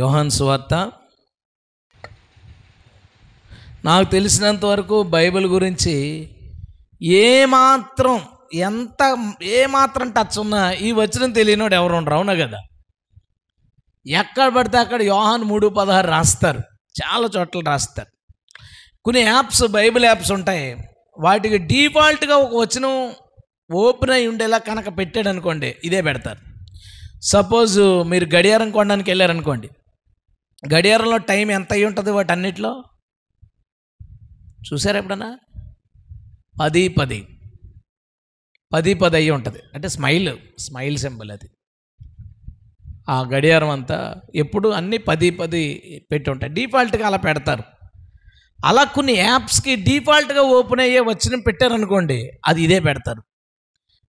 యోహాన్ సువార్త నాకు తెలిసినంత వరకు బైబిల్ గురించి ఏమాత్రం ఎంత ఏమాత్రం టచ్ ఉన్నా ఈ వచ్చిన తెలియనోడు ఎవరు ఉండరు కదా ఎక్కడ పడితే అక్కడ యోహాన్ మూడు పదహారు రాస్తారు చాలా చోట్ల రాస్తారు కొన్ని యాప్స్ బైబిల్ యాప్స్ ఉంటాయి వాటికి డీఫాల్ట్గా ఒక వచనం ఓపెన్ అయి ఉండేలా కనుక పెట్టాడు అనుకోండి ఇదే పెడతారు సపోజ్ మీరు గడియారం కొనడానికి వెళ్ళారనుకోండి గడియారంలో టైం ఎంత అయి ఉంటుంది అన్నిట్లో చూసారా ఎప్పుడన్నా పది పది పది పది అయ్యి ఉంటుంది అంటే స్మైల్ స్మైల్ సింబల్ అది ఆ గడియారం అంతా ఎప్పుడు అన్నీ పది పది పెట్టి ఉంటాయి డీఫాల్ట్గా అలా పెడతారు అలా కొన్ని యాప్స్కి డీఫాల్ట్గా ఓపెన్ అయ్యే వచ్చిన పెట్టారనుకోండి అది ఇదే పెడతారు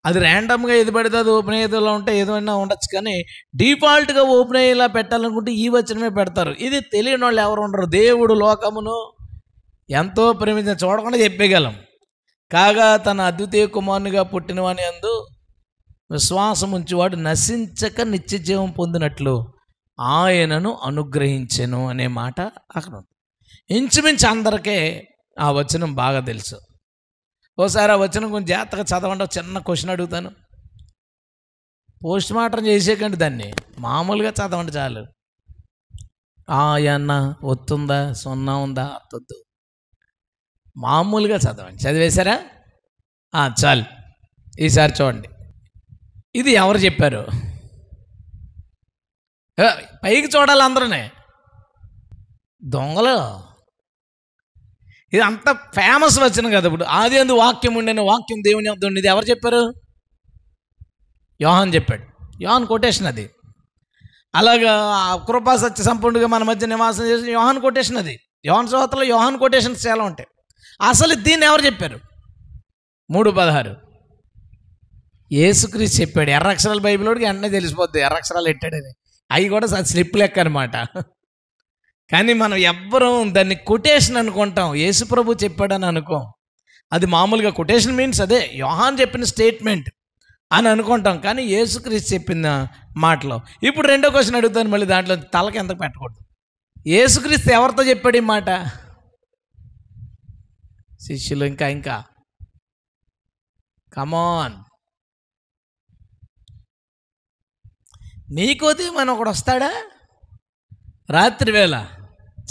అది ర్యాండమ్గా ఏది పడితే అది ఓపెన్ అయ్యేలా ఉంటే ఏదైనా ఉండొచ్చు కానీ డిఫాల్ట్గా ఓపెన్ అయ్యేలా పెట్టాలనుకుంటే ఈ వచనమే పెడతారు ఇది తెలియని వాళ్ళు ఎవరు ఉండరు దేవుడు లోకమును ఎంతో ప్రేమించిన చూడకుండా చెప్పేయగలం కాగా తన అద్వితీయ కుమారునిగా పుట్టినవాని అందు విశ్వాసం వాడు నశించక నిత్యజీవం పొందినట్లు ఆయనను అనుగ్రహించెను అనే మాట అక్కడ ఇంచుమించు అందరికీ ఆ వచనం బాగా తెలుసు ఓసారి ఆ వచ్చిన కొంచెం జాగ్రత్తగా చదవండి చిన్న క్వశ్చన్ అడుగుతాను పోస్ట్ మార్టం చేసేకండి దాన్ని మామూలుగా చదవండి చాలు ఆయన ఒత్తుందా సున్నా ఉందా అత్తొద్దు మామూలుగా చదవండి చదివేశారా చాలు ఈసారి చూడండి ఇది ఎవరు చెప్పారు పైకి చూడాలి అందరూనే దొంగలు ఇది అంత ఫేమస్ వచ్చిన కదా ఇప్పుడు ఆది అందు వాక్యం ఉండని వాక్యం దేవుని ఉంది ఉండేది ఎవరు చెప్పారు యోహాన్ చెప్పాడు యోహాన్ కొటేషన్ అది అలాగా కృపా సత్య సంపూర్ణగా మన మధ్య నివాసం చేసిన యోహాన్ కొటేషన్ అది యోహాన్ శోతలో యోహాన్ కొటేషన్స్ చాలా ఉంటాయి అసలు దీన్ని ఎవరు చెప్పారు మూడు పదహారు ఏసుక్రీస్ చెప్పాడు ఎర్రక్షరాలు బైబిల్ వాడికి వెంటనే తెలిసిపోద్ది ఎర్రక్షరాలు పెట్టాడని అవి కూడా స్లిప్ లెక్క అనమాట కానీ మనం ఎవ్వరం దాన్ని కొటేషన్ అనుకుంటాం యేసుప్రభు చెప్పాడని అనుకో అది మామూలుగా కొటేషన్ మీన్స్ అదే యోహాన్ చెప్పిన స్టేట్మెంట్ అని అనుకుంటాం కానీ యేసుక్రీస్తు చెప్పిన మాటలో ఇప్పుడు రెండో క్వశ్చన్ అడుగుతాను మళ్ళీ దాంట్లో తలకి ఎంత పెట్టకూడదు యేసుక్రీస్తు ఎవరితో చెప్పాడు ఈ మాట శిష్యులు ఇంకా ఇంకా కమాన్ నీకోది మనం ఒకడు వస్తాడా రాత్రి వేళ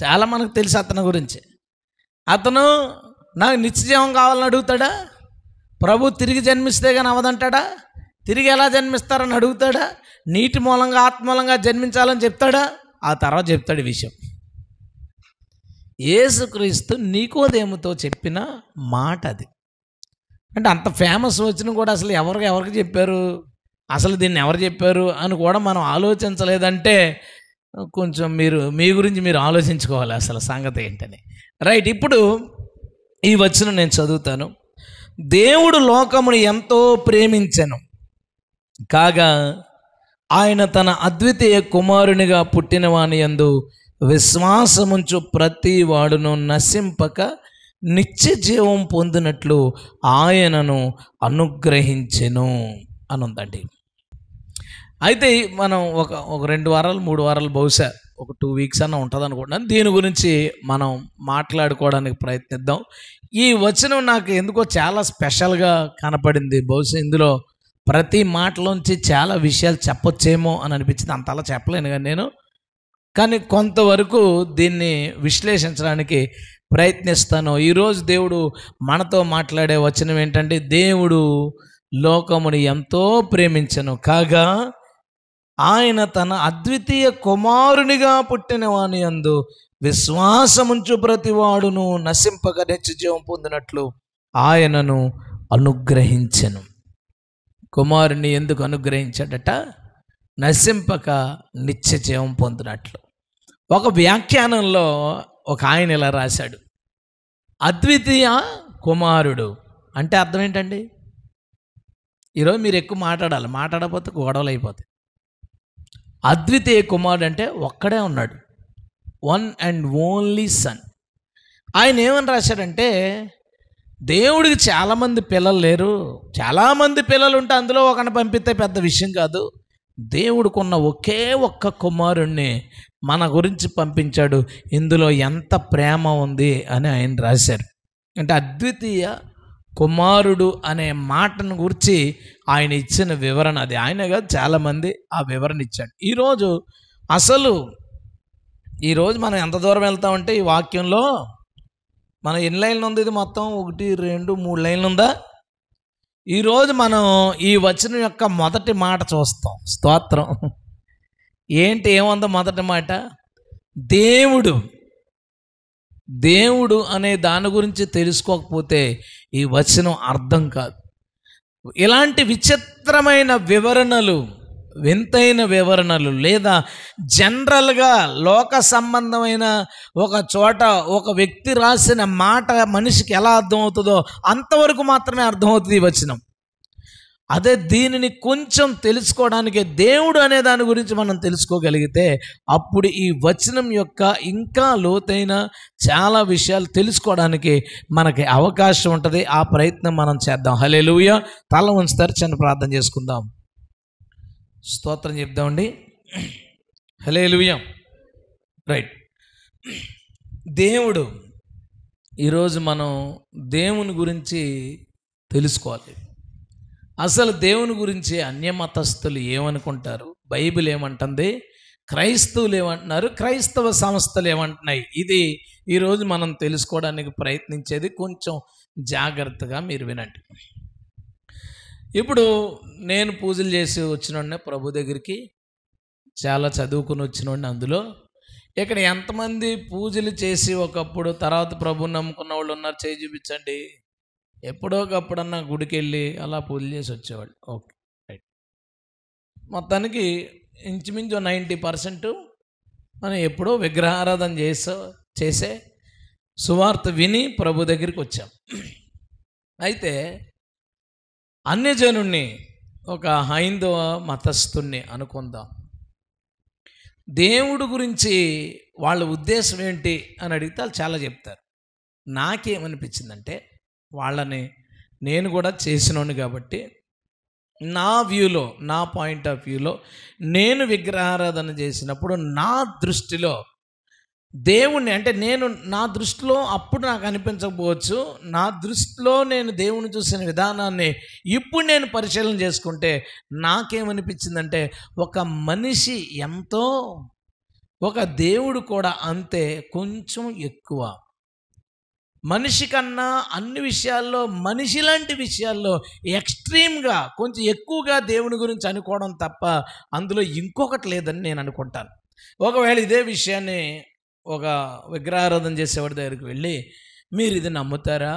చాలా మనకు తెలుసు అతని గురించి అతను నాకు నిత్యజీవం కావాలని అడుగుతాడా ప్రభు తిరిగి జన్మిస్తే కానీ అవదంటాడా తిరిగి ఎలా జన్మిస్తారని అడుగుతాడా నీటి మూలంగా ఆత్మూలంగా జన్మించాలని చెప్తాడా ఆ తర్వాత చెప్తాడు విషయం ఏసుక్రీస్తు నీకోదేముతో చెప్పిన మాట అది అంటే అంత ఫేమస్ వచ్చిన కూడా అసలు ఎవరికి ఎవరికి చెప్పారు అసలు దీన్ని ఎవరు చెప్పారు అని కూడా మనం ఆలోచించలేదంటే కొంచెం మీరు మీ గురించి మీరు ఆలోచించుకోవాలి అసలు సంగతి ఏంటని రైట్ ఇప్పుడు ఈ వచ్చిన నేను చదువుతాను దేవుడు లోకమును ఎంతో ప్రేమించను కాగా ఆయన తన అద్వితీయ కుమారునిగా పుట్టినవాని ఎందు విశ్వాసముంచు ప్రతి వాడును నశింపక నిత్య జీవం పొందినట్లు ఆయనను అనుగ్రహించెను అనుందండి అయితే మనం ఒక ఒక రెండు వారాలు మూడు వారాలు బహుశా ఒక టూ వీక్స్ అన్న ఉంటుంది అనుకుంటున్నాను దీని గురించి మనం మాట్లాడుకోవడానికి ప్రయత్నిద్దాం ఈ వచనం నాకు ఎందుకో చాలా స్పెషల్గా కనపడింది బహుశా ఇందులో ప్రతి మాటలోంచి చాలా విషయాలు చెప్పొచ్చేమో అని అనిపించింది అంత అలా చెప్పలేను కానీ నేను కానీ కొంతవరకు దీన్ని విశ్లేషించడానికి ప్రయత్నిస్తాను ఈరోజు దేవుడు మనతో మాట్లాడే వచనం ఏంటంటే దేవుడు లోకముని ఎంతో ప్రేమించను కాగా ఆయన తన అద్వితీయ కుమారునిగా పుట్టిన వాని అందు విశ్వాసముంచు ప్రతివాడును నశింపక నిత్యజీవం పొందినట్లు ఆయనను అనుగ్రహించను కుమారుని ఎందుకు అనుగ్రహించాడట నశింపక నిత్యజీవం పొందినట్లు ఒక వ్యాఖ్యానంలో ఒక ఆయన ఇలా రాశాడు అద్వితీయ కుమారుడు అంటే అర్థం ఏంటండి ఈరోజు మీరు ఎక్కువ మాట్లాడాలి మాట్లాడకపోతే గొడవలు అయిపోతాయి అద్వితీయ కుమారుడు అంటే ఒక్కడే ఉన్నాడు వన్ అండ్ ఓన్లీ సన్ ఆయన ఏమని రాశాడంటే దేవుడికి చాలామంది పిల్లలు లేరు చాలామంది పిల్లలు ఉంటే అందులో ఒకని పంపితే పెద్ద విషయం కాదు దేవుడుకున్న ఒకే ఒక్క కుమారుణ్ణి మన గురించి పంపించాడు ఇందులో ఎంత ప్రేమ ఉంది అని ఆయన రాశారు అంటే అద్వితీయ కుమారుడు అనే మాటను గురించి ఆయన ఇచ్చిన వివరణ అది ఆయనగా చాలామంది ఆ వివరణ ఇచ్చాడు ఈరోజు అసలు ఈరోజు మనం ఎంత దూరం వెళ్తామంటే ఈ వాక్యంలో మనం ఎన్ని లైన్లు ఉంది ఇది మొత్తం ఒకటి రెండు మూడు లైన్లు ఉందా ఈరోజు మనం ఈ వచనం యొక్క మొదటి మాట చూస్తాం స్తోత్రం ఏంటి ఏముందో మొదటి మాట దేవుడు దేవుడు అనే దాని గురించి తెలుసుకోకపోతే ఈ వచనం అర్థం కాదు ఇలాంటి విచిత్రమైన వివరణలు వింతైన వివరణలు లేదా జనరల్గా లోక సంబంధమైన ఒక చోట ఒక వ్యక్తి రాసిన మాట మనిషికి ఎలా అర్థమవుతుందో అంతవరకు మాత్రమే అర్థమవుతుంది ఈ వచనం అదే దీనిని కొంచెం తెలుసుకోవడానికి దేవుడు అనే దాని గురించి మనం తెలుసుకోగలిగితే అప్పుడు ఈ వచనం యొక్క ఇంకా లోతైన చాలా విషయాలు తెలుసుకోవడానికి మనకి అవకాశం ఉంటుంది ఆ ప్రయత్నం మనం చేద్దాం హలే లూయ తల ఉంచుతారు చిన్న ప్రార్థన చేసుకుందాం స్తోత్రం చెప్దామండి హలే లూయ రైట్ దేవుడు ఈరోజు మనం దేవుని గురించి తెలుసుకోవాలి అసలు దేవుని గురించి అన్యమతస్థులు ఏమనుకుంటారు బైబిల్ ఏమంటుంది క్రైస్తవులు ఏమంటున్నారు క్రైస్తవ సంస్థలు ఏమంటున్నాయి ఇది ఈరోజు మనం తెలుసుకోవడానికి ప్రయత్నించేది కొంచెం జాగ్రత్తగా మీరు వినండి ఇప్పుడు నేను పూజలు చేసి వచ్చిన ప్రభు దగ్గరికి చాలా చదువుకుని వచ్చిన అందులో ఇక్కడ ఎంతమంది పూజలు చేసి ఒకప్పుడు తర్వాత ప్రభు నమ్ముకున్న వాళ్ళు ఉన్నారు చేయి చూపించండి ఎప్పుడో ఒకప్పుడన్నా గుడికి వెళ్ళి అలా పూజలు చేసి వచ్చేవాళ్ళు ఓకే రైట్ మొత్తానికి ఇంచుమించు నైంటీ పర్సెంట్ మనం ఎప్పుడో విగ్రహారాధన చేసే చేసే సువార్త విని ప్రభు దగ్గరికి వచ్చాం అయితే అన్యజనుణ్ణి ఒక హైందవ మతస్థుణ్ణి అనుకుందాం దేవుడు గురించి వాళ్ళ ఉద్దేశం ఏంటి అని అడిగితే వాళ్ళు చాలా చెప్తారు నాకేమనిపించిందంటే వాళ్ళని నేను కూడా చేసినోను కాబట్టి నా వ్యూలో నా పాయింట్ ఆఫ్ వ్యూలో నేను విగ్రహారాధన చేసినప్పుడు నా దృష్టిలో దేవుణ్ణి అంటే నేను నా దృష్టిలో అప్పుడు నాకు అనిపించకపోవచ్చు నా దృష్టిలో నేను దేవుని చూసిన విధానాన్ని ఇప్పుడు నేను పరిశీలన చేసుకుంటే నాకేమనిపించిందంటే ఒక మనిషి ఎంతో ఒక దేవుడు కూడా అంతే కొంచెం ఎక్కువ మనిషి కన్నా అన్ని విషయాల్లో మనిషి లాంటి విషయాల్లో ఎక్స్ట్రీమ్గా కొంచెం ఎక్కువగా దేవుని గురించి అనుకోవడం తప్ప అందులో ఇంకొకటి లేదని నేను అనుకుంటాను ఒకవేళ ఇదే విషయాన్ని ఒక విగ్రహారాధన చేసేవాడి దగ్గరికి వెళ్ళి మీరు ఇది నమ్ముతారా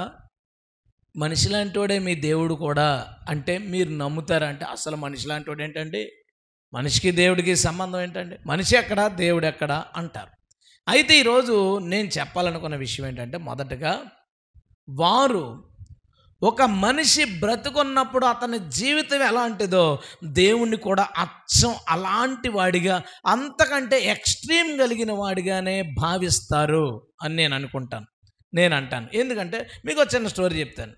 మనిషి లాంటివాడే మీ దేవుడు కూడా అంటే మీరు నమ్ముతారా అంటే అసలు మనిషి వాడు ఏంటండి మనిషికి దేవుడికి సంబంధం ఏంటండి మనిషి ఎక్కడా దేవుడు ఎక్కడా అంటారు అయితే ఈరోజు నేను చెప్పాలనుకున్న విషయం ఏంటంటే మొదటగా వారు ఒక మనిషి బ్రతుకున్నప్పుడు అతని జీవితం ఎలాంటిదో దేవుణ్ణి కూడా అచ్చం అలాంటి వాడిగా అంతకంటే ఎక్స్ట్రీమ్ కలిగిన వాడిగానే భావిస్తారు అని నేను అనుకుంటాను నేను అంటాను ఎందుకంటే మీకు చిన్న స్టోరీ చెప్తాను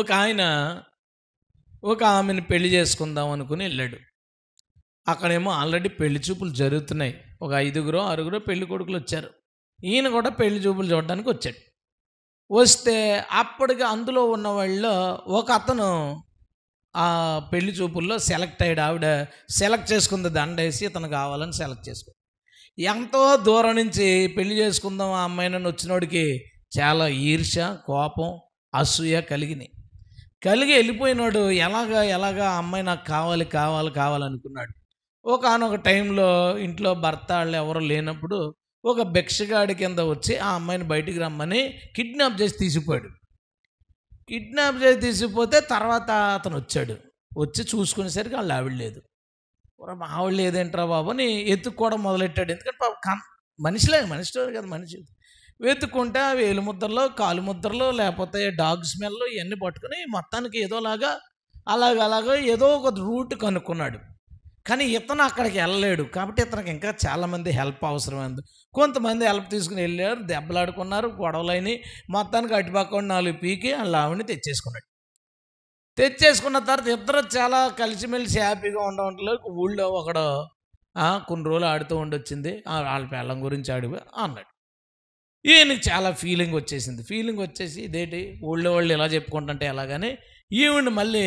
ఒక ఆయన ఒక ఆమెను పెళ్లి చేసుకుందాం అనుకుని వెళ్ళాడు అక్కడేమో ఆల్రెడీ పెళ్లి చూపులు జరుగుతున్నాయి ఒక ఐదుగురో ఆరుగురో పెళ్లి కొడుకులు వచ్చారు ఈయన కూడా పెళ్లి చూపులు చూడడానికి వచ్చాడు వస్తే అప్పటికి అందులో ఉన్న వాళ్ళలో ఒక అతను ఆ పెళ్లి చూపుల్లో సెలెక్ట్ అయ్యాడు ఆవిడ సెలెక్ట్ చేసుకుంది దండేసి ఇతను కావాలని సెలెక్ట్ చేసుకో ఎంతో దూరం నుంచి పెళ్లి చేసుకుందాం ఆ నన్ను వచ్చినోడికి చాలా ఈర్ష కోపం అసూయ కలిగినాయి కలిగి వెళ్ళిపోయినాడు ఎలాగా ఎలాగా అమ్మాయి నాకు కావాలి కావాలి కావాలనుకున్నాడు ఒకనొక టైంలో ఇంట్లో భర్త వాళ్ళు ఎవరు లేనప్పుడు ఒక భిక్షగాడి కింద వచ్చి ఆ అమ్మాయిని బయటికి రమ్మని కిడ్నాప్ చేసి తీసిపోయాడు కిడ్నాప్ చేసి తీసిపోతే తర్వాత అతను వచ్చాడు వచ్చి చూసుకునేసరికి వాళ్ళు ఆవిడ లేదు మా ఆవిడ లేదేంట్రా బాబు అని ఎత్తుక్కోవడం మొదలెట్టాడు ఎందుకంటే పాప కన్ మనిషిలే మనిషి కదా మనిషి వెతుక్కుంటే ముద్రలో కాలు ముద్రలు లేకపోతే డాగ్ స్మెల్ ఇవన్నీ పట్టుకుని మొత్తానికి ఏదోలాగా అలాగలాగా ఏదో ఒక రూట్ కనుక్కున్నాడు కానీ ఇతను అక్కడికి వెళ్ళలేడు కాబట్టి ఇతనికి ఇంకా చాలామంది హెల్ప్ అవసరమైంది కొంతమంది హెల్ప్ తీసుకుని వెళ్ళారు దెబ్బలాడుకున్నారు గొడవలైనవి మొత్తానికి అటుపక్క నాలుగు పీకి వాళ్ళ ఆవిడని తెచ్చేసుకున్నాడు తెచ్చేసుకున్న తర్వాత ఇద్దరు చాలా కలిసిమెలిసి హ్యాపీగా ఉండడంలో ఊళ్ళో ఒకడు కొన్ని రోజులు ఆడుతూ ఉండొచ్చింది వాళ్ళ పిల్లం గురించి ఆడు అన్నాడు ఈయనకి చాలా ఫీలింగ్ వచ్చేసింది ఫీలింగ్ వచ్చేసి ఇదేంటి ఊళ్ళో వాళ్ళు ఇలా చెప్పుకుంటుంటే ఎలాగని ఈవిని మళ్ళీ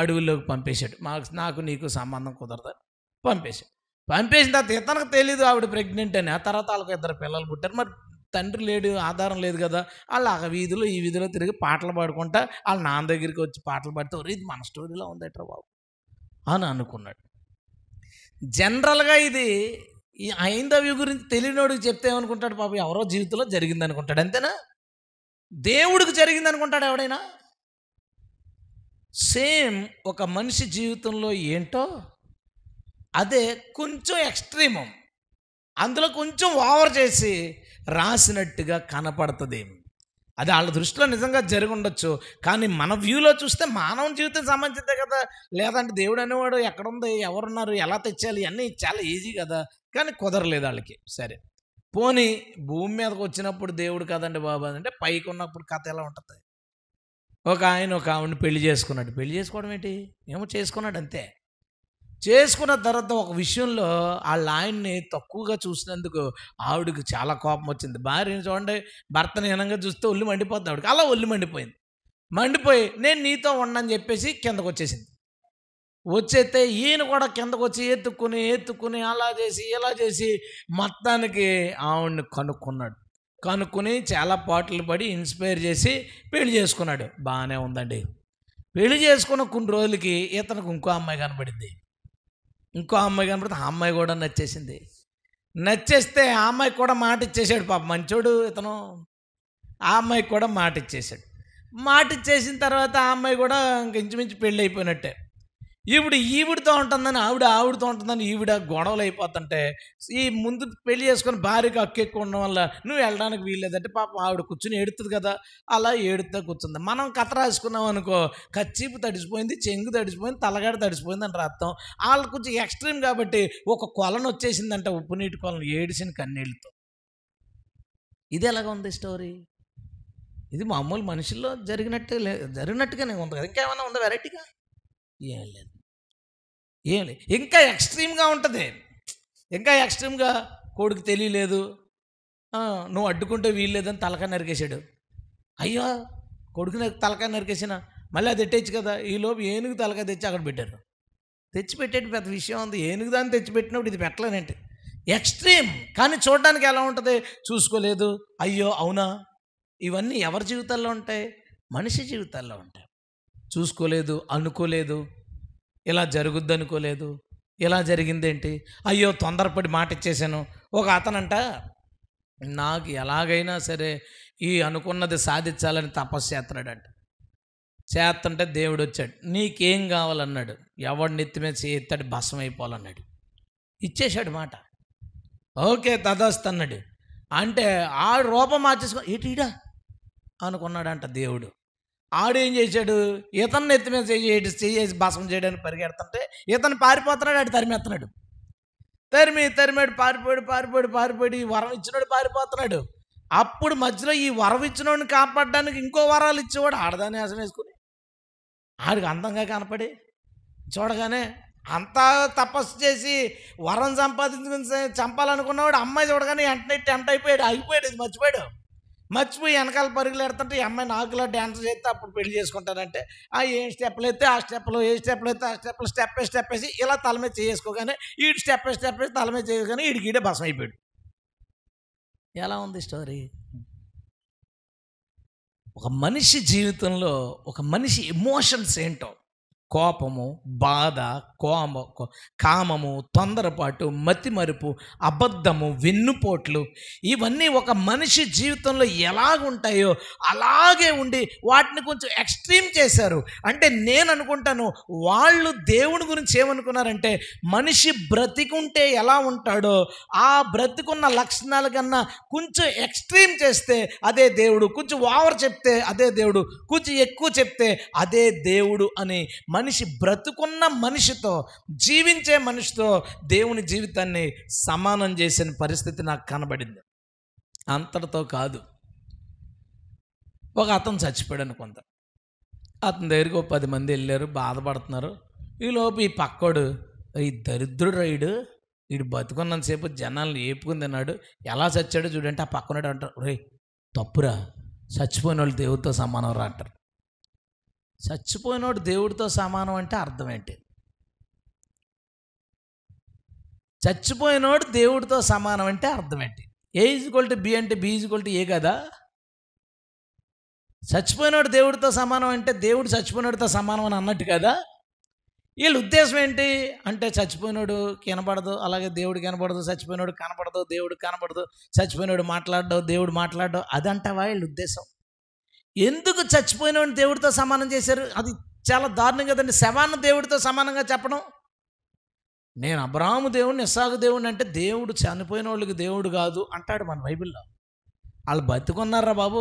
అడవుల్లోకి పంపేశాడు మాకు నాకు నీకు సంబంధం కుదరదని పంపేశాడు పంపేసిన తర్వాత ఇతనికి తెలీదు ఆవిడ ప్రెగ్నెంట్ అని ఆ తర్వాత వాళ్ళకి ఇద్దరు పిల్లలు పుట్టారు మరి తండ్రి లేడు ఆధారం లేదు కదా వాళ్ళు ఆ వీధిలో ఈ వీధిలో తిరిగి పాటలు పాడుకుంటా వాళ్ళ నాన్న దగ్గరికి వచ్చి పాటలు పాడితే ఇది మన స్టోరీలో ఉందట్రా బాబు అని అనుకున్నాడు జనరల్గా ఇది ఈ ఐందవి గురించి తెలియనోడికి చెప్తే ఏమనుకుంటాడు పాప ఎవరో జీవితంలో జరిగింది అనుకుంటాడు అంతేనా దేవుడికి జరిగింది అనుకుంటాడు ఎవడైనా సేమ్ ఒక మనిషి జీవితంలో ఏంటో అదే కొంచెం ఎక్స్ట్రీమం అందులో కొంచెం ఓవర్ చేసి రాసినట్టుగా కనపడుతుంది అది వాళ్ళ దృష్టిలో నిజంగా జరిగి ఉండొచ్చు కానీ మన వ్యూలో చూస్తే మానవ జీవితం సంబంధించిందే కదా లేదంటే దేవుడు అనేవాడు ఎక్కడుంది ఎవరున్నారు ఎలా తెచ్చాలి ఇవన్నీ చాలా ఈజీ కదా కానీ కుదరలేదు వాళ్ళకి సరే పోనీ భూమి మీదకి వచ్చినప్పుడు దేవుడు కదండి బాబు అంటే పైకి ఉన్నప్పుడు కథ ఎలా ఉంటుంది ఒక ఆయన ఒక ఆవిడని పెళ్లి చేసుకున్నాడు పెళ్లి చేసుకోవడం ఏంటి ఏమో చేసుకున్నాడు అంతే చేసుకున్న తర్వాత ఒక విషయంలో వాళ్ళ ఆయన్ని తక్కువగా చూసినందుకు ఆవిడకు చాలా కోపం వచ్చింది భార్యని చూడండి భర్తను హీనంగా చూస్తే ఒళ్ళు మండిపోతుంది ఆవిడకి అలా ఒళ్ళు మండిపోయింది మండిపోయి నేను నీతో ఉండని చెప్పేసి కిందకు వచ్చేసింది వచ్చేస్తే ఈయన కూడా కిందకు వచ్చి ఎత్తుక్కుని ఎత్తుక్కుని అలా చేసి ఇలా చేసి మొత్తానికి ఆవిడ్ని కనుక్కున్నాడు కనుక్కుని చాలా పాటలు పడి ఇన్స్పైర్ చేసి పెళ్లి చేసుకున్నాడు బాగానే ఉందండి పెళ్లి చేసుకున్న కొన్ని రోజులకి ఇతనికి ఇంకో అమ్మాయి కనపడింది ఇంకో అమ్మాయి కనపడితే ఆ అమ్మాయి కూడా నచ్చేసింది నచ్చేస్తే ఆ అమ్మాయికి కూడా మాట ఇచ్చేసాడు పాప మంచోడు ఇతను ఆ అమ్మాయికి కూడా మాట ఇచ్చేసాడు మాట ఇచ్చేసిన తర్వాత ఆ అమ్మాయి కూడా ఇంక ఇంచుమించు పెళ్ళి అయిపోయినట్టే ఈవిడ ఈవిడతో ఉంటుందని ఆవిడ ఆవిడతో ఉంటుందని ఈవిడ గొడవలు అయిపోతుంటే ఈ ముందు పెళ్లి చేసుకుని భార్యకి అక్కెక్కు ఉండడం వల్ల నువ్వు వెళ్ళడానికి వీల్లేదంటే పాప ఆవిడ కూర్చుని ఏడుతుంది కదా అలా ఏడుతా కూర్చుంది మనం కథ రాసుకున్నాం అనుకో కచ్చిపు తడిసిపోయింది చెంగు తడిసిపోయింది తలగాడ తడిసిపోయింది అని రాస్తాం వాళ్ళు కొంచెం ఎక్స్ట్రీమ్ కాబట్టి ఒక కొలను వచ్చేసిందంట ఉప్పు నీటి కొలను ఏడిసిన కన్నీళ్ళతో ఇది ఎలాగ ఉంది స్టోరీ ఇది మామూలు మనుషుల్లో జరిగినట్టు జరిగినట్టుగానే ఉంది కదా ఇంకేమైనా ఉందా వెరైటీగా ఏం లేదు ఏం ఇంకా ఎక్స్ట్రీమ్గా ఉంటుంది ఇంకా ఎక్స్ట్రీమ్గా కొడుకు తెలియలేదు నువ్వు అడ్డుకుంటే వీల్లేదని తలక నరికేశాడు అయ్యో కొడుకుని తలక నరికేసిన మళ్ళీ అది తెట్టేచ్చు కదా ఈలోపు ఏనుగు తలక తెచ్చి అక్కడ పెట్టారు తెచ్చి పెద్ద విషయం ఉంది ఏనుగు దాన్ని తెచ్చిపెట్టినప్పుడు ఇది పెట్టలేనంటే ఎక్స్ట్రీమ్ కానీ చూడడానికి ఎలా ఉంటుంది చూసుకోలేదు అయ్యో అవునా ఇవన్నీ ఎవరి జీవితాల్లో ఉంటాయి మనిషి జీవితాల్లో ఉంటాయి చూసుకోలేదు అనుకోలేదు ఇలా జరుగుద్ది అనుకోలేదు ఇలా జరిగిందేంటి అయ్యో తొందరపడి మాట ఇచ్చేసాను ఒక అతనంట నాకు ఎలాగైనా సరే ఈ అనుకున్నది సాధించాలని తపస్సు చేస్తున్నాడంట చేస్తుంటే దేవుడు వచ్చాడు నీకేం కావాలన్నాడు ఎవడు మీద చేస్తాడు భస్మ అయిపోవాలన్నాడు ఇచ్చేశాడు మాట ఓకే తదస్తన్నాడు అంటే ఆ రూపం మార్చేసుకో ఏటీడా అనుకున్నాడంట దేవుడు ఆడేం చేశాడు ఇతను ఎత్తి మీద చేయటి చేసి భాషం చేయడానికి పరిగెడుతుంటే ఇతను పారిపోతున్నాడు ఆడు తరిమేస్తున్నాడు తరిమి తరిమాడు పారిపోయాడు పారిపోయాడు పారిపోయాడు ఈ వరం ఇచ్చినోడు పారిపోతున్నాడు అప్పుడు మధ్యలో ఈ వరం ఇచ్చినోడిని కాపాడడానికి ఇంకో వరాలు ఇచ్చేవాడు ఆడదాన్ని ఆశం వేసుకుని ఆడికి అందంగా కనపడి చూడగానే అంతా తపస్సు చేసి వరం సంపాదించుకుని చంపాలనుకున్నవాడు అమ్మాయి చూడగానే వెంటనే టెంట్ అయిపోయాడు అయిపోయాడు ఇది మర్చిపోయాడు మర్చిపోయి వెనకాల పరుగులు ఈ అమ్మాయి నాకులో డ్యాన్స్ చేస్తే అప్పుడు పెళ్లి చేసుకుంటానంటే ఆ ఏ స్టెప్లు అయితే ఆ స్టెప్లో ఏ స్టెప్లు అయితే ఆ స్టెప్లు స్టెప్ స్టెప్ వేసి ఇలా తల మీద చేసుకోగానే ఈడు స్టెప్ స్టెప్ వేసి తల మీద చేసుకోగానే ఈడే భసం అయిపోయాడు ఎలా ఉంది స్టోరీ ఒక మనిషి జీవితంలో ఒక మనిషి ఎమోషన్స్ ఏంటో కోపము బాధ కోమ కామము తొందరపాటు మతిమరుపు అబద్ధము వెన్నుపోట్లు ఇవన్నీ ఒక మనిషి జీవితంలో ఎలాగుంటాయో అలాగే ఉండి వాటిని కొంచెం ఎక్స్ట్రీమ్ చేశారు అంటే నేను అనుకుంటాను వాళ్ళు దేవుని గురించి ఏమనుకున్నారంటే మనిషి బ్రతికుంటే ఎలా ఉంటాడో ఆ బ్రతికున్న లక్షణాల కన్నా కొంచెం ఎక్స్ట్రీమ్ చేస్తే అదే దేవుడు కొంచెం ఓవర్ చెప్తే అదే దేవుడు కొంచెం ఎక్కువ చెప్తే అదే దేవుడు అని మనిషి బ్రతుకున్న మనిషితో జీవించే మనిషితో దేవుని జీవితాన్ని సమానం చేసిన పరిస్థితి నాకు కనబడింది అంతటితో కాదు ఒక అతను చచ్చిపోయాడు అనుకుంత అతని దగ్గరికి ఒక పది మంది వెళ్ళారు బాధపడుతున్నారు ఈలోపు ఈ పక్కోడు ఈ దరిద్రుడు రైడు వీడు బతుకున్నంతసేపు జనాల్ని ఏపుకుని తిన్నాడు ఎలా చచ్చాడో చూడంటే ఆ పక్కనడు అంటారు రే తప్పురా చచ్చిపోయిన వాళ్ళు దేవుడితో సమానం రా అంటారు చచ్చిపోయినోడు దేవుడితో సమానం అంటే అర్థం ఏంటి చచ్చిపోయినోడు దేవుడితో సమానం అంటే అర్థం ఏంటి ఏ ఈజ్వల్ బి అంటే బి ఈజ్వల్ ఏ కదా చచ్చిపోయినోడు దేవుడితో సమానం అంటే దేవుడు చచ్చిపోయినోడితో సమానం అని అన్నట్టు కదా వీళ్ళ ఉద్దేశం ఏంటి అంటే చచ్చిపోయినోడు కనబడదు అలాగే దేవుడు కనబడదు చచ్చిపోయినోడు కనబడదు దేవుడు కనబడదు చచ్చిపోయినోడు మాట్లాడడం దేవుడు మాట్లాడడం అదంటవా వీళ్ళ ఉద్దేశం ఎందుకు చచ్చిపోయినవాడిని దేవుడితో సమానం చేశారు అది చాలా దారుణం కదండి శవాన్ని దేవుడితో సమానంగా చెప్పడం నేను అబ్రాహము దేవుడిని ఇస్సాగు దేవుడిని అంటే దేవుడు చనిపోయిన వాళ్ళకి దేవుడు కాదు అంటాడు మన బైబిల్లో వాళ్ళు బతుకున్నారా బాబు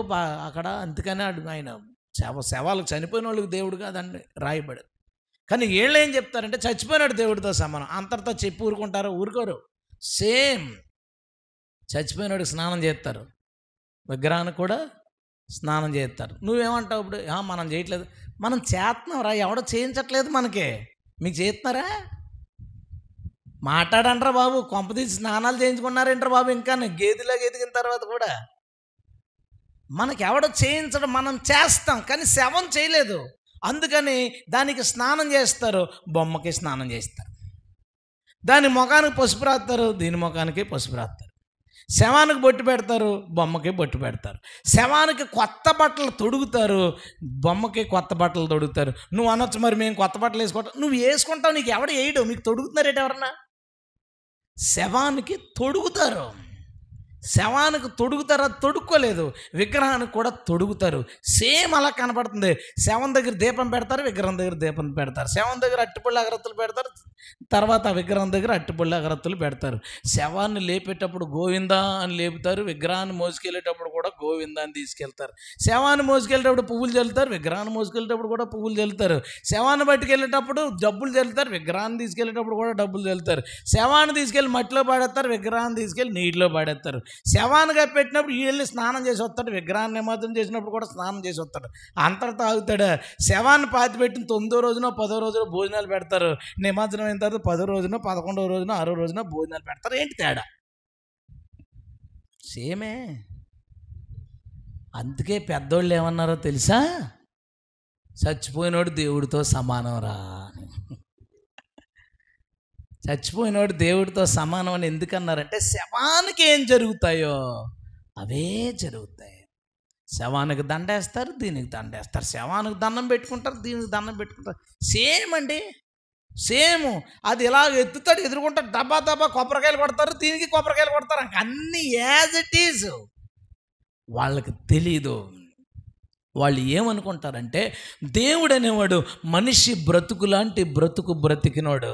అక్కడ అందుకనే ఆయన శవ శవాలకు చనిపోయిన వాళ్ళకి దేవుడు కాదండి రాయబడి కానీ వీళ్ళు ఏం చెప్తారంటే చచ్చిపోయినాడు దేవుడితో సమానం అంతటితో చెప్పి ఊరుకుంటారు ఊరుకోరు సేమ్ చచ్చిపోయినాడు స్నానం చేస్తారు విగ్రహానికి కూడా స్నానం చేస్తారు నువ్వేమంటావు ఇప్పుడు మనం చేయట్లేదు మనం చేస్తున్నావురా ఎవడో చేయించట్లేదు మనకి మీకు చేస్తున్నారా మాట్లాడంటారా బాబు కొంపతీసి స్నానాలు చేయించుకున్నారేంటారు బాబు ఇంకా గేదిలాగా ఎదిగిన తర్వాత కూడా మనకి ఎవడో చేయించడం మనం చేస్తాం కానీ శవం చేయలేదు అందుకని దానికి స్నానం చేస్తారు బొమ్మకి స్నానం చేస్తారు దాని ముఖానికి పసుపు రాస్తారు దీని ముఖానికి పసుపు రాస్తారు శవానికి బొట్టు పెడతారు బొమ్మకి బొట్టు పెడతారు శవానికి కొత్త బట్టలు తొడుగుతారు బొమ్మకి కొత్త బట్టలు తొడుగుతారు నువ్వు అనొచ్చు మరి మేము కొత్త బట్టలు వేసుకుంటాం నువ్వు వేసుకుంటావు నీకు ఎవడు వేయడం మీకు తొడుగుతున్నారేటెవరన్నా ఎవరన్నా శవానికి తొడుగుతారు శవానికి తొడుగుతారా తొడుక్కోలేదు విగ్రహానికి కూడా తొడుగుతారు సేమ్ అలా కనపడుతుంది శవం దగ్గర దీపం పెడతారు విగ్రహం దగ్గర దీపం పెడతారు శవం దగ్గర అట్టిపళ్ళు అగరత్తులు పెడతారు తర్వాత విగ్రహం దగ్గర అట్టిపళ్ళు అగరత్తులు పెడతారు శవాన్ని లేపేటప్పుడు గోవిందా అని లేపుతారు విగ్రహాన్ని మోసుకెళ్ళేటప్పుడు కూడా గోవిందా అని తీసుకెళ్తారు శవాన్ని మోసుకెళ్ళేటప్పుడు పువ్వులు చల్లుతారు విగ్రహాన్ని మోసుకెళ్ళేటప్పుడు కూడా పువ్వులు చల్లుతారు శవాన్ని పట్టుకెళ్ళేటప్పుడు డబ్బులు చల్లుతారు విగ్రహాన్ని తీసుకెళ్ళేటప్పుడు కూడా డబ్బులు చల్లుతారు శవాన్ని తీసుకెళ్ళి మట్టిలో పాడేస్తారు విగ్రహాన్ని తీసుకెళ్ళి నీటిలో పాడేస్తారు శవానుగా పెట్టినప్పుడు వీళ్ళని స్నానం చేసి వస్తాడు విగ్రహాన్ని నిమజ్జనం చేసినప్పుడు కూడా స్నానం చేసి వస్తాడు అంతటా తాగుతాడు శవాన్ని పాతి పెట్టిన తొమ్మిదో రోజున పదో రోజున భోజనాలు పెడతారు నిమజ్జనం అయిన తర్వాత పదో రోజున పదకొండో రోజున ఆరో రోజున భోజనాలు పెడతారు ఏంటి తేడా సేమే అందుకే పెద్దోళ్ళు ఏమన్నారో తెలుసా చచ్చిపోయినోడు దేవుడితో సమానం రా చచ్చిపోయినోడు దేవుడితో సమానం అని ఎందుకన్నారంటే శవానికి ఏం జరుగుతాయో అవే జరుగుతాయి శవానికి దండేస్తారు దీనికి దండేస్తారు శవానికి దండం పెట్టుకుంటారు దీనికి దండం పెట్టుకుంటారు సేమ్ అండి సేమ్ అది ఇలా ఎత్తుతాడు ఎదుర్కొంటాడు డబ్బా దబ్బా కొబ్బరికాయలు కొడతారు దీనికి కొబ్బరికాయలు కొడతారు అన్నీ యాజ్ ఇట్ ఈజ్ వాళ్ళకి తెలీదు వాళ్ళు ఏమనుకుంటారంటే దేవుడు అనేవాడు మనిషి బ్రతుకు లాంటి బ్రతుకు బ్రతికినోడు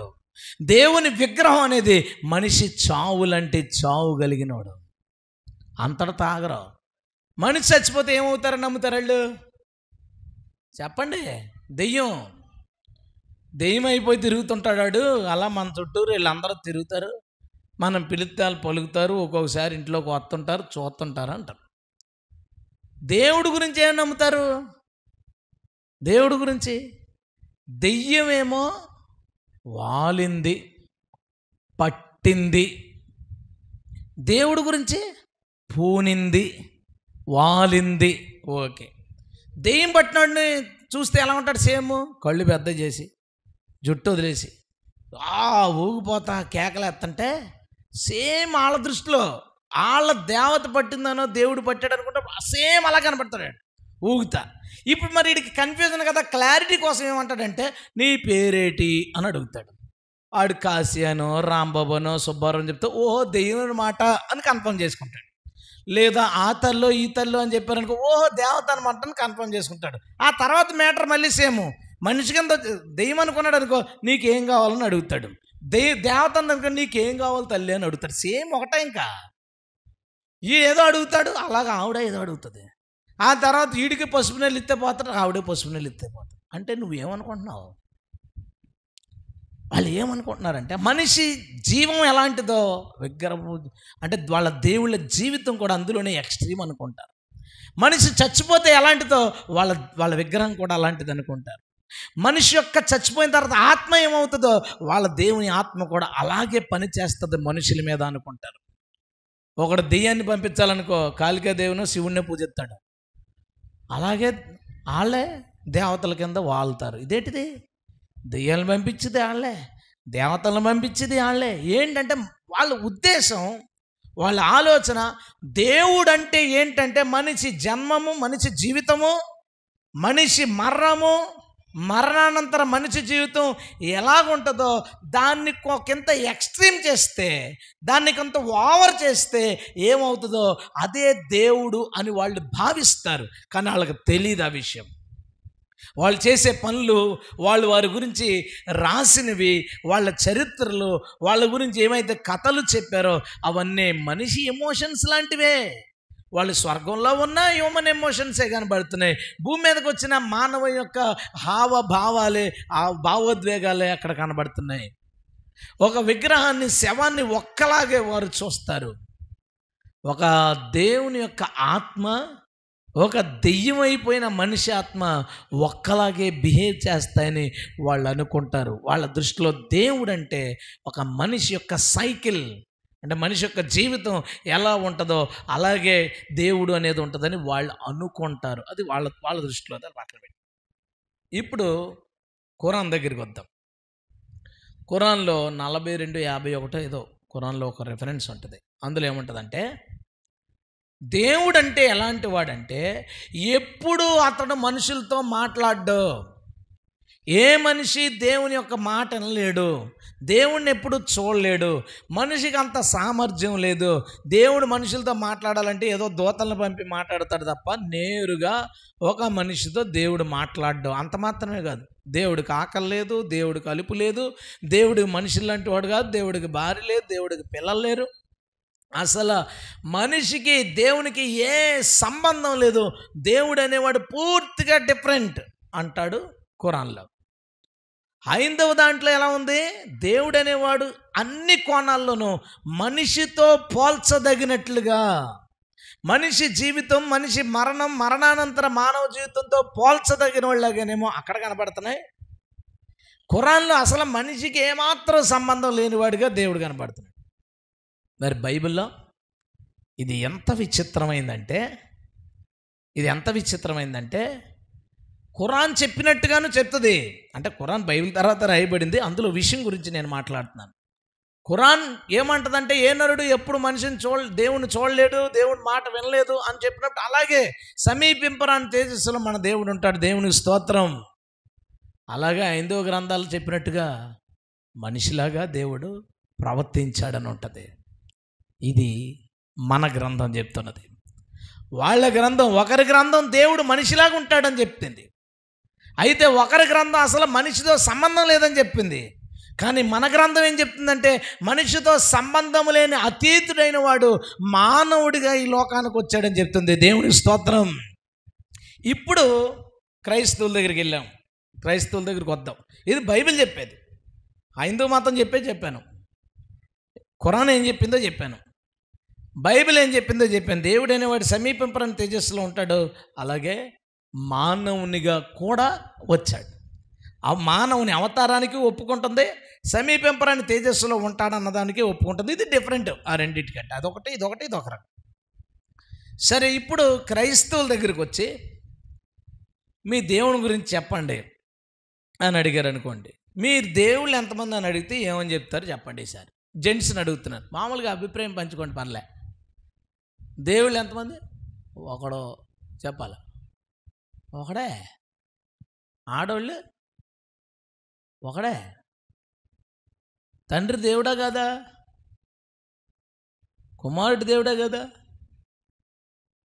దేవుని విగ్రహం అనేది మనిషి చావులంటే చావు కలిగినవాడు అంతటా తాగరావు మనిషి చచ్చిపోతే ఏమవుతారని నమ్ముతారు వాళ్ళు చెప్పండి దెయ్యం దెయ్యం అయిపోయి తిరుగుతుంటాడు అలా మన చుట్టూరు వీళ్ళందరూ తిరుగుతారు మనం పిలిస్తే పలుకుతారు ఒక్కొక్కసారి ఇంట్లోకి వస్తుంటారు చూస్తుంటారు అంటారు దేవుడు గురించి ఏం నమ్ముతారు దేవుడు గురించి దెయ్యమేమో వాలింది పట్టింది దేవుడు గురించి పూనింది వాలింది ఓకే దెయ్యం పట్టినోడిని చూస్తే ఎలా ఉంటాడు సేమ్ కళ్ళు పెద్ద చేసి జుట్టు వదిలేసి ఆ ఊగిపోతా ఎత్తంటే సేమ్ వాళ్ళ దృష్టిలో వాళ్ళ దేవత పట్టిందనో దేవుడు పట్టాడు అనుకుంటే సేమ్ అలా కనపడతాడు ఊగుతా ఇప్పుడు మరి వీడికి కన్ఫ్యూజన్ కదా క్లారిటీ కోసం ఏమంటాడంటే నీ పేరేటి అని అడుగుతాడు వాడు కాశీయనో రాంబాబునో సుబ్బారావు అని చెప్తే ఓహో దేవుని మాట అని కన్ఫర్మ్ చేసుకుంటాడు లేదా ఆ తల్లో ఈ తల్లో అని చెప్పారనుకో ఓహో దేవత అనమాట అని కన్ఫర్మ్ చేసుకుంటాడు ఆ తర్వాత మ్యాటర్ మళ్ళీ సేము మనిషి కింద దెయ్యం అనుకున్నాడు అనుకో నీకేం కావాలని అడుగుతాడు దే దేవత అనుకో నీకేం కావాలి తల్లి అని అడుగుతాడు సేమ్ ఒకటే ఇంకా ఏదో అడుగుతాడు అలాగ ఆవిడ ఏదో అడుగుతుంది ఆ తర్వాత ఈడికి పసుపు నెల్లి ఇస్తే పోతాడు ఆవిడే పసుపు నెల్లి ఇస్తే పోతాడు అంటే నువ్వు ఏమనుకుంటున్నావు వాళ్ళు ఏమనుకుంటున్నారంటే మనిషి జీవం ఎలాంటిదో విగ్రహం అంటే వాళ్ళ దేవుళ్ళ జీవితం కూడా అందులోనే ఎక్స్ట్రీమ్ అనుకుంటారు మనిషి చచ్చిపోతే ఎలాంటిదో వాళ్ళ వాళ్ళ విగ్రహం కూడా అలాంటిది అనుకుంటారు మనిషి యొక్క చచ్చిపోయిన తర్వాత ఆత్మ ఏమవుతుందో వాళ్ళ దేవుని ఆత్మ కూడా అలాగే పనిచేస్తుంది మనుషుల మీద అనుకుంటారు ఒకడు దెయ్యాన్ని పంపించాలనుకో కాళికా దేవుని శివుణ్ణి పూజిస్తాడు అలాగే వాళ్ళే దేవతల కింద వాళ్తారు ఇదేంటిది దెయ్యాలను పంపించింది వాళ్ళే దేవతలను పంపించింది వాళ్ళే ఏంటంటే వాళ్ళ ఉద్దేశం వాళ్ళ ఆలోచన దేవుడంటే ఏంటంటే మనిషి జన్మము మనిషి జీవితము మనిషి మరణము మరణానంతర మనిషి జీవితం ఎలాగుంటుందో దాన్ని కొంత ఎక్స్ట్రీమ్ చేస్తే దాన్ని కొంత ఓవర్ చేస్తే ఏమవుతుందో అదే దేవుడు అని వాళ్ళు భావిస్తారు కానీ వాళ్ళకి తెలియదు ఆ విషయం వాళ్ళు చేసే పనులు వాళ్ళు వారి గురించి రాసినవి వాళ్ళ చరిత్రలు వాళ్ళ గురించి ఏమైతే కథలు చెప్పారో అవన్నీ మనిషి ఎమోషన్స్ లాంటివే వాళ్ళు స్వర్గంలో ఉన్న హ్యూమన్ ఎమోషన్సే కనబడుతున్నాయి భూమి మీదకి వచ్చిన మానవ యొక్క హావ భావాలే ఆ భావోద్వేగాలే అక్కడ కనబడుతున్నాయి ఒక విగ్రహాన్ని శవాన్ని ఒక్కలాగే వారు చూస్తారు ఒక దేవుని యొక్క ఆత్మ ఒక దెయ్యం అయిపోయిన మనిషి ఆత్మ ఒక్కలాగే బిహేవ్ చేస్తాయని వాళ్ళు అనుకుంటారు వాళ్ళ దృష్టిలో దేవుడు అంటే ఒక మనిషి యొక్క సైకిల్ అంటే మనిషి యొక్క జీవితం ఎలా ఉంటుందో అలాగే దేవుడు అనేది ఉంటుందని వాళ్ళు అనుకుంటారు అది వాళ్ళ వాళ్ళ దృష్టిలో అది మాటలు పెట్టి ఇప్పుడు ఖురాన్ దగ్గరికి వద్దాం ఖురాన్లో నలభై రెండు యాభై ఒకటో ఏదో కురాన్లో ఒక రెఫరెన్స్ ఉంటుంది అందులో ఏముంటుందంటే దేవుడంటే ఎలాంటి వాడంటే ఎప్పుడు అతడు మనుషులతో మాట్లాడ్డో ఏ మనిషి దేవుని యొక్క మాట లేడు దేవుణ్ణి ఎప్పుడు చూడలేడు మనిషికి అంత సామర్థ్యం లేదు దేవుడు మనుషులతో మాట్లాడాలంటే ఏదో దోతలను పంపి మాట్లాడతాడు తప్ప నేరుగా ఒక మనిషితో దేవుడు మాట్లాడడం అంత మాత్రమే కాదు దేవుడికి ఆకలి లేదు దేవుడికి అలుపు లేదు దేవుడికి మనుషులు లాంటి వాడు కాదు దేవుడికి భార్య లేదు దేవుడికి పిల్లలు లేరు అసలు మనిషికి దేవునికి ఏ సంబంధం లేదు దేవుడు అనేవాడు పూర్తిగా డిఫరెంట్ అంటాడు ఖురాన్లో హైందవ దాంట్లో ఎలా ఉంది దేవుడు అనేవాడు అన్ని కోణాల్లోనూ మనిషితో పోల్చదగినట్లుగా మనిషి జీవితం మనిషి మరణం మరణానంతర మానవ జీవితంతో పోల్చదగిన వాళ్ళగానేమో అక్కడ కనబడుతున్నాయి ఖురాన్లో అసలు మనిషికి ఏమాత్రం సంబంధం లేనివాడిగా దేవుడు కనబడుతున్నాడు మరి బైబిల్లో ఇది ఎంత విచిత్రమైందంటే ఇది ఎంత విచిత్రమైందంటే ఖురాన్ చెప్పినట్టుగాను చెప్తుంది అంటే ఖురాన్ బైబిల్ తర్వాత రాయబడింది అందులో విషయం గురించి నేను మాట్లాడుతున్నాను ఖురాన్ ఏమంటదంటే ఏ నరుడు ఎప్పుడు మనిషిని చూడ దేవుని చూడలేడు దేవుని మాట వినలేదు అని చెప్పినప్పుడు అలాగే సమీపింపరాని తేజస్సులో మన దేవుడు ఉంటాడు దేవుని స్తోత్రం అలాగే ఐదో గ్రంథాలు చెప్పినట్టుగా మనిషిలాగా దేవుడు ప్రవర్తించాడని ఉంటుంది ఇది మన గ్రంథం చెప్తున్నది వాళ్ళ గ్రంథం ఒకరి గ్రంథం దేవుడు మనిషిలాగా ఉంటాడని చెప్తుంది అయితే ఒకరి గ్రంథం అసలు మనిషితో సంబంధం లేదని చెప్పింది కానీ మన గ్రంథం ఏం చెప్తుందంటే మనిషితో సంబంధం లేని అతీతుడైన వాడు మానవుడిగా ఈ లోకానికి వచ్చాడని చెప్తుంది దేవుని స్తోత్రం ఇప్పుడు క్రైస్తవుల దగ్గరికి వెళ్ళాం క్రైస్తవుల దగ్గరికి వద్దాం ఇది బైబిల్ చెప్పేది హైందూ మాత్రం చెప్పే చెప్పాను ఖురాన్ ఏం చెప్పిందో చెప్పాను బైబిల్ ఏం చెప్పిందో చెప్పాను దేవుడు అనేవాడు సమీపింపరని తేజస్సులో ఉంటాడు అలాగే మానవునిగా కూడా వచ్చాడు ఆ మానవుని అవతారానికి ఒప్పుకుంటుంది సమీపెంపరాని తేజస్సులో ఉంటాడన్నదానికి ఒప్పుకుంటుంది ఇది డిఫరెంట్ ఆ రెండింటికంటే అదొకటి ఇదొకటి ఇదొక రకం సరే ఇప్పుడు క్రైస్తవుల దగ్గరికి వచ్చి మీ దేవుని గురించి చెప్పండి అని అడిగారు అనుకోండి మీరు దేవుళ్ళు ఎంతమంది అని అడిగితే ఏమని చెప్తారు చెప్పండి సార్ జెంట్స్ని అడుగుతున్నారు మామూలుగా అభిప్రాయం పంచుకోండి పర్లే దేవుళ్ళు ఎంతమంది ఒకడు చెప్పాలి ఒకడే ఆడోళ్ళు ఒకడే తండ్రి దేవుడా కదా కుమారుడు దేవుడా కదా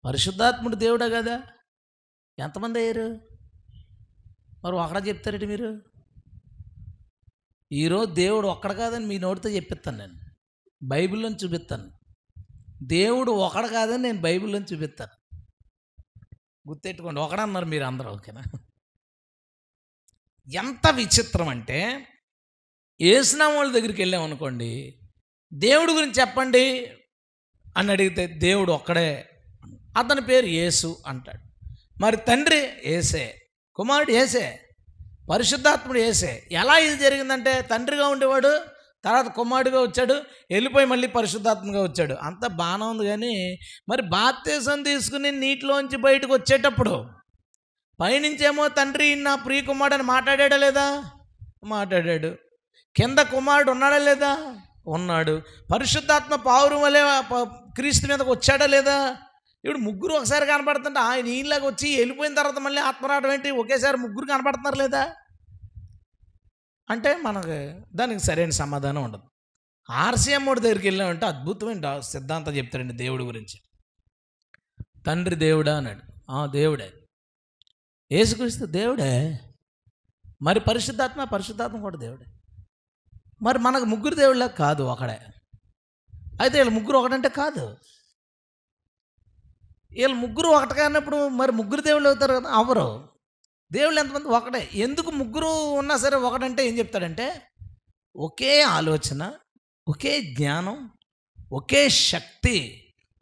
పరిశుద్ధాత్ముడు దేవుడా కదా ఎంతమంది అయ్యారు మరి ఒకడా చెప్తారండి మీరు ఈరోజు దేవుడు ఒక్కడ కాదని మీ నోటితో చెప్పిస్తాను నేను బైబిల్లోని చూపిస్తాను దేవుడు ఒకడు కాదని నేను బైబిల్లోని చూపిస్తాను గుర్తెట్టుకోండి ఒకడన్నారు మీరు అందరూ ఓకేనా ఎంత విచిత్రం అంటే ఏసునామ వాళ్ళ దగ్గరికి వెళ్ళామనుకోండి దేవుడి గురించి చెప్పండి అని అడిగితే దేవుడు ఒక్కడే అతని పేరు యేసు అంటాడు మరి తండ్రి ఏసే కుమారుడు ఏసే పరిశుద్ధాత్ముడు ఏసే ఎలా ఇది జరిగిందంటే తండ్రిగా ఉండేవాడు తర్వాత కుమారుడుగా వచ్చాడు వెళ్ళిపోయి మళ్ళీ పరిశుద్ధాత్మగా వచ్చాడు అంత బాగానే ఉంది కానీ మరి బాప్తీసం తీసుకుని నీటిలోంచి బయటకు వచ్చేటప్పుడు పైనుంచేమో తండ్రి నా ప్రియ కుమారుడు మాట్లాడా లేదా మాట్లాడాడు కింద కుమారుడు ఉన్నాడా లేదా ఉన్నాడు పరిశుద్ధాత్మ పావురం వలె క్రీస్తు మీదకి వచ్చాడా లేదా ఇప్పుడు ముగ్గురు ఒకసారి కనపడుతుంటే ఆయన ఈయనలాగా వచ్చి వెళ్ళిపోయిన తర్వాత మళ్ళీ ఆత్మరాటం ఏంటి ఒకేసారి ముగ్గురు కనపడుతున్నారు లేదా అంటే మనకు దానికి సరైన సమాధానం ఉండదు ఆర్సీఎం మూడు దగ్గరికి వెళ్ళామంటే అద్భుతమైన సిద్ధాంతం చెప్తారండి దేవుడి గురించి తండ్రి దేవుడా అన్నాడు ఆ దేవుడే ఏసుక్రీస్తు దేవుడే మరి పరిశుద్ధాత్మ పరిశుద్ధాత్మ కూడా దేవుడే మరి మనకు ముగ్గురు దేవుళ్ళ కాదు ఒకడే అయితే వీళ్ళు ముగ్గురు ఒకటంటే కాదు వీళ్ళు ముగ్గురు ఒకటి కానప్పుడు మరి ముగ్గురు దేవుళ్ళు అవుతారు కదా అవరు దేవుళ్ళు ఎంతమంది ఒకటే ఎందుకు ముగ్గురు ఉన్నా సరే ఒకటంటే ఏం చెప్తాడంటే ఒకే ఆలోచన ఒకే జ్ఞానం ఒకే శక్తి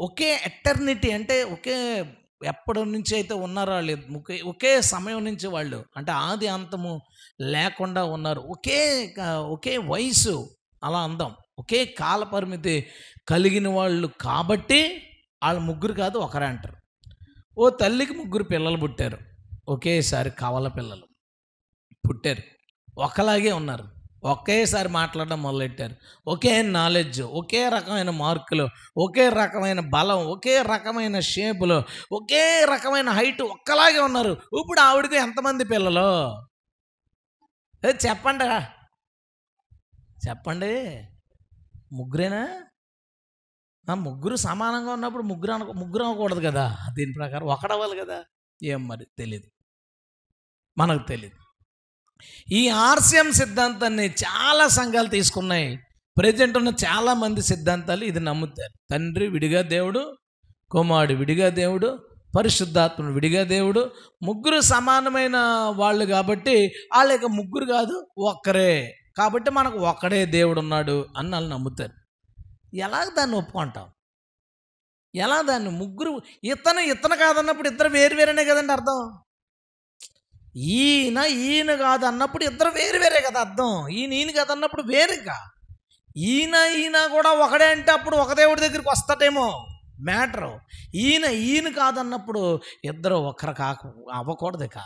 ఒకే ఎటర్నిటీ అంటే ఒకే ఎప్పటి నుంచి అయితే ఉన్నారో వాళ్ళు ఒకే ఒకే సమయం నుంచి వాళ్ళు అంటే ఆది అంతము లేకుండా ఉన్నారు ఒకే ఒకే వయసు అలా అందాం ఒకే కాల పరిమితి కలిగిన వాళ్ళు కాబట్టి వాళ్ళు ముగ్గురు కాదు ఒకరే అంటారు ఓ తల్లికి ముగ్గురు పిల్లలు పుట్టారు ఒకేసారి కవల పిల్లలు పుట్టారు ఒకలాగే ఉన్నారు ఒకేసారి మాట్లాడడం మొదలెట్టారు ఒకే నాలెడ్జ్ ఒకే రకమైన మార్కులు ఒకే రకమైన బలం ఒకే రకమైన షేపులు ఒకే రకమైన హైట్ ఒక్కలాగే ఉన్నారు ఇప్పుడు ఆవిడకి ఎంతమంది పిల్లలు చెప్పండి చెప్పండి ముగ్గురేనా ముగ్గురు సమానంగా ఉన్నప్పుడు ముగ్గురు అనుకో ముగ్గురు అవ్వకూడదు కదా దీని ప్రకారం ఒకడవ్వాలి కదా ఏం మరి తెలియదు మనకు తెలియదు ఈ ఆర్సిఎం సిద్ధాంతాన్ని చాలా సంఘాలు తీసుకున్నాయి ప్రజెంట్ ఉన్న చాలామంది సిద్ధాంతాలు ఇది నమ్ముతారు తండ్రి విడిగా దేవుడు కుమారుడు విడిగా దేవుడు పరిశుద్ధాత్ముడు విడిగా దేవుడు ముగ్గురు సమానమైన వాళ్ళు కాబట్టి వాళ్ళ యొక్క ముగ్గురు కాదు ఒక్కరే కాబట్టి మనకు ఒక్కడే దేవుడు ఉన్నాడు అని వాళ్ళు నమ్ముతారు ఎలా దాన్ని ఒప్పుకుంటాం ఎలా దాన్ని ముగ్గురు ఇతను ఇతను కాదన్నప్పుడు ఇద్దరు వేరు వేరేనే కదండి అర్థం ఈయన ఈయన కాదు అన్నప్పుడు ఇద్దరు వేరు వేరే కదా అర్థం ఈయన ఈయన కాదు అన్నప్పుడు వేరుగా ఈయన ఈయన కూడా ఒకడే అంటే అప్పుడు ఒక దేవుడి దగ్గరికి వస్తాటేమో మ్యాటరు ఈయన ఈయన కాదన్నప్పుడు ఇద్దరు ఒకరు కాక అవ్వకూడదు ఇక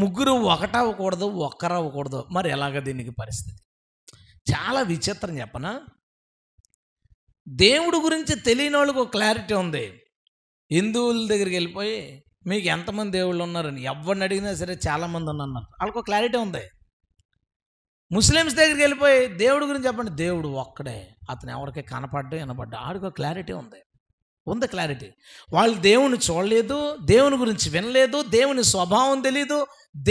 ముగ్గురు ఒక్కరు ఒక్కరవ్వకూడదు మరి ఎలాగ దీనికి పరిస్థితి చాలా విచిత్రం చెప్పనా దేవుడి గురించి తెలియని వాళ్ళకు క్లారిటీ ఉంది హిందువుల దగ్గరికి వెళ్ళిపోయి మీకు ఎంతమంది దేవుళ్ళు ఉన్నారని ఎవరిని అడిగినా సరే చాలామంది ఉన్నారు వాళ్ళకు క్లారిటీ ఉంది ముస్లిమ్స్ దగ్గరికి వెళ్ళిపోయి దేవుడి గురించి చెప్పండి దేవుడు ఒక్కడే అతను ఎవరికి కనపడ్డా వినపడ్డా ఆడికి క్లారిటీ ఉంది ఉంది క్లారిటీ వాళ్ళు దేవుని చూడలేదు దేవుని గురించి వినలేదు దేవుని స్వభావం తెలియదు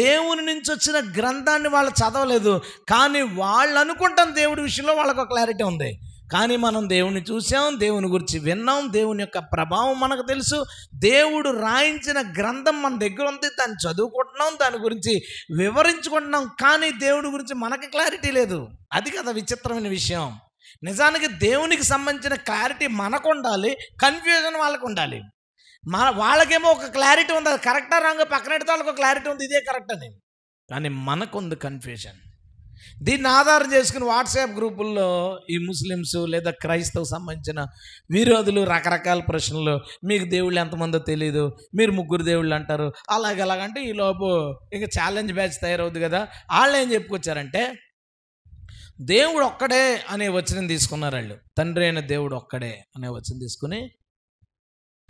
దేవుని నుంచి వచ్చిన గ్రంథాన్ని వాళ్ళు చదవలేదు కానీ వాళ్ళు అనుకుంటాం దేవుడి విషయంలో వాళ్ళకు క్లారిటీ ఉంది కానీ మనం దేవుని చూసాం దేవుని గురించి విన్నాం దేవుని యొక్క ప్రభావం మనకు తెలుసు దేవుడు రాయించిన గ్రంథం మన దగ్గర ఉంది దాన్ని చదువుకుంటున్నాం దాని గురించి వివరించుకుంటున్నాం కానీ దేవుడి గురించి మనకి క్లారిటీ లేదు అది కదా విచిత్రమైన విషయం నిజానికి దేవునికి సంబంధించిన క్లారిటీ మనకు ఉండాలి కన్ఫ్యూజన్ వాళ్ళకు ఉండాలి మన వాళ్ళకేమో ఒక క్లారిటీ ఉంది అది కరెక్టా రాంగ్ పెడితే వాళ్ళకి ఒక క్లారిటీ ఉంది ఇదే కరెక్ట్ అని కానీ మనకుంది కన్ఫ్యూజన్ దీన్ని ఆధారం చేసుకుని వాట్సాప్ గ్రూపుల్లో ఈ ముస్లిమ్స్ లేదా క్రైస్తవ సంబంధించిన విరోధులు రకరకాల ప్రశ్నలు మీకు దేవుళ్ళు ఎంతమందో తెలియదు మీరు ముగ్గురు దేవుళ్ళు అంటారు అలాగే అలాగంటే ఈ లోపు ఇంకా ఛాలెంజ్ బ్యాచ్ తయారవుద్ది కదా వాళ్ళు ఏం చెప్పుకొచ్చారంటే దేవుడు ఒక్కడే అనే వచనం తీసుకున్నారు వాళ్ళు తండ్రి అయిన దేవుడు ఒక్కడే అనే వచనం తీసుకుని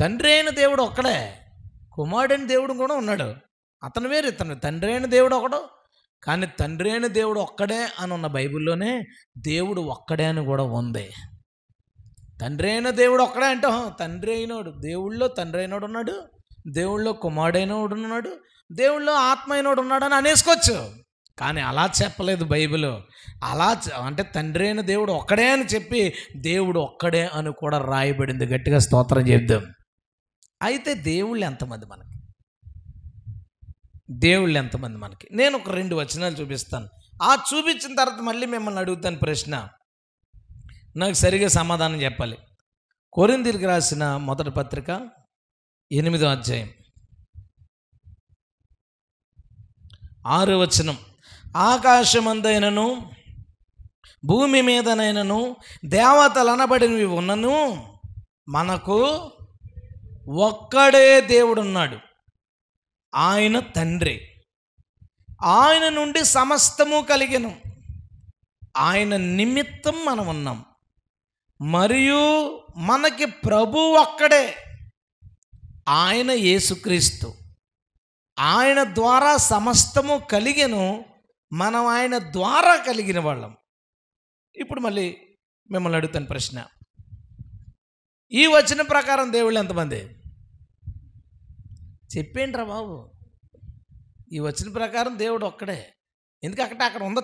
తండ్రి అయిన దేవుడు ఒక్కడే కుమారుడైన దేవుడు కూడా ఉన్నాడు అతను వేరు ఇతను తండ్రి అయిన దేవుడు ఒకడు కానీ తండ్రి అయిన దేవుడు ఒక్కడే అని ఉన్న బైబిల్లోనే దేవుడు ఒక్కడే అని కూడా ఉంది తండ్రి అయిన దేవుడు ఒక్కడే అంటే తండ్రి అయినోడు దేవుళ్ళో తండ్రి అయినోడు ఉన్నాడు దేవుళ్ళో కుమారుడైనోడు ఉన్నాడు దేవుళ్ళో ఆత్మ అయినోడు ఉన్నాడు అని అనేసుకోవచ్చు కానీ అలా చెప్పలేదు బైబిల్ అలా అంటే తండ్రి అయిన దేవుడు ఒక్కడే అని చెప్పి దేవుడు ఒక్కడే అని కూడా రాయబడింది గట్టిగా స్తోత్రం చెప్దాం అయితే దేవుళ్ళు ఎంతమంది మనకి దేవుళ్ళు ఎంతమంది మనకి నేను ఒక రెండు వచనాలు చూపిస్తాను ఆ చూపించిన తర్వాత మళ్ళీ మిమ్మల్ని అడుగుతాను ప్రశ్న నాకు సరిగా సమాధానం చెప్పాలి కొరిందిరికి రాసిన మొదటి పత్రిక ఎనిమిదో అధ్యాయం ఆరు వచనం ఆకాశమందైనను భూమి మీదనైనను దేవతలు అనబడినవి ఉన్నను మనకు ఒక్కడే దేవుడున్నాడు ఆయన తండ్రి ఆయన నుండి సమస్తము కలిగిన ఆయన నిమిత్తం మనం ఉన్నాం మరియు మనకి ప్రభు ఒక్కడే ఆయన యేసుక్రీస్తు ఆయన ద్వారా సమస్తము కలిగను మనం ఆయన ద్వారా కలిగిన వాళ్ళం ఇప్పుడు మళ్ళీ మిమ్మల్ని అడుగుతాను ప్రశ్న ఈ వచ్చిన ప్రకారం దేవుళ్ళు ఎంతమంది చెప్పేంట్రా బాబు ఈ వచ్చిన ప్రకారం దేవుడు ఒక్కడే ఎందుకంటే అక్కడ ఉందో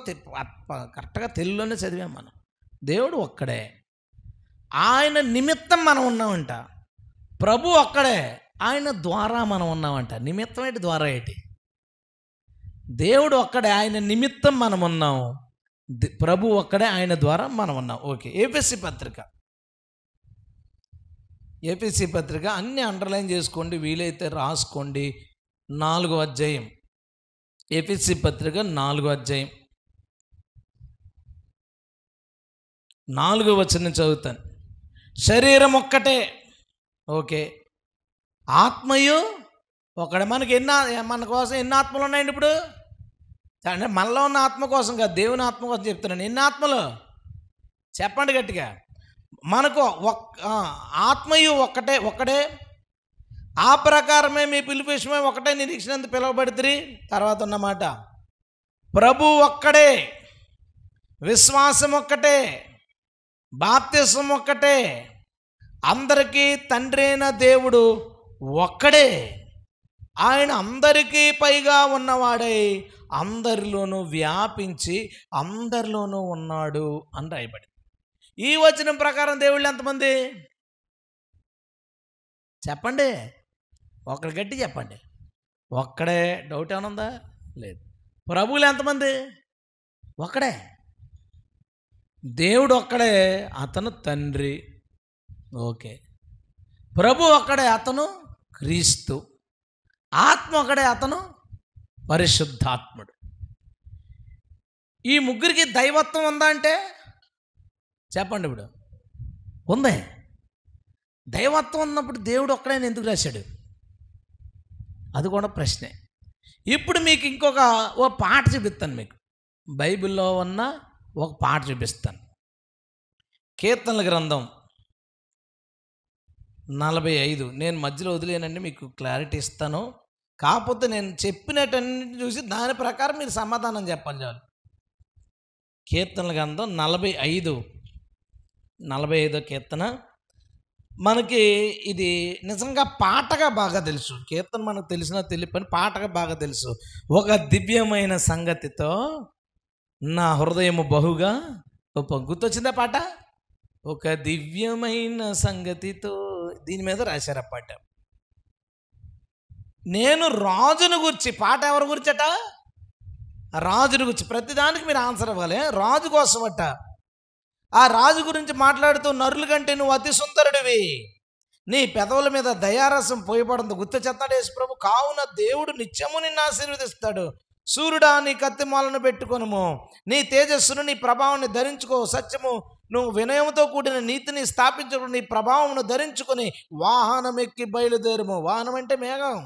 కరెక్ట్గా తెలుగులోనే చదివాం మనం దేవుడు ఒక్కడే ఆయన నిమిత్తం మనం ఉన్నామంట ప్రభు ఒక్కడే ఆయన ద్వారా మనం ఉన్నామంట నిమిత్తం ఏంటి ద్వారా ఏంటి దేవుడు ఒక్కడే ఆయన నిమిత్తం మనం ఉన్నాం ప్రభు ఒక్కడే ఆయన ద్వారా మనం ఉన్నాం ఓకే ఏపీఎస్సీ పత్రిక ఏపీసీ పత్రిక అన్నీ అండర్లైన్ చేసుకోండి వీలైతే రాసుకోండి నాలుగో అధ్యాయం ఏపీసీ పత్రిక నాలుగో అధ్యాయం నాలుగో వచ్చిన చదువుతాను శరీరం ఒక్కటే ఓకే ఆత్మయు ఒకటి మనకి ఎన్న మన కోసం ఎన్ని ఆత్మలు ఉన్నాయండి ఇప్పుడు అంటే మనలో ఉన్న ఆత్మ కోసం కాదు దేవుని ఆత్మ కోసం చెప్తున్నాను ఎన్ని ఆత్మలు చెప్పండి గట్టిగా మనకు ఒక్ ఆత్మయు ఒక్కటే ఒక్కడే ఆ ప్రకారమే మీ పిలిపిషమే ఒకటే నిరీక్షణ పిలువబడితే తర్వాత ఉన్నమాట ప్రభు ఒక్కడే విశ్వాసం ఒక్కటే బాప్తిసం ఒక్కటే అందరికీ తండ్రైన దేవుడు ఒక్కడే ఆయన అందరికీ పైగా ఉన్నవాడై అందరిలోనూ వ్యాపించి అందరిలోనూ ఉన్నాడు అని రాయబడింది ఈ వచనం ప్రకారం దేవుళ్ళు ఎంతమంది చెప్పండి ఒకడు గట్టి చెప్పండి ఒక్కడే డౌట్ ఏమనుందా లేదు ప్రభువులు ఎంతమంది ఒక్కడే దేవుడు ఒక్కడే అతను తండ్రి ఓకే ప్రభు ఒక్కడే అతను క్రీస్తు ఆత్మ ఒకడే అతను పరిశుద్ధాత్ముడు ఈ ముగ్గురికి దైవత్వం ఉందా అంటే చెప్పండి ఇప్పుడు ఉంది దైవత్వం ఉన్నప్పుడు దేవుడు ఒక్కడైనా ఎందుకు రాశాడు అది కూడా ప్రశ్నే ఇప్పుడు మీకు ఇంకొక ఓ పాట చూపిస్తాను మీకు బైబిల్లో ఉన్న ఒక పాట చూపిస్తాను కీర్తనల గ్రంథం నలభై ఐదు నేను మధ్యలో వదిలేనండి మీకు క్లారిటీ ఇస్తాను కాకపోతే నేను చెప్పినటన్నిటిని చూసి దాని ప్రకారం మీరు సమాధానం చెప్పాలి చాలు కీర్తనల గ్రంథం నలభై ఐదు నలభై ఐదో కీర్తన మనకి ఇది నిజంగా పాటగా బాగా తెలుసు కీర్తన మనకు తెలిసినా తెలియని పాటగా బాగా తెలుసు ఒక దివ్యమైన సంగతితో నా హృదయము బహుగా ఒక గుర్తొచ్చిందా పాట ఒక దివ్యమైన సంగతితో దీని మీద రాశారు ఆ పాట నేను రాజును గుర్చి పాట ఎవరి గురించట రాజును గుర్చి ప్రతిదానికి మీరు ఆన్సర్ ఇవ్వాలి రాజు కోసం అట్ట ఆ రాజు గురించి మాట్లాడుతూ నరుల కంటే నువ్వు అతి సుందరుడివి నీ పెదవుల మీద దయారసం పోయబడింది గుర్తు చెత్తాడు ప్రభు కావున దేవుడు నిత్యము నిన్ను ఆశీర్వదిస్తాడు సూర్యుడా నీ కత్తిమాలను పెట్టుకొనుము నీ తేజస్సును నీ ప్రభావాన్ని ధరించుకో సత్యము నువ్వు వినయంతో కూడిన నీతిని స్థాపించుకుని నీ ప్రభావమును ధరించుకొని వాహనం ఎక్కి బయలుదేరుము వాహనం అంటే మేఘం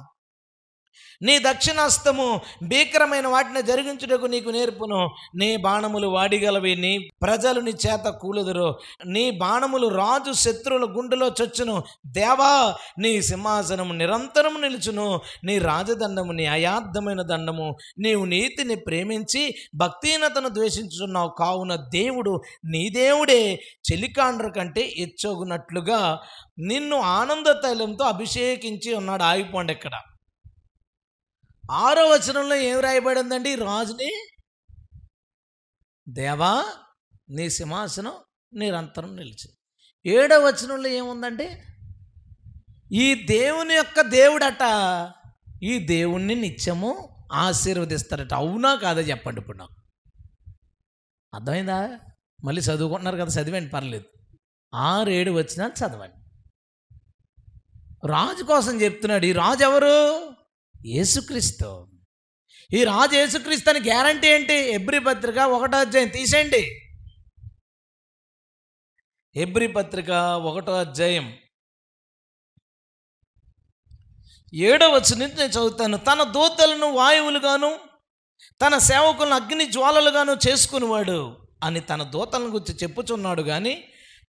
నీ దక్షిణాస్తము భీకరమైన వాటిని జరిగించుటకు నీకు నేర్పును నీ బాణములు వాడిగలవి నీ ప్రజలు నీ చేత కూలుదురు నీ బాణములు రాజు శత్రువుల గుండెలో చొచ్చును దేవా నీ సింహాసనము నిరంతరము నిలుచును నీ రాజదండము నీ అయార్థమైన దండము నీవు నీతిని ప్రేమించి భక్తిహీనతను ద్వేషించుతున్నావు కావున దేవుడు నీ దేవుడే చెలికాండ్ర కంటే ఎచ్చోగునట్లుగా నిన్ను ఆనంద తైలంతో అభిషేకించి ఉన్నాడు ఆగిపోండి ఇక్కడ ఆరో వచనంలో ఏం రాయబడిందండి రాజుని దేవా నీ సింహాసనం నిరంతరం నిలిచి ఏడవ వచనంలో ఏముందండి ఈ దేవుని యొక్క దేవుడట ఈ దేవుణ్ణి నిత్యము ఆశీర్వదిస్తారట అవునా కాదా చెప్పండి ఇప్పుడు నాకు అర్థమైందా మళ్ళీ చదువుకుంటున్నారు కదా చదివండి పర్లేదు ఆరేడు వచ్చినా చదవండి రాజు కోసం చెప్తున్నాడు ఈ రాజు ఎవరు యేసుక్రీస్తు ఈ రాజు యేసుక్రీస్తు అని గ్యారంటీ ఏంటి ఎబ్రి పత్రిక ఒకటో అధ్యాయం తీసేయండి ఎబ్రి పత్రిక ఒకటో అధ్యాయం ఏడో వచ్చి నుంచి నేను చదువుతాను తన దూతలను వాయువులుగాను తన సేవకులను అగ్ని జ్వాలలుగాను చేసుకునేవాడు అని తన దూతలను గురించి చెప్పుచున్నాడు కానీ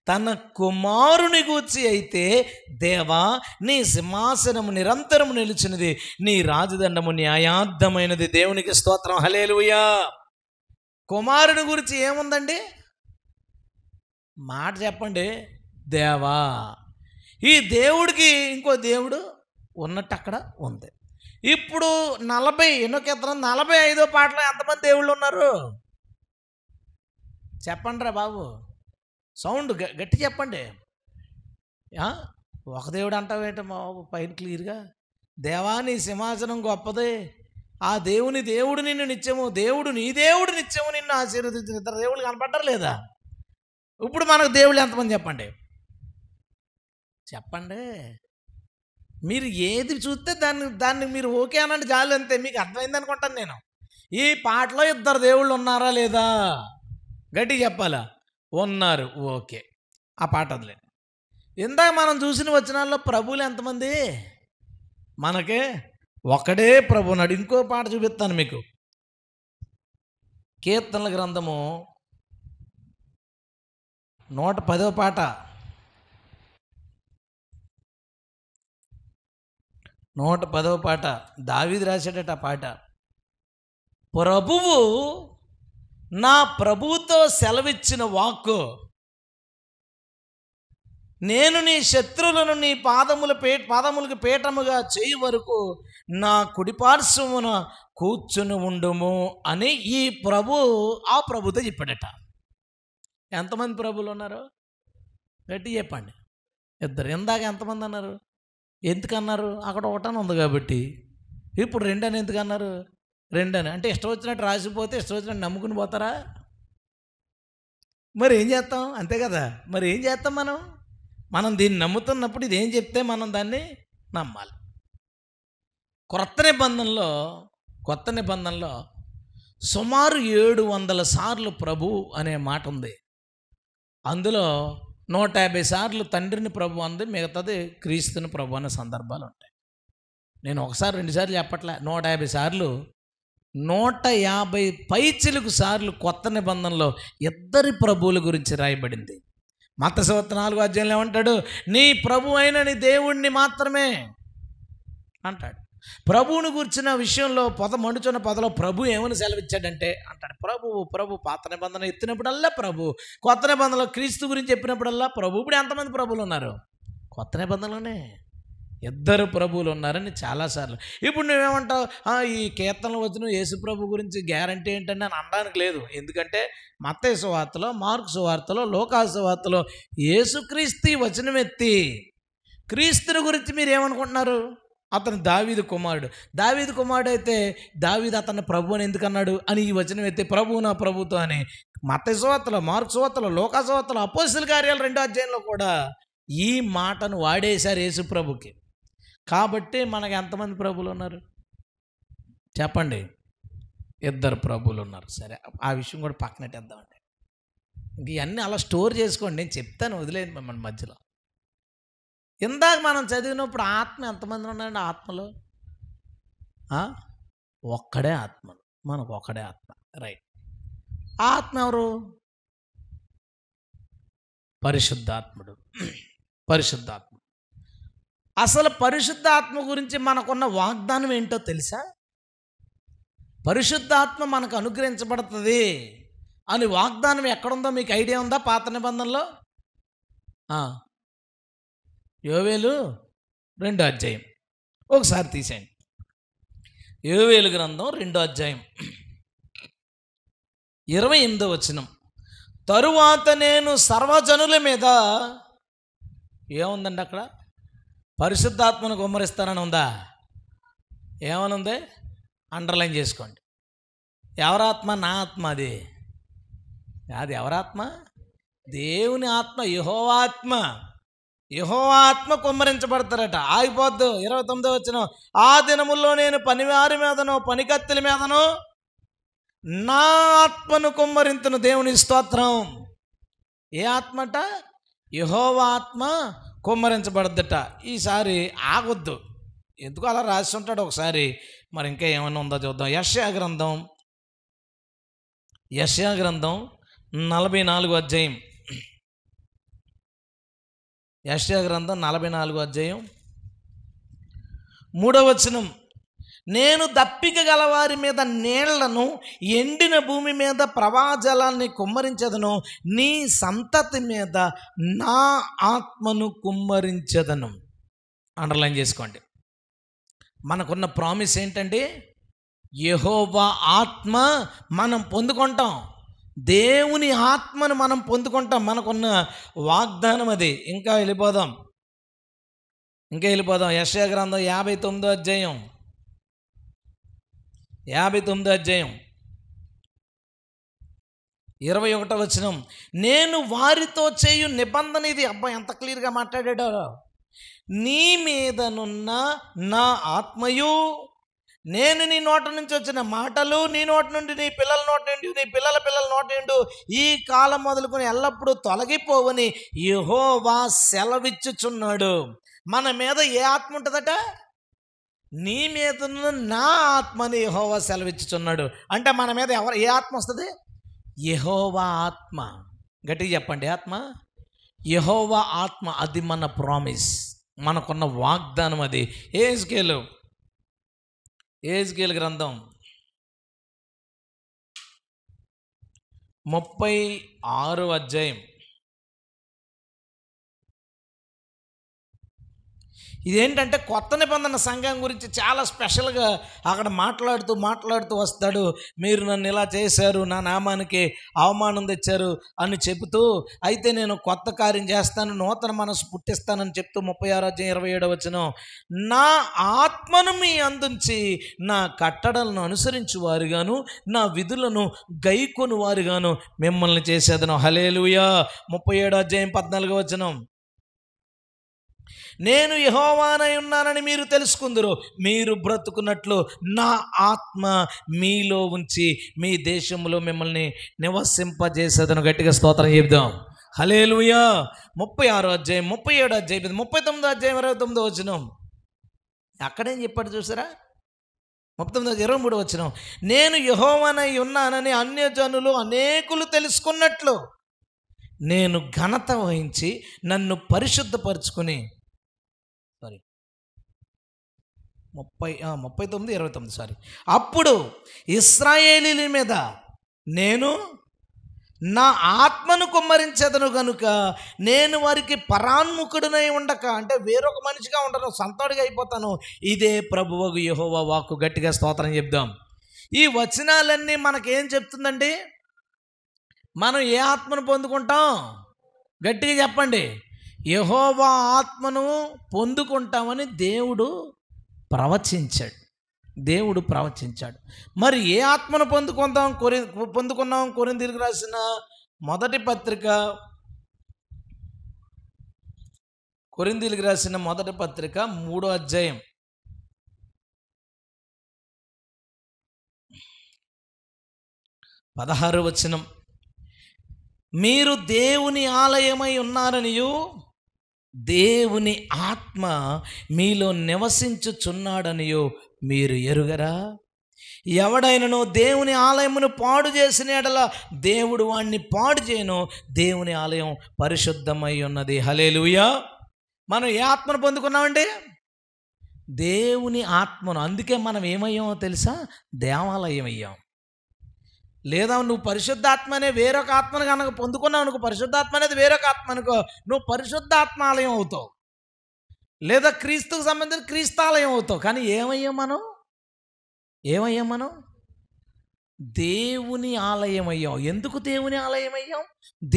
తన కుమారుని గూర్చి అయితే దేవా నీ సింహాసనము నిరంతరము నిలిచినది నీ రాజదండము న్యాయార్థమైనది దేవునికి స్తోత్రం హలేలుయా కుమారుని గురించి ఏముందండి మాట చెప్పండి దేవా ఈ దేవుడికి ఇంకో దేవుడు ఉన్నట్టు అక్కడ ఉంది ఇప్పుడు నలభై ఎన్నో కేతనం నలభై ఐదో పాటలో ఎంతమంది దేవుళ్ళు ఉన్నారు చెప్పండి రా బాబు సౌండ్ గట్టి చెప్పండి ఒక దేవుడు అంటావేంట బాబు పైన క్లియర్గా దేవాని సింహాసనం గొప్పదే ఆ దేవుని దేవుడు నిన్ను నిత్యము దేవుడు నీ దేవుడు నిత్యము నిన్ను ఆశీర్వదించిన ఇద్దరు దేవుడు లేదా ఇప్పుడు మనకు దేవుడు ఎంతమంది చెప్పండి చెప్పండి మీరు ఏది చూస్తే దాన్ని దాన్ని మీరు ఓకే అనండి చాలు అంతే మీకు అర్థమైంది అనుకుంటాను నేను ఈ పాటలో ఇద్దరు దేవుళ్ళు ఉన్నారా లేదా గట్టి చెప్పాలా ఉన్నారు ఓకే ఆ పాట వదిలే ఇందాక మనం చూసిన వచనాల్లో ప్రభువులు ఎంతమంది మనకే ఒకడే ప్రభు నాడు ఇంకో పాట చూపిస్తాను మీకు కీర్తనల గ్రంథము నూట పదవ పాట నూట పదవ పాట దావిది రాసేటట్టు ఆ పాట ప్రభువు నా ప్రభుతో సెలవిచ్చిన వాక్కు నేను నీ శత్రువులను నీ పాదముల పే పాదములకు పీఠముగా చేయి వరకు నా కుడిపార్శ్వమున కూర్చుని ఉండుము అని ఈ ప్రభు ఆ ప్రభుతో చెప్పాడట ఎంతమంది ప్రభులు ఉన్నారు గట్టి చెప్పండి ఇద్దరు ఇందాక ఎంతమంది అన్నారు ఎందుకన్నారు అక్కడ ఒకటని ఉంది కాబట్టి ఇప్పుడు రెండని ఎందుకన్నారు రెండని అంటే ఇష్టం వచ్చినట్టు రాసిపోతే ఇష్టం వచ్చినట్టు నమ్ముకుని పోతారా మరి ఏం చేస్తాం అంతే కదా మరి ఏం చేస్తాం మనం మనం దీన్ని నమ్ముతున్నప్పుడు ఇది ఏం చెప్తే మనం దాన్ని నమ్మాలి కొత్త నిబంధనలో కొత్త నిబంధనలో సుమారు ఏడు వందల సార్లు ప్రభు అనే మాట ఉంది అందులో నూట యాభై సార్లు తండ్రిని ప్రభు అంది మిగతాది క్రీస్తుని ప్రభు అనే సందర్భాలు ఉంటాయి నేను ఒకసారి రెండుసార్లు చెప్పట్లే నూట యాభై సార్లు నూట యాభై పైచిలుకు సార్లు కొత్త నిబంధనలో ఇద్దరి ప్రభువుల గురించి రాయబడింది మత సవత్ నాలుగు అధ్యాయంలో ఏమంటాడు నీ ప్రభు అయిన నీ దేవుణ్ణి మాత్రమే అంటాడు ప్రభువును గుర్చిన విషయంలో పొద మండుచున్న పొదలో ప్రభు ఏమని సెలవిచ్చాడంటే అంటాడు ప్రభువు ప్రభు పాత నిబంధన ఎత్తినప్పుడల్లా ప్రభు కొత్త నిబంధనలో క్రీస్తు గురించి చెప్పినప్పుడల్లా ప్రభు ఇప్పుడు ఎంతమంది ప్రభులు ఉన్నారు కొత్త నిబంధనలోనే ఇద్దరు ప్రభువులు ఉన్నారని చాలాసార్లు ఇప్పుడు నువ్వేమంటావు ఈ కీర్తనలు వచ్చిన ప్రభు గురించి గ్యారంటీ ఏంటని నేను అనడానికి లేదు ఎందుకంటే మత్తయ్య సువార్తలో మార్కు సువార్తలో లోకా సువార్తలో యేసుక్రీస్తు వచనమెత్తి క్రీస్తుని గురించి మీరు ఏమనుకుంటున్నారు అతను దావీదు కుమారుడు దావీదు కుమారుడు అయితే దావీదు అతను ప్రభు అని ఎందుకన్నాడు అని ఈ వచనం అయితే ప్రభు నా ప్రభుతో అని మత సువార్తలో మార్క్ సువార్తలో లోకా సువార్తలో అపోజిల్ కార్యాలు రెండో అధ్యాయంలో కూడా ఈ మాటను వాడేశారు ప్రభుకి కాబట్టే మనకు ఎంతమంది ప్రభులు ఉన్నారు చెప్పండి ఇద్దరు ప్రభులు ఉన్నారు సరే ఆ విషయం కూడా పక్కనట్టేద్దామండి ఇవన్నీ అలా స్టోర్ చేసుకోండి నేను చెప్తాను వదిలేదు మిమ్మల్ని మధ్యలో ఇందాక మనం చదివినప్పుడు ఆత్మ ఎంతమంది ఉన్నాయండి ఆత్మలో ఒక్కడే ఆత్మలు మనకు ఒక్కడే ఆత్మ రైట్ ఆత్మ ఎవరు పరిశుద్ధాత్ముడు పరిశుద్ధాత్మ అసలు పరిశుద్ధాత్మ గురించి మనకున్న వాగ్దానం ఏంటో తెలుసా పరిశుద్ధాత్మ మనకు అనుగ్రహించబడుతుంది అని వాగ్దానం ఎక్కడుందో మీకు ఐడియా ఉందా పాత నిబంధనలో యోవేలు రెండో అధ్యాయం ఒకసారి తీసేయండి యోవేలు గ్రంథం రెండో అధ్యాయం ఇరవై ఎనిమిదో వచనం తరువాత నేను సర్వజనుల మీద ఏముందండి అక్కడ పరిశుద్ధాత్మను గుమ్మరిస్తానని ఉందా ఏమనుంది అండర్లైన్ చేసుకోండి ఎవరాత్మ నా ఆత్మ అది అది ఎవరాత్మ దేవుని ఆత్మ యహోవాత్మ యహోవాత్మ కుమ్మరించబడతారట ఆగిపోద్దు ఇరవై తొమ్మిదో వచ్చిన ఆ దినముల్లో నేను పనివారి మీదనో పనికత్తెల మీదనో నా ఆత్మను కుమ్మరింతును దేవుని స్తోత్రం ఏ ఆత్మట యహోవాత్మ కుమ్మరించబడద్దట ఈసారి ఆగొద్దు ఎందుకు అలా రాసి ఉంటాడు ఒకసారి మరి ఇంకా ఏమైనా ఉందో చూద్దాం యశ్యా గ్రంథం యశ్యా గ్రంథం నలభై నాలుగు అధ్యాయం యశ్యా గ్రంథం నలభై నాలుగు అధ్యాయం మూడవచనం నేను దప్పిక గలవారి మీద నీళ్లను ఎండిన భూమి మీద ప్రవాహజలాన్ని కుమ్మరించదను నీ సంతతి మీద నా ఆత్మను కుమ్మరించదను అండర్లైన్ చేసుకోండి మనకున్న ప్రామిస్ ఏంటంటే యహోవా ఆత్మ మనం పొందుకుంటాం దేవుని ఆత్మను మనం పొందుకుంటాం మనకున్న వాగ్దానం అది ఇంకా వెళ్ళిపోదాం ఇంకా వెళ్ళిపోదాం యశయ గ్రంథం యాభై తొమ్మిదో అధ్యాయం యాభై తొమ్మిది అధ్యాయం ఇరవై ఒకటో వచ్చిన నేను వారితో చేయు నిబంధన ఇది అబ్బా ఎంత క్లియర్గా మాట్లాడాడు నీ మీదనున్న నా ఆత్మయు నేను నీ నోట నుంచి వచ్చిన మాటలు నీ నోటి నుండి నీ పిల్లల నోటి నుండి నీ పిల్లల పిల్లల నోటి నుండి ఈ కాలం మొదలుకొని ఎల్లప్పుడూ తొలగిపోవని యహోవా సెలవిచ్చుచున్నాడు మన మీద ఏ ఆత్మ ఉంటుందట నీ మీద నా ఆత్మని యహోవా సెలవిచ్చుచున్నాడు అంటే మన మీద ఎవరు ఏ ఆత్మ వస్తుంది యహోవా ఆత్మ గట్టిగా చెప్పండి ఆత్మ యహోవా ఆత్మ అది మన ప్రామిస్ మనకున్న వాగ్దానం అది ఏజ్కేలు ఏజ్కేలు గ్రంథం ముప్పై ఆరు అధ్యాయం ఇదేంటంటే కొత్త నిబంధన సంఘం గురించి చాలా స్పెషల్గా అక్కడ మాట్లాడుతూ మాట్లాడుతూ వస్తాడు మీరు నన్ను ఇలా చేశారు నా నామానికి అవమానం తెచ్చారు అని చెబుతూ అయితే నేను కొత్త కార్యం చేస్తాను నూతన మనసు పుట్టిస్తానని చెప్తూ ముప్పై ఆరు అధ్యాయం ఇరవై ఏడవ వచ్చిన నా ఆత్మను మీ అందించి నా కట్టడలను అనుసరించి వారుగాను నా విధులను గైకొని వారుగాను మిమ్మల్ని చేసేదను హలేలుయా ముప్పై ఏడో అధ్యాయం పద్నాలుగో వచ్చినాం నేను యహోవానై ఉన్నానని మీరు తెలుసుకుందరు మీరు బ్రతుకున్నట్లు నా ఆత్మ మీలో ఉంచి మీ దేశంలో మిమ్మల్ని నివసింపజేసేదను గట్టిగా స్తోత్రం చెప్దాం హలేలుయా ముప్పై ఆరో అధ్యాయం ముప్పై ఏడో అధ్యాయం ముప్పై తొమ్మిదో అధ్యాయం ఇరవై తొమ్మిదో వచ్చినం అక్కడేం చెప్పాడు చూసారా ముప్పై తొమ్మిది ఇరవై మూడు వచ్చినం నేను యహోవానై ఉన్నానని అన్యజనులు అనేకులు తెలుసుకున్నట్లు నేను ఘనత వహించి నన్ను పరిశుద్ధపరుచుకుని ముప్పై ముప్పై తొమ్మిది ఇరవై తొమ్మిది సారీ అప్పుడు ఇస్రాయేలీల మీద నేను నా ఆత్మను కుమ్మరించేదను కనుక నేను వారికి పరాన్ముఖుడునై ఉండక అంటే వేరొక మనిషిగా ఉండను సంతోడిగా అయిపోతాను ఇదే ప్రభువకు యహోవా వాక్కు గట్టిగా స్తోత్రం చెప్దాం ఈ వచనాలన్నీ మనకేం చెప్తుందండి మనం ఏ ఆత్మను పొందుకుంటాం గట్టిగా చెప్పండి యహోవా ఆత్మను పొందుకుంటామని దేవుడు ప్రవచించాడు దేవుడు ప్రవచించాడు మరి ఏ ఆత్మను పొందుకుందాం కొరి పొందుకున్నాం తిరిగి రాసిన మొదటి పత్రిక కొరిందీలకు రాసిన మొదటి పత్రిక మూడో అధ్యాయం పదహారు వచనం మీరు దేవుని ఆలయమై ఉన్నారనియు దేవుని ఆత్మ మీలో నివసించుచున్నాడనియో మీరు ఎరుగరా ఎవడైనను దేవుని ఆలయమును పాడు చేసిన ఎడల దేవుడు వాణ్ణి పాడు చేయను దేవుని ఆలయం పరిశుద్ధమై ఉన్నది హలేలుయా మనం ఏ ఆత్మను పొందుకున్నామండి దేవుని ఆత్మను అందుకే మనం ఏమయ్యామో తెలుసా దేవాలయం అయ్యాం లేదా నువ్వు పరిశుద్ధాత్మ అనే వేరొక ఆత్మను కనుక పొందుకున్నావు అనుకో పరిశుద్ధాత్మ అనేది వేరొక ఆత్మ అనుకో నువ్వు పరిశుద్ధాత్మాలయం అవుతావు లేదా క్రీస్తుకు సంబంధించిన క్రీస్తాలయం అవుతావు కానీ ఏమయ్యాం మనం ఏమయ్యాం మనం దేవుని ఆలయం అయ్యాం ఎందుకు దేవుని ఆలయం అయ్యాం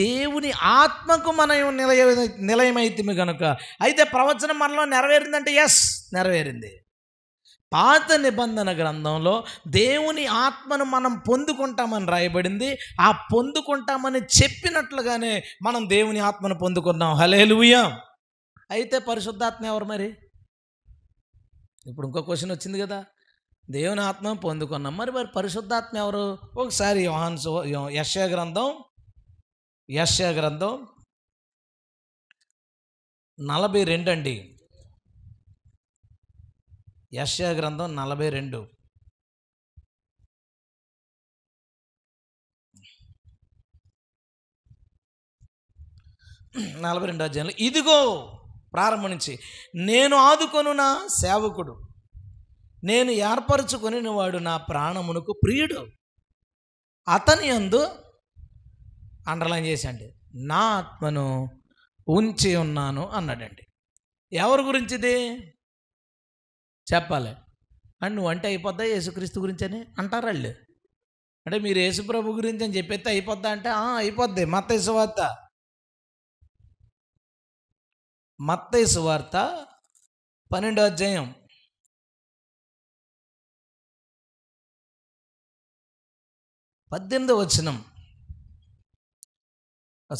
దేవుని ఆత్మకు మనం నిలయ నిలయమైతే కనుక అయితే ప్రవచనం మనలో నెరవేరిందంటే ఎస్ నెరవేరింది పాత నిబంధన గ్రంథంలో దేవుని ఆత్మను మనం పొందుకుంటామని రాయబడింది ఆ పొందుకుంటామని చెప్పినట్లుగానే మనం దేవుని ఆత్మను పొందుకున్నాం హలే అయితే పరిశుద్ధాత్మ ఎవరు మరి ఇప్పుడు ఇంకో క్వశ్చన్ వచ్చింది కదా దేవుని ఆత్మ పొందుకున్నాం మరి మరి పరిశుద్ధాత్మ ఎవరు ఒకసారి యోహాన్ యశ్యా గ్రంథం యశ్యా గ్రంథం నలభై రెండు అండి యశ్యా గ్రంథం నలభై రెండు నలభై రెండు అధ్యాయంలో ఇదిగో ప్రారంభం నుంచి నేను ఆదుకొను నా సేవకుడు నేను ఏర్పరచుకొని వాడు నా ప్రాణమునకు ప్రియుడు అతని అందు అండర్లైన్ చేశాండి నా ఆత్మను ఉంచి ఉన్నాను అన్నాడండి ఎవరి గురించిది చెప్పాలి అండ్ నువ్వు అంటే అయిపోద్దా యేసుక్రీస్తు గురించి అని అంటారు వాళ్ళు అంటే మీరు యేసుప్రభు గురించి అని చెప్పేస్తే అయిపోద్దా అంటే అయిపోద్ది మత్తయ్య వార్త మత్తయ్య వార్త పన్నెండో అధ్యాయం పద్దెనిమిదో వచనం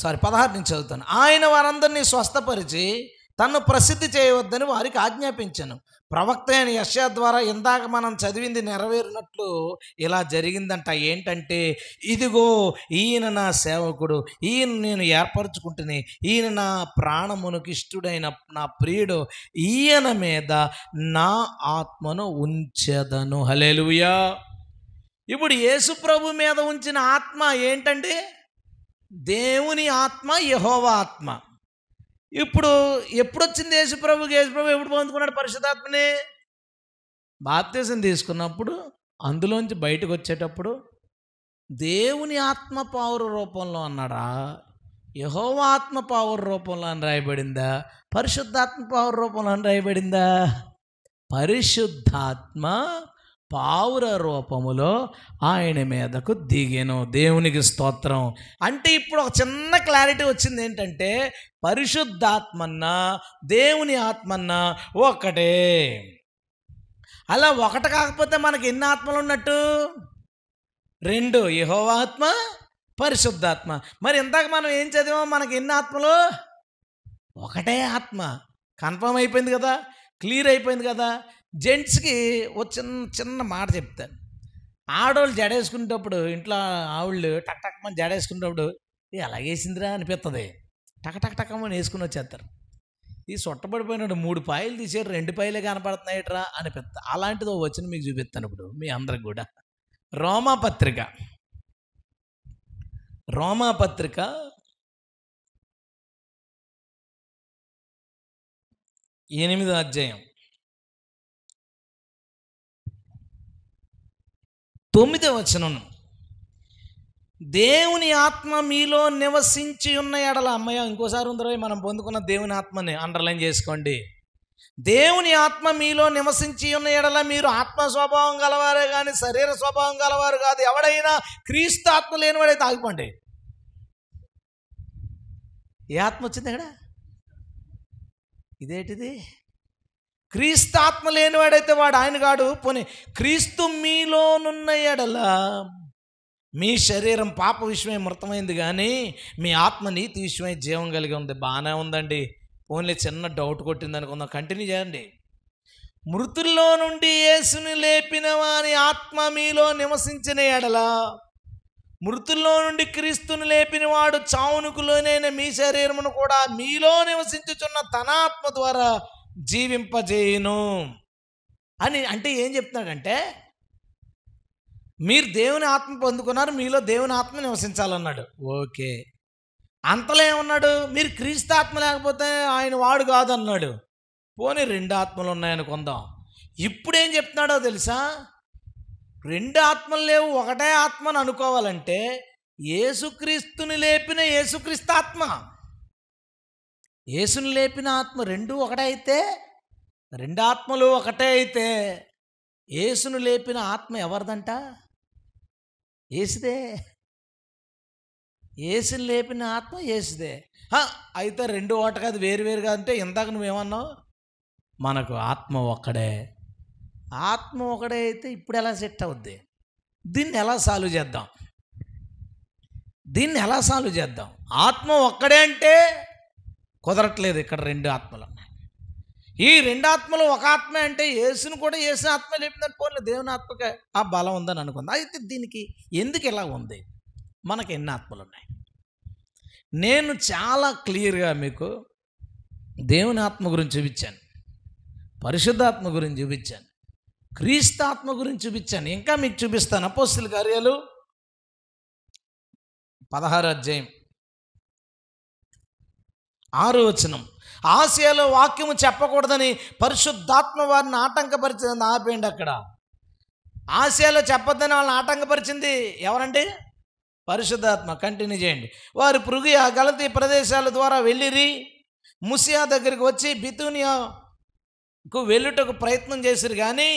సారీ పదహారు నుంచి చదువుతాను ఆయన వారందరినీ స్వస్థపరిచి తను ప్రసిద్ధి చేయవద్దని వారికి ఆజ్ఞాపించాను ప్రవక్త అయిన యశ ద్వారా ఇందాక మనం చదివింది నెరవేరినట్లు ఇలా జరిగిందంట ఏంటంటే ఇదిగో ఈయన నా సేవకుడు ఈయన నేను ఏర్పరచుకుంటుని ఈయన నా ప్రాణమునికి నా ప్రియుడు ఈయన మీద నా ఆత్మను ఉంచదను హలేలుయా ఇప్పుడు ప్రభు మీద ఉంచిన ఆత్మ ఏంటంటే దేవుని ఆత్మ యహోవా ఆత్మ ఇప్పుడు ఎప్పుడు వచ్చింది యేసుప్రభుకి యేసుప్రభు ఎప్పుడు పొందుకున్నాడు పరిశుధాత్మని బాప్తీసం తీసుకున్నప్పుడు అందులోంచి బయటకు వచ్చేటప్పుడు దేవుని ఆత్మ పావుర రూపంలో అన్నాడా యహో ఆత్మ పావుర రూపంలో అని రాయబడిందా పరిశుద్ధాత్మ పావుర రూపంలో అని రాయబడిందా పరిశుద్ధాత్మ పావుర రూపములో ఆయన మీదకు దిగాను దేవునికి స్తోత్రం అంటే ఇప్పుడు ఒక చిన్న క్లారిటీ వచ్చింది ఏంటంటే పరిశుద్ధాత్మన్నా దేవుని ఆత్మన్న ఒకటే అలా ఒకటి కాకపోతే మనకి ఎన్ని ఆత్మలు ఉన్నట్టు రెండు యహోవాత్మ పరిశుద్ధాత్మ మరి ఇంతక మనం ఏం చదివాం మనకి ఎన్ని ఆత్మలు ఒకటే ఆత్మ కన్ఫర్మ్ అయిపోయింది కదా క్లియర్ అయిపోయింది కదా జెంట్స్కి ఓ చిన్న చిన్న మాట చెప్తాను ఆడవాళ్ళు జడేసుకునేటప్పుడు ఇంట్లో ఆవిళ్ళు టక్ టక్ మన జడేసుకునేటప్పుడు ఇది అలాగేసిందిరా అనిపిస్తుంది టక టక్ టక్కమని వేసుకుని వచ్చేస్తారు ఈ సొట్టబడిపోయినాడు మూడు పాయలు తీసారు రెండు పాయలే కనపడుతున్నాయిట్రా అనిపిస్తా అలాంటిదో వచ్చిన మీకు చూపిస్తాను ఇప్పుడు మీ అందరికి కూడా రోమా పత్రిక రోమా పత్రిక ఎనిమిదో అధ్యాయం తొమ్మిదవ వచనం దేవుని ఆత్మ మీలో నివసించి ఉన్న ఎడల అమ్మయ్య ఇంకోసారి ఉందరో మనం పొందుకున్న దేవుని ఆత్మని అండర్లైన్ చేసుకోండి దేవుని ఆత్మ మీలో నివసించి ఉన్న ఎడల మీరు ఆత్మ స్వభావం గలవారే కానీ శరీర స్వభావం గలవారు కాదు ఎవడైనా క్రీస్తు ఆత్మ లేనివాడే తాగిపోండి ఏ ఆత్మ వచ్చింది ఇక్కడ ఇదేటిది క్రీస్తాత్మ లేనివాడైతే వాడు ఆయన కాడు పోనీ క్రీస్తు మీలోనున్న ఎడల మీ శరీరం పాప విషయమే మృతమైంది కానీ మీ ఆత్మ నీతి విషయమై జీవం కలిగి ఉంది బాగానే ఉందండి ఓన్లీ చిన్న డౌట్ కొట్టింది అనుకుందాం కంటిన్యూ చేయండి మృతుల్లో నుండి యేసుని లేపిన వాని ఆత్మ మీలో నివసించిన ఎడల మృతుల్లో నుండి క్రీస్తుని లేపినవాడు చావునుకులోనైన మీ శరీరమును కూడా మీలో నివసించుచున్న తన ఆత్మ ద్వారా జీవింపజేయును అని అంటే ఏం చెప్తున్నాడంటే మీరు దేవుని ఆత్మ పొందుకున్నారు మీలో దేవుని ఆత్మ నివసించాలన్నాడు ఓకే అంతలో ఏమన్నాడు మీరు క్రీస్తు ఆత్మ లేకపోతే ఆయన వాడు కాదన్నాడు పోనీ రెండు ఆత్మలు కొందాం ఇప్పుడు ఏం చెప్తున్నాడో తెలుసా రెండు ఆత్మలు లేవు ఒకటే ఆత్మను అనుకోవాలంటే ఏసుక్రీస్తుని లేపిన ఏసుక్రీస్తు ఆత్మ యేసును లేపిన ఆత్మ రెండు ఒకటైతే రెండు ఆత్మలు ఒకటే అయితే యేసును లేపిన ఆత్మ ఎవరిదంట ఏసుదే ఏసుని లేపిన ఆత్మ ఏసుదే అయితే రెండు ఓట కాదు వేరు వేరు కాదంటే ఇందాక నువ్వేమన్నావు మనకు ఆత్మ ఒక్కడే ఆత్మ ఒకడే అయితే ఇప్పుడు ఎలా సెట్ అవుద్ది దీన్ని ఎలా సాల్వ్ చేద్దాం దీన్ని ఎలా సాల్వ్ చేద్దాం ఆత్మ ఒక్కడే అంటే కుదరట్లేదు ఇక్కడ రెండు ఆత్మలు ఉన్నాయి ఈ రెండు ఆత్మలు ఒక ఆత్మ అంటే ఏసును కూడా యేసు ఆత్మ లేపిందని పోలే దేవుని ఆత్మకే ఆ బలం ఉందని అనుకుంది అయితే దీనికి ఎందుకు ఇలా ఉంది మనకి ఎన్ని ఆత్మలు ఉన్నాయి నేను చాలా క్లియర్గా మీకు దేవుని ఆత్మ గురించి చూపించాను పరిశుద్ధాత్మ గురించి చూపించాను క్రీస్తాత్మ గురించి చూపించాను ఇంకా మీకు చూపిస్తాను అపోస్తుల కార్యాలు పదహారు అధ్యాయం ఆరో వచనం ఆసియాలో వాక్యము చెప్పకూడదని పరిశుద్ధాత్మ వారిని ఆటంకపరిచింది ఆపేయండి అక్కడ ఆసియాలో చెప్పొద్దని వాళ్ళని ఆటంకపరిచింది ఎవరండి పరిశుద్ధాత్మ కంటిన్యూ చేయండి వారు ఆ గలతి ప్రదేశాల ద్వారా వెళ్ళిరి ముసియా దగ్గరికి వచ్చి బితూనియాకు వెళ్ళుటకు ప్రయత్నం చేసిరు కానీ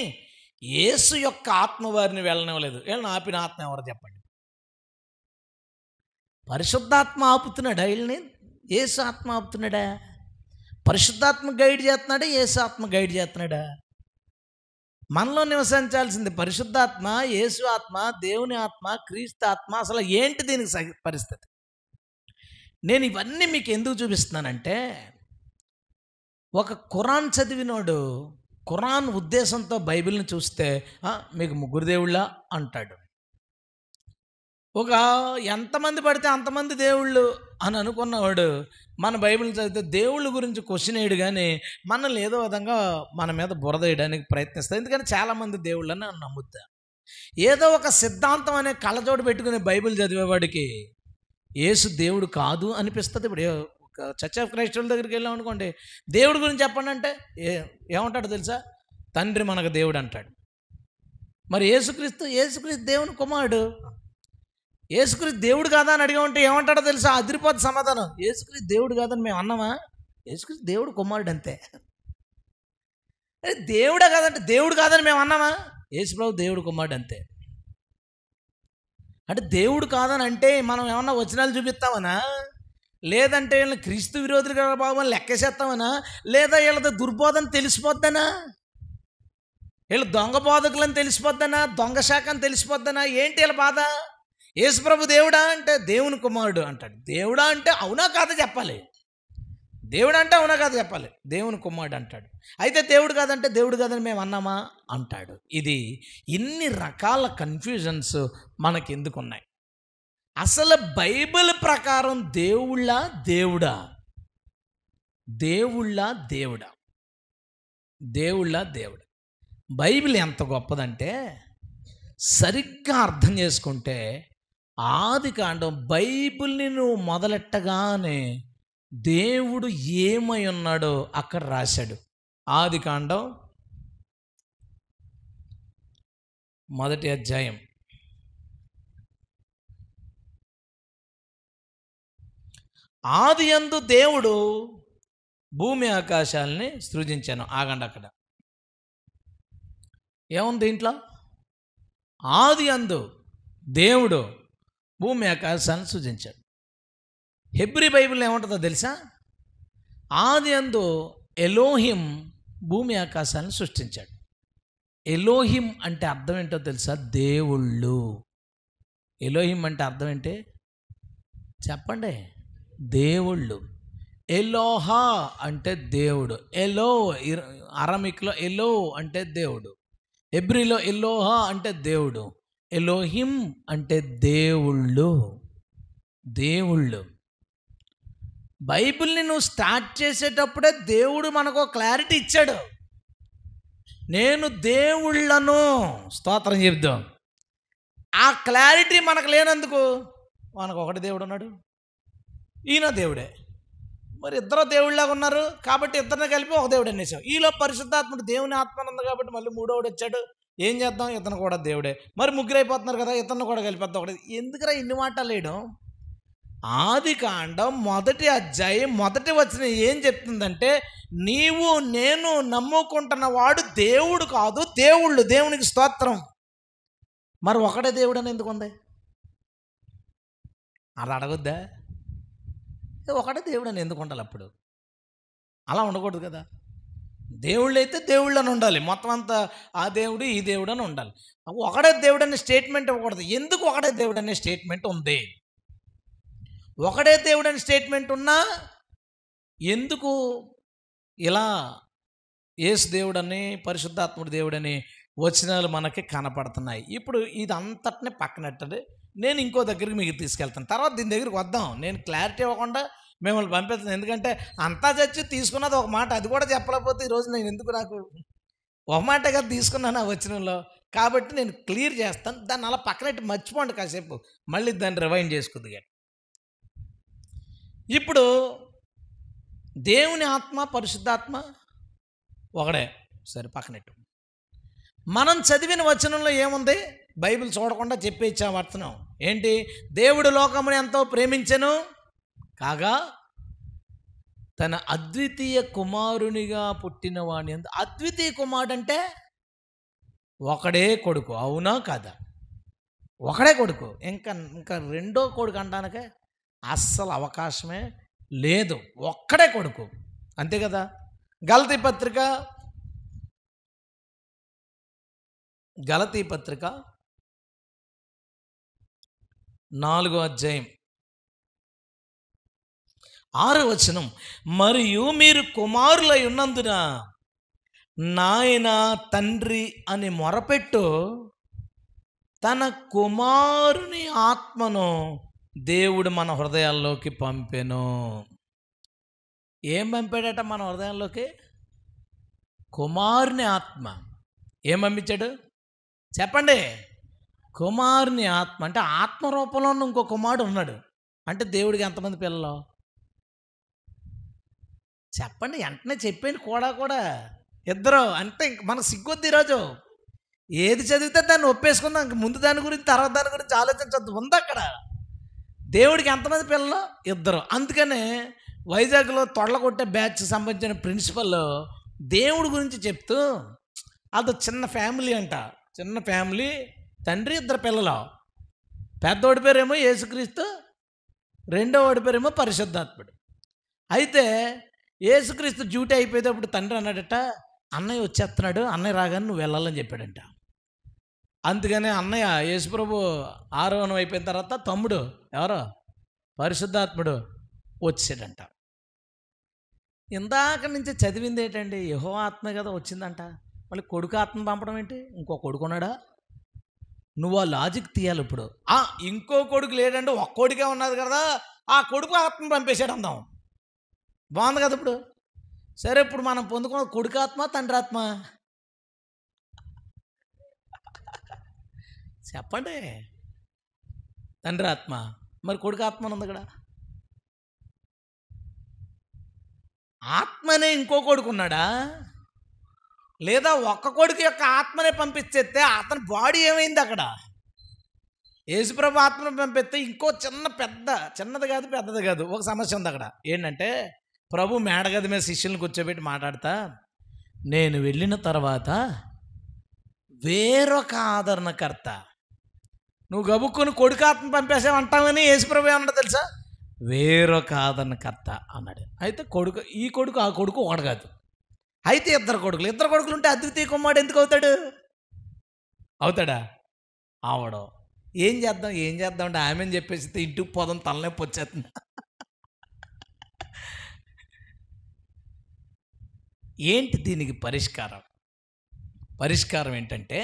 యేసు యొక్క ఆత్మ వారిని వెళ్ళనివ్వలేదు వీళ్ళని ఆపిన ఆత్మ ఎవరు చెప్పండి పరిశుద్ధాత్మ ఆపుతున్నాడు వీళ్ళని ఏసు ఆత్మ ఆపుతున్నాడా పరిశుద్ధాత్మ గైడ్ చేస్తున్నాడా ఏసు ఆత్మ గైడ్ చేస్తున్నాడా మనలో నివసించాల్సింది పరిశుద్ధాత్మ యేసు ఆత్మ దేవుని ఆత్మ క్రీస్తు ఆత్మ అసలు ఏంటి దీనికి పరిస్థితి నేను ఇవన్నీ మీకు ఎందుకు చూపిస్తున్నానంటే ఒక ఖురాన్ చదివినోడు ఖురాన్ ఉద్దేశంతో బైబిల్ని చూస్తే మీకు ముగ్గురు దేవుళ్ళ అంటాడు ఒక ఎంతమంది పడితే అంతమంది దేవుళ్ళు అని అనుకున్నవాడు మన బైబిల్ చదివితే దేవుళ్ళు గురించి క్వశ్చన్ వేయడు కానీ మనల్ని ఏదో విధంగా మన మీద బురద వేయడానికి ప్రయత్నిస్తాం ఎందుకంటే చాలామంది దేవుళ్ళని నమ్ముద్దాం ఏదో ఒక సిద్ధాంతం అనే కళ్ళజోడు పెట్టుకుని బైబిల్ చదివేవాడికి ఏసు దేవుడు కాదు అనిపిస్తుంది ఇప్పుడు ఒక చర్చ్ ఆఫ్ క్రైస్తవుల దగ్గరికి వెళ్ళాం అనుకోండి దేవుడి గురించి చెప్పండి అంటే ఏ ఏమంటాడు తెలుసా తండ్రి మనకు దేవుడు అంటాడు మరి ఏసుక్రీస్తు ఏసుక్రీస్తు దేవుని కుమారుడు ఏసుకుని దేవుడు కాదా అని ఉంటే ఏమంటాడో తెలుసా అదిరిపోద్ది సమాధానం ఏసుకుని దేవుడు కాదని మేము అన్నామా ఏసుకుని దేవుడు కుమారుడు అంతే దేవుడే కాదంటే దేవుడు కాదని మేము అన్నామా యేసుప్రభు దేవుడు కుమారుడు అంతే అంటే దేవుడు కాదని అంటే మనం ఏమన్నా వచనాలు చూపిస్తామనా లేదంటే వీళ్ళని క్రీస్తు విరోధులు కదా బాబు లెక్కేసేస్తామనా లేదా వీళ్ళది దుర్బోధన తెలిసిపోద్దనా వీళ్ళు దొంగ బోధకులని తెలిసిపోద్దనా దొంగ శాఖ అని తెలిసిపోద్దనా ఏంటి వీళ్ళ బాధ యేసుప్రభు దేవుడా అంటే దేవుని కుమారుడు అంటాడు దేవుడా అంటే అవునా కాదా చెప్పాలి దేవుడు అంటే అవునా కాదు చెప్పాలి దేవుని కుమారుడు అంటాడు అయితే దేవుడు కాదంటే దేవుడు కాదని మేము అన్నామా అంటాడు ఇది ఇన్ని రకాల కన్ఫ్యూజన్స్ మనకి ఎందుకు ఉన్నాయి అసలు బైబిల్ ప్రకారం దేవుళ్ళ దేవుడా దేవుళ్ళ దేవుడా దేవుళ్ళ దేవుడు బైబిల్ ఎంత గొప్పదంటే సరిగ్గా అర్థం చేసుకుంటే ఆది కాండం బైబిల్ని నువ్వు మొదలెట్టగానే దేవుడు ఏమై ఉన్నాడో అక్కడ రాశాడు ఆది కాండం మొదటి అధ్యాయం ఆది అందు దేవుడు భూమి ఆకాశాలని సృజించాను ఆగండి అక్కడ ఏముంది ఇంట్లో ఆది అందు దేవుడు భూమి ఆకాశాన్ని సృజించాడు హెబ్రి బైబిల్ ఏముంటుందో తెలుసా ఆది అందు ఎలోహిం భూమి ఆకాశాన్ని సృష్టించాడు ఎలోహిం అంటే అర్థం ఏంటో తెలుసా దేవుళ్ళు ఎలోహిం అంటే అర్థం ఏంటి చెప్పండి దేవుళ్ళు ఎలోహా అంటే దేవుడు ఎలో అరమిక్లో ఎలో అంటే దేవుడు ఎబ్రిలో ఎల్లోహా అంటే దేవుడు ఎలోహిం అంటే దేవుళ్ళు దేవుళ్ళు బైబిల్ని నువ్వు స్టార్ట్ చేసేటప్పుడే దేవుడు మనకు క్లారిటీ ఇచ్చాడు నేను దేవుళ్ళను స్తోత్రం చెప్దాం ఆ క్లారిటీ మనకు లేనందుకు మనకు ఒకటి దేవుడు ఉన్నాడు ఈయన దేవుడే మరి ఇద్దరు దేవుళ్ళగా ఉన్నారు కాబట్టి ఇద్దరిని కలిపి ఒక దేవుడు అనేసాం ఈలో పరిశుద్ధాత్మడు దేవుని ఆత్మ ఉంది కాబట్టి మళ్ళీ మూడోడు వచ్చాడు ఏం చేద్దాం ఇతను కూడా దేవుడే మరి ముగ్గురైపోతున్నారు కదా ఇతను కూడా కలిపేద్దాం ఒకటి ఎందుకురా ఇన్ని మాటలు వేయడం ఆది కాండం మొదటి అధ్యాయం మొదటి వచ్చిన ఏం చెప్తుందంటే నీవు నేను నమ్ముకుంటున్న వాడు దేవుడు కాదు దేవుళ్ళు దేవునికి స్తోత్రం మరి ఒకటే దేవుడు అని ఎందుకు ఉంది అలా అడగొద్దా ఒకటే దేవుడు అని ఎందుకు ఉండాలి అప్పుడు అలా ఉండకూడదు కదా దేవుళ్ళు అయితే దేవుళ్ళని ఉండాలి మొత్తం అంతా ఆ దేవుడు ఈ దేవుడు అని ఉండాలి ఒకడే దేవుడు అనే స్టేట్మెంట్ ఇవ్వకూడదు ఎందుకు ఒకడే దేవుడు అనే స్టేట్మెంట్ ఉంది ఒకడే దేవుడు అనే స్టేట్మెంట్ ఉన్నా ఎందుకు ఇలా ఏసు దేవుడని పరిశుద్ధాత్ముడు దేవుడని వచనాలు మనకి కనపడుతున్నాయి ఇప్పుడు ఇది అంతటినే పక్కనట్టండి నేను ఇంకో దగ్గరికి మీకు తీసుకెళ్తాను తర్వాత దీని దగ్గరికి వద్దాం నేను క్లారిటీ ఇవ్వకుండా మిమ్మల్ని పంపిస్తుంది ఎందుకంటే అంతా చచ్చి తీసుకున్నది ఒక మాట అది కూడా చెప్పలేకపోతే ఈరోజు నేను ఎందుకు నాకు ఒక మాట కదా తీసుకున్నాను ఆ వచనంలో కాబట్టి నేను క్లియర్ చేస్తాను దాన్ని అలా పక్కనట్టు మర్చిపోండి కాసేపు మళ్ళీ దాన్ని రివైండ్ చేసుకుంది ఇప్పుడు దేవుని ఆత్మ పరిశుద్ధాత్మ ఒకడే సరే పక్కనట్టు మనం చదివిన వచనంలో ఏముంది బైబిల్ చూడకుండా చెప్పేచ్చాం అర్థం ఏంటి దేవుడు లోకముని ఎంతో ప్రేమించను కాగా తన అద్వితీయ కుమారునిగా పుట్టిన వాణి అద్వితీయ కుమారుడు అంటే ఒకడే కొడుకు అవునా కాదా ఒకడే కొడుకు ఇంకా ఇంకా రెండో కొడుకు అనడానికే అస్సలు అవకాశమే లేదు ఒక్కడే కొడుకు అంతే కదా గలతీ పత్రిక గలతీ పత్రిక నాలుగో అధ్యాయం ఆరో వచనం మరియు మీరు కుమారులై ఉన్నందున నాయన తండ్రి అని మొరపెట్టు తన కుమారుని ఆత్మను దేవుడు మన హృదయాల్లోకి పంపెను ఏం పంపాడట మన హృదయంలోకి కుమారుని ఆత్మ ఏం పంపించాడు చెప్పండి కుమారుని ఆత్మ అంటే ఆత్మ రూపంలో ఇంకో కుమారుడు ఉన్నాడు అంటే దేవుడికి ఎంతమంది పిల్లలు చెప్పండి వెంటనే చెప్పాను కూడా కూడా ఇద్దరు అంటే మనకు సిగ్గొద్ది ఈరోజు ఏది చదివితే దాన్ని ఒప్పేసుకుందాం ముందు దాని గురించి తర్వాత దాని గురించి ఆలోచించద్దు ఉంది అక్కడ దేవుడికి ఎంతమంది పిల్లలు ఇద్దరు అందుకనే వైజాగ్లో తొడల కొట్టే బ్యాచ్ సంబంధించిన ప్రిన్సిపల్ దేవుడి గురించి చెప్తూ అది చిన్న ఫ్యామిలీ అంట చిన్న ఫ్యామిలీ తండ్రి ఇద్దరు పిల్లలు పెద్దోడి పేరేమో యేసుక్రీస్తు రెండో వాడి పేరేమో పరిశుద్ధాత్ముడు అయితే ఏసుక్రీస్తు డ్యూటీ అయిపోయేటప్పుడు తండ్రి అన్నాడట అన్నయ్య వచ్చేస్తున్నాడు అన్నయ్య రాగానే నువ్వు వెళ్ళాలని చెప్పాడంట అందుకని అన్నయ్య యేసుప్రభు ఆరోహణం అయిపోయిన తర్వాత తమ్ముడు ఎవరో పరిశుద్ధాత్ముడు వచ్చాడంట ఇందాక నుంచి చదివింది ఏంటండి యహో ఆత్మ కదా వచ్చిందంట మళ్ళీ కొడుకు ఆత్మ పంపడం ఏంటి ఇంకో ఉన్నాడా నువ్వు ఆ లాజిక్ తీయాలి ఇప్పుడు ఇంకో కొడుకు లేడండి ఒక్కోడికే ఉన్నది కదా ఆ కొడుకు ఆత్మ పంపేశాడు అందాం బాగుంది కదా ఇప్పుడు సరే ఇప్పుడు మనం పొందుకున్న కొడుకాత్మ ఆత్మ చెప్పండి తండ్రి ఆత్మ మరి కొడుకు ఆత్మ ఉంది ఇక్కడ ఆత్మనే ఇంకో కొడుకున్నాడా లేదా ఒక్క కొడుకు యొక్క ఆత్మనే పంపించేస్తే అతని బాడీ ఏమైంది అక్కడ యేసుప్రభు ఆత్మను పంపిస్తే ఇంకో చిన్న పెద్ద చిన్నది కాదు పెద్దది కాదు ఒక సమస్య ఉంది అక్కడ ఏంటంటే ప్రభు మేడగది మీద శిష్యులను కూర్చోబెట్టి మాట్లాడతా నేను వెళ్ళిన తర్వాత వేరొక ఆదరణకర్త నువ్వు గబుక్కుని కొడుకాత్మ ఏసు యేసుప్రభు ఏమన్నా తెలుసా వేరొక ఆదరణకర్త అన్నాడు అయితే కొడుకు ఈ కొడుకు ఆ కొడుకు ఒకడు కాదు అయితే ఇద్దరు కొడుకులు ఇద్దరు కొడుకులు ఉంటే అద్వితీయ కుమ్మాడు ఎందుకు అవుతాడు అవుతాడా ఆవడం ఏం చేద్దాం ఏం చేద్దాం అంటే ఆమెను చెప్పేసి ఇంటికి పోదాం తలనే వచ్చేస్తుంది ఏంటి దీనికి పరిష్కారం పరిష్కారం ఏంటంటే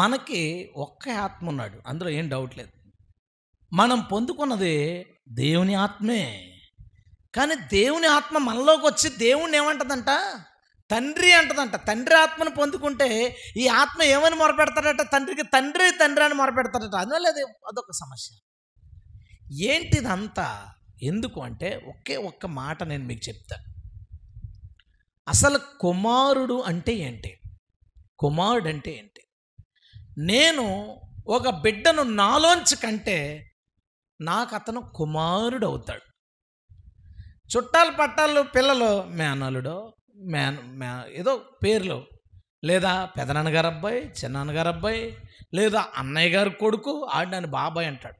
మనకి ఒక్క ఆత్మ ఉన్నాడు అందులో ఏం డౌట్ లేదు మనం పొందుకున్నది దేవుని ఆత్మే కానీ దేవుని ఆత్మ మనలోకి వచ్చి దేవుణ్ణి ఏమంటదంట తండ్రి అంటదంట తండ్రి ఆత్మను పొందుకుంటే ఈ ఆత్మ ఏమని మొరపెడతాడట తండ్రికి తండ్రి తండ్రి అని మొరపెడతాడట అందులో లేదు అదొక సమస్య ఏంటిదంతా ఎందుకు అంటే ఒకే ఒక్క మాట నేను మీకు చెప్తాను అసలు కుమారుడు అంటే ఏంటి కుమారుడు అంటే ఏంటి నేను ఒక బిడ్డను నాలోంచి కంటే నాకు అతను కుమారుడు అవుతాడు చుట్టాలు పట్టాలు పిల్లలు మేనలుడు మేన మే ఏదో పేర్లు లేదా పెదనాన్నగారు అబ్బాయి చిన్నాన్నగారు అబ్బాయి లేదా అన్నయ్య గారు కొడుకు ఆడినాను బాబాయ్ అంటాడు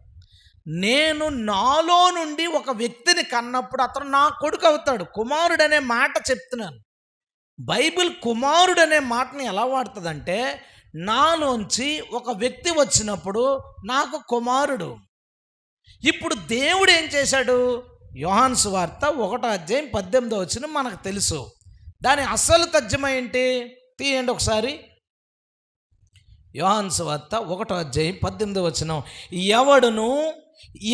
నేను నాలో నుండి ఒక వ్యక్తిని కన్నప్పుడు అతను నా కొడుకు అవుతాడు కుమారుడు అనే మాట చెప్తున్నాను బైబిల్ కుమారుడు అనే మాటని ఎలా వాడుతుందంటే నాలోంచి ఒక వ్యక్తి వచ్చినప్పుడు నాకు కుమారుడు ఇప్పుడు దేవుడు ఏం చేశాడు యోహాన్స్ వార్త ఒకటో అధ్యాయం పద్దెనిమిదో వచ్చిన మనకు తెలుసు దాని అసలు తజ్జమ ఏంటి తీయండి ఒకసారి యోహాన్స్ వార్త ఒకటో అధ్యాయం పద్దెనిమిదో వచ్చిన ఎవడును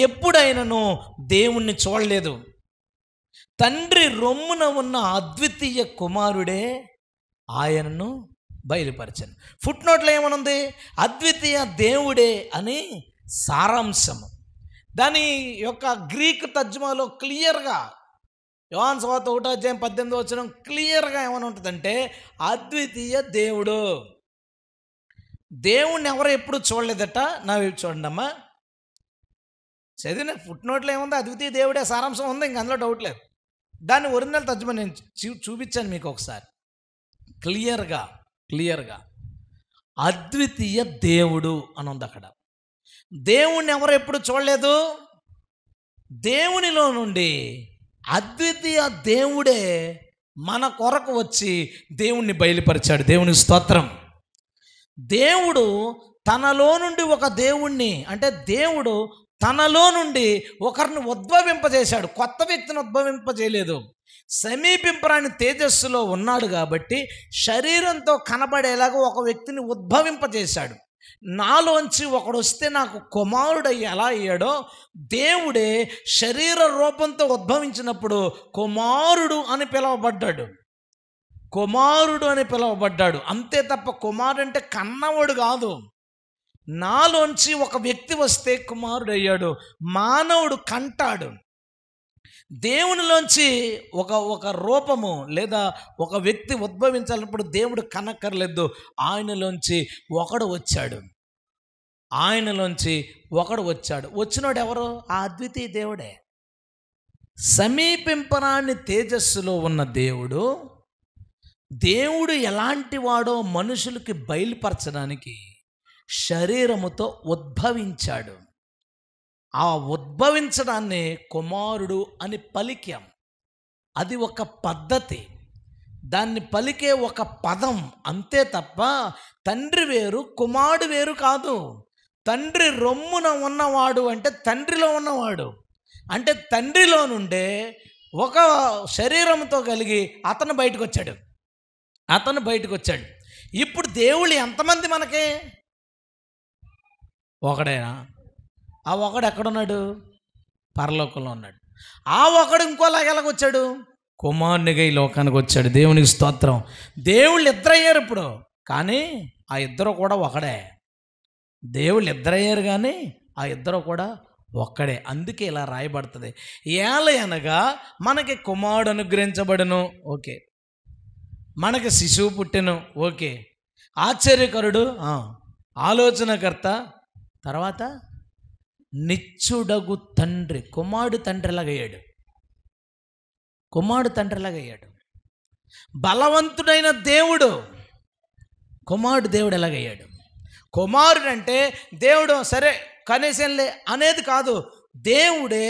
ఎప్పుడైనాను దేవుణ్ణి చూడలేదు తండ్రి రొమ్మున ఉన్న అద్వితీయ కుమారుడే ఆయనను బయలుపరచను ఫుట్ నోట్లో ఏమనుంది అద్వితీయ దేవుడే అని సారాంశము దాని యొక్క గ్రీక్ తజ్మాలో క్లియర్గా యోహాన్ స్వాత ఒకటో అధ్యాయం పద్దెనిమిది వచ్చిన క్లియర్గా ఏమైనా ఉంటుందంటే అద్వితీయ దేవుడు దేవుణ్ణి ఎవరు ఎప్పుడు చూడలేదట నా చూడండమ్మా చదివిన ఫుట్ నోట్లో ఏముంది అద్వితీయ దేవుడే సారాంశం ఉంది ఇంక అందులో డౌట్ లేదు దాని ఒరిజినల్ తర్జుమా నేను చూపించాను మీకు ఒకసారి క్లియర్గా క్లియర్గా అద్వితీయ దేవుడు అని ఉంది అక్కడ దేవుణ్ణి ఎవరు ఎప్పుడు చూడలేదు దేవునిలో నుండి అద్వితీయ దేవుడే మన కొరకు వచ్చి దేవుణ్ణి బయలుపరిచాడు దేవుని స్తోత్రం దేవుడు తనలో నుండి ఒక దేవుణ్ణి అంటే దేవుడు తనలో నుండి ఒకరిని ఉద్భవింపజేశాడు కొత్త వ్యక్తిని ఉద్భవింపజేయలేదు సమీపింపరాని తేజస్సులో ఉన్నాడు కాబట్టి శరీరంతో కనబడేలాగా ఒక వ్యక్తిని ఉద్భవింపజేశాడు నాలోంచి ఒకడు వస్తే నాకు కుమారుడు ఎలా అయ్యాడో దేవుడే శరీర రూపంతో ఉద్భవించినప్పుడు కుమారుడు అని పిలువబడ్డాడు కుమారుడు అని పిలువబడ్డాడు అంతే తప్ప కుమారుడు అంటే కన్నవాడు కాదు నాలోంచి ఒక వ్యక్తి వస్తే కుమారుడు అయ్యాడు మానవుడు కంటాడు దేవునిలోంచి ఒక ఒక రూపము లేదా ఒక వ్యక్తి ఉద్భవించాలన్నప్పుడు దేవుడు కనక్కర్లేదు ఆయనలోంచి ఒకడు వచ్చాడు ఆయనలోంచి ఒకడు వచ్చాడు వచ్చినాడు ఎవరు ఆ అద్వితీయ దేవుడే సమీపింపరాన్ని తేజస్సులో ఉన్న దేవుడు దేవుడు ఎలాంటి వాడో మనుషులకి బయలుపరచడానికి శరీరముతో ఉద్భవించాడు ఆ ఉద్భవించడాన్ని కుమారుడు అని పలికాం అది ఒక పద్ధతి దాన్ని పలికే ఒక పదం అంతే తప్ప తండ్రి వేరు కుమారుడు వేరు కాదు తండ్రి రొమ్మున ఉన్నవాడు అంటే తండ్రిలో ఉన్నవాడు అంటే తండ్రిలో నుండే ఒక శరీరంతో కలిగి అతను బయటకు వచ్చాడు అతను బయటకు వచ్చాడు ఇప్పుడు దేవుడు ఎంతమంది మనకి ఒకడేనా ఆ ఒకడు ఎక్కడున్నాడు పరలోకంలో ఉన్నాడు ఆ ఒకడు ఇంకోలాగా ఎలాగొచ్చాడు కుమారునిగా ఈ లోకానికి వచ్చాడు దేవునికి స్తోత్రం దేవుళ్ళు ఇద్దరయ్యారు ఇప్పుడు కానీ ఆ ఇద్దరు కూడా ఒకడే దేవుళ్ళు ఇద్దరయ్యారు కానీ ఆ ఇద్దరు కూడా ఒక్కడే అందుకే ఇలా రాయబడుతుంది ఏల అనగా మనకి కుమారుడు అనుగ్రహించబడను ఓకే మనకి శిశువు పుట్టెను ఓకే ఆశ్చర్యకరుడు ఆలోచనకర్త తర్వాత నిచ్చుడగు తండ్రి కుమారుడు అయ్యాడు కుమారుడు అయ్యాడు బలవంతుడైన దేవుడు కుమారుడు దేవుడు ఎలాగయ్యాడు కుమారుడు అంటే దేవుడు సరే కనీసంలే అనేది కాదు దేవుడే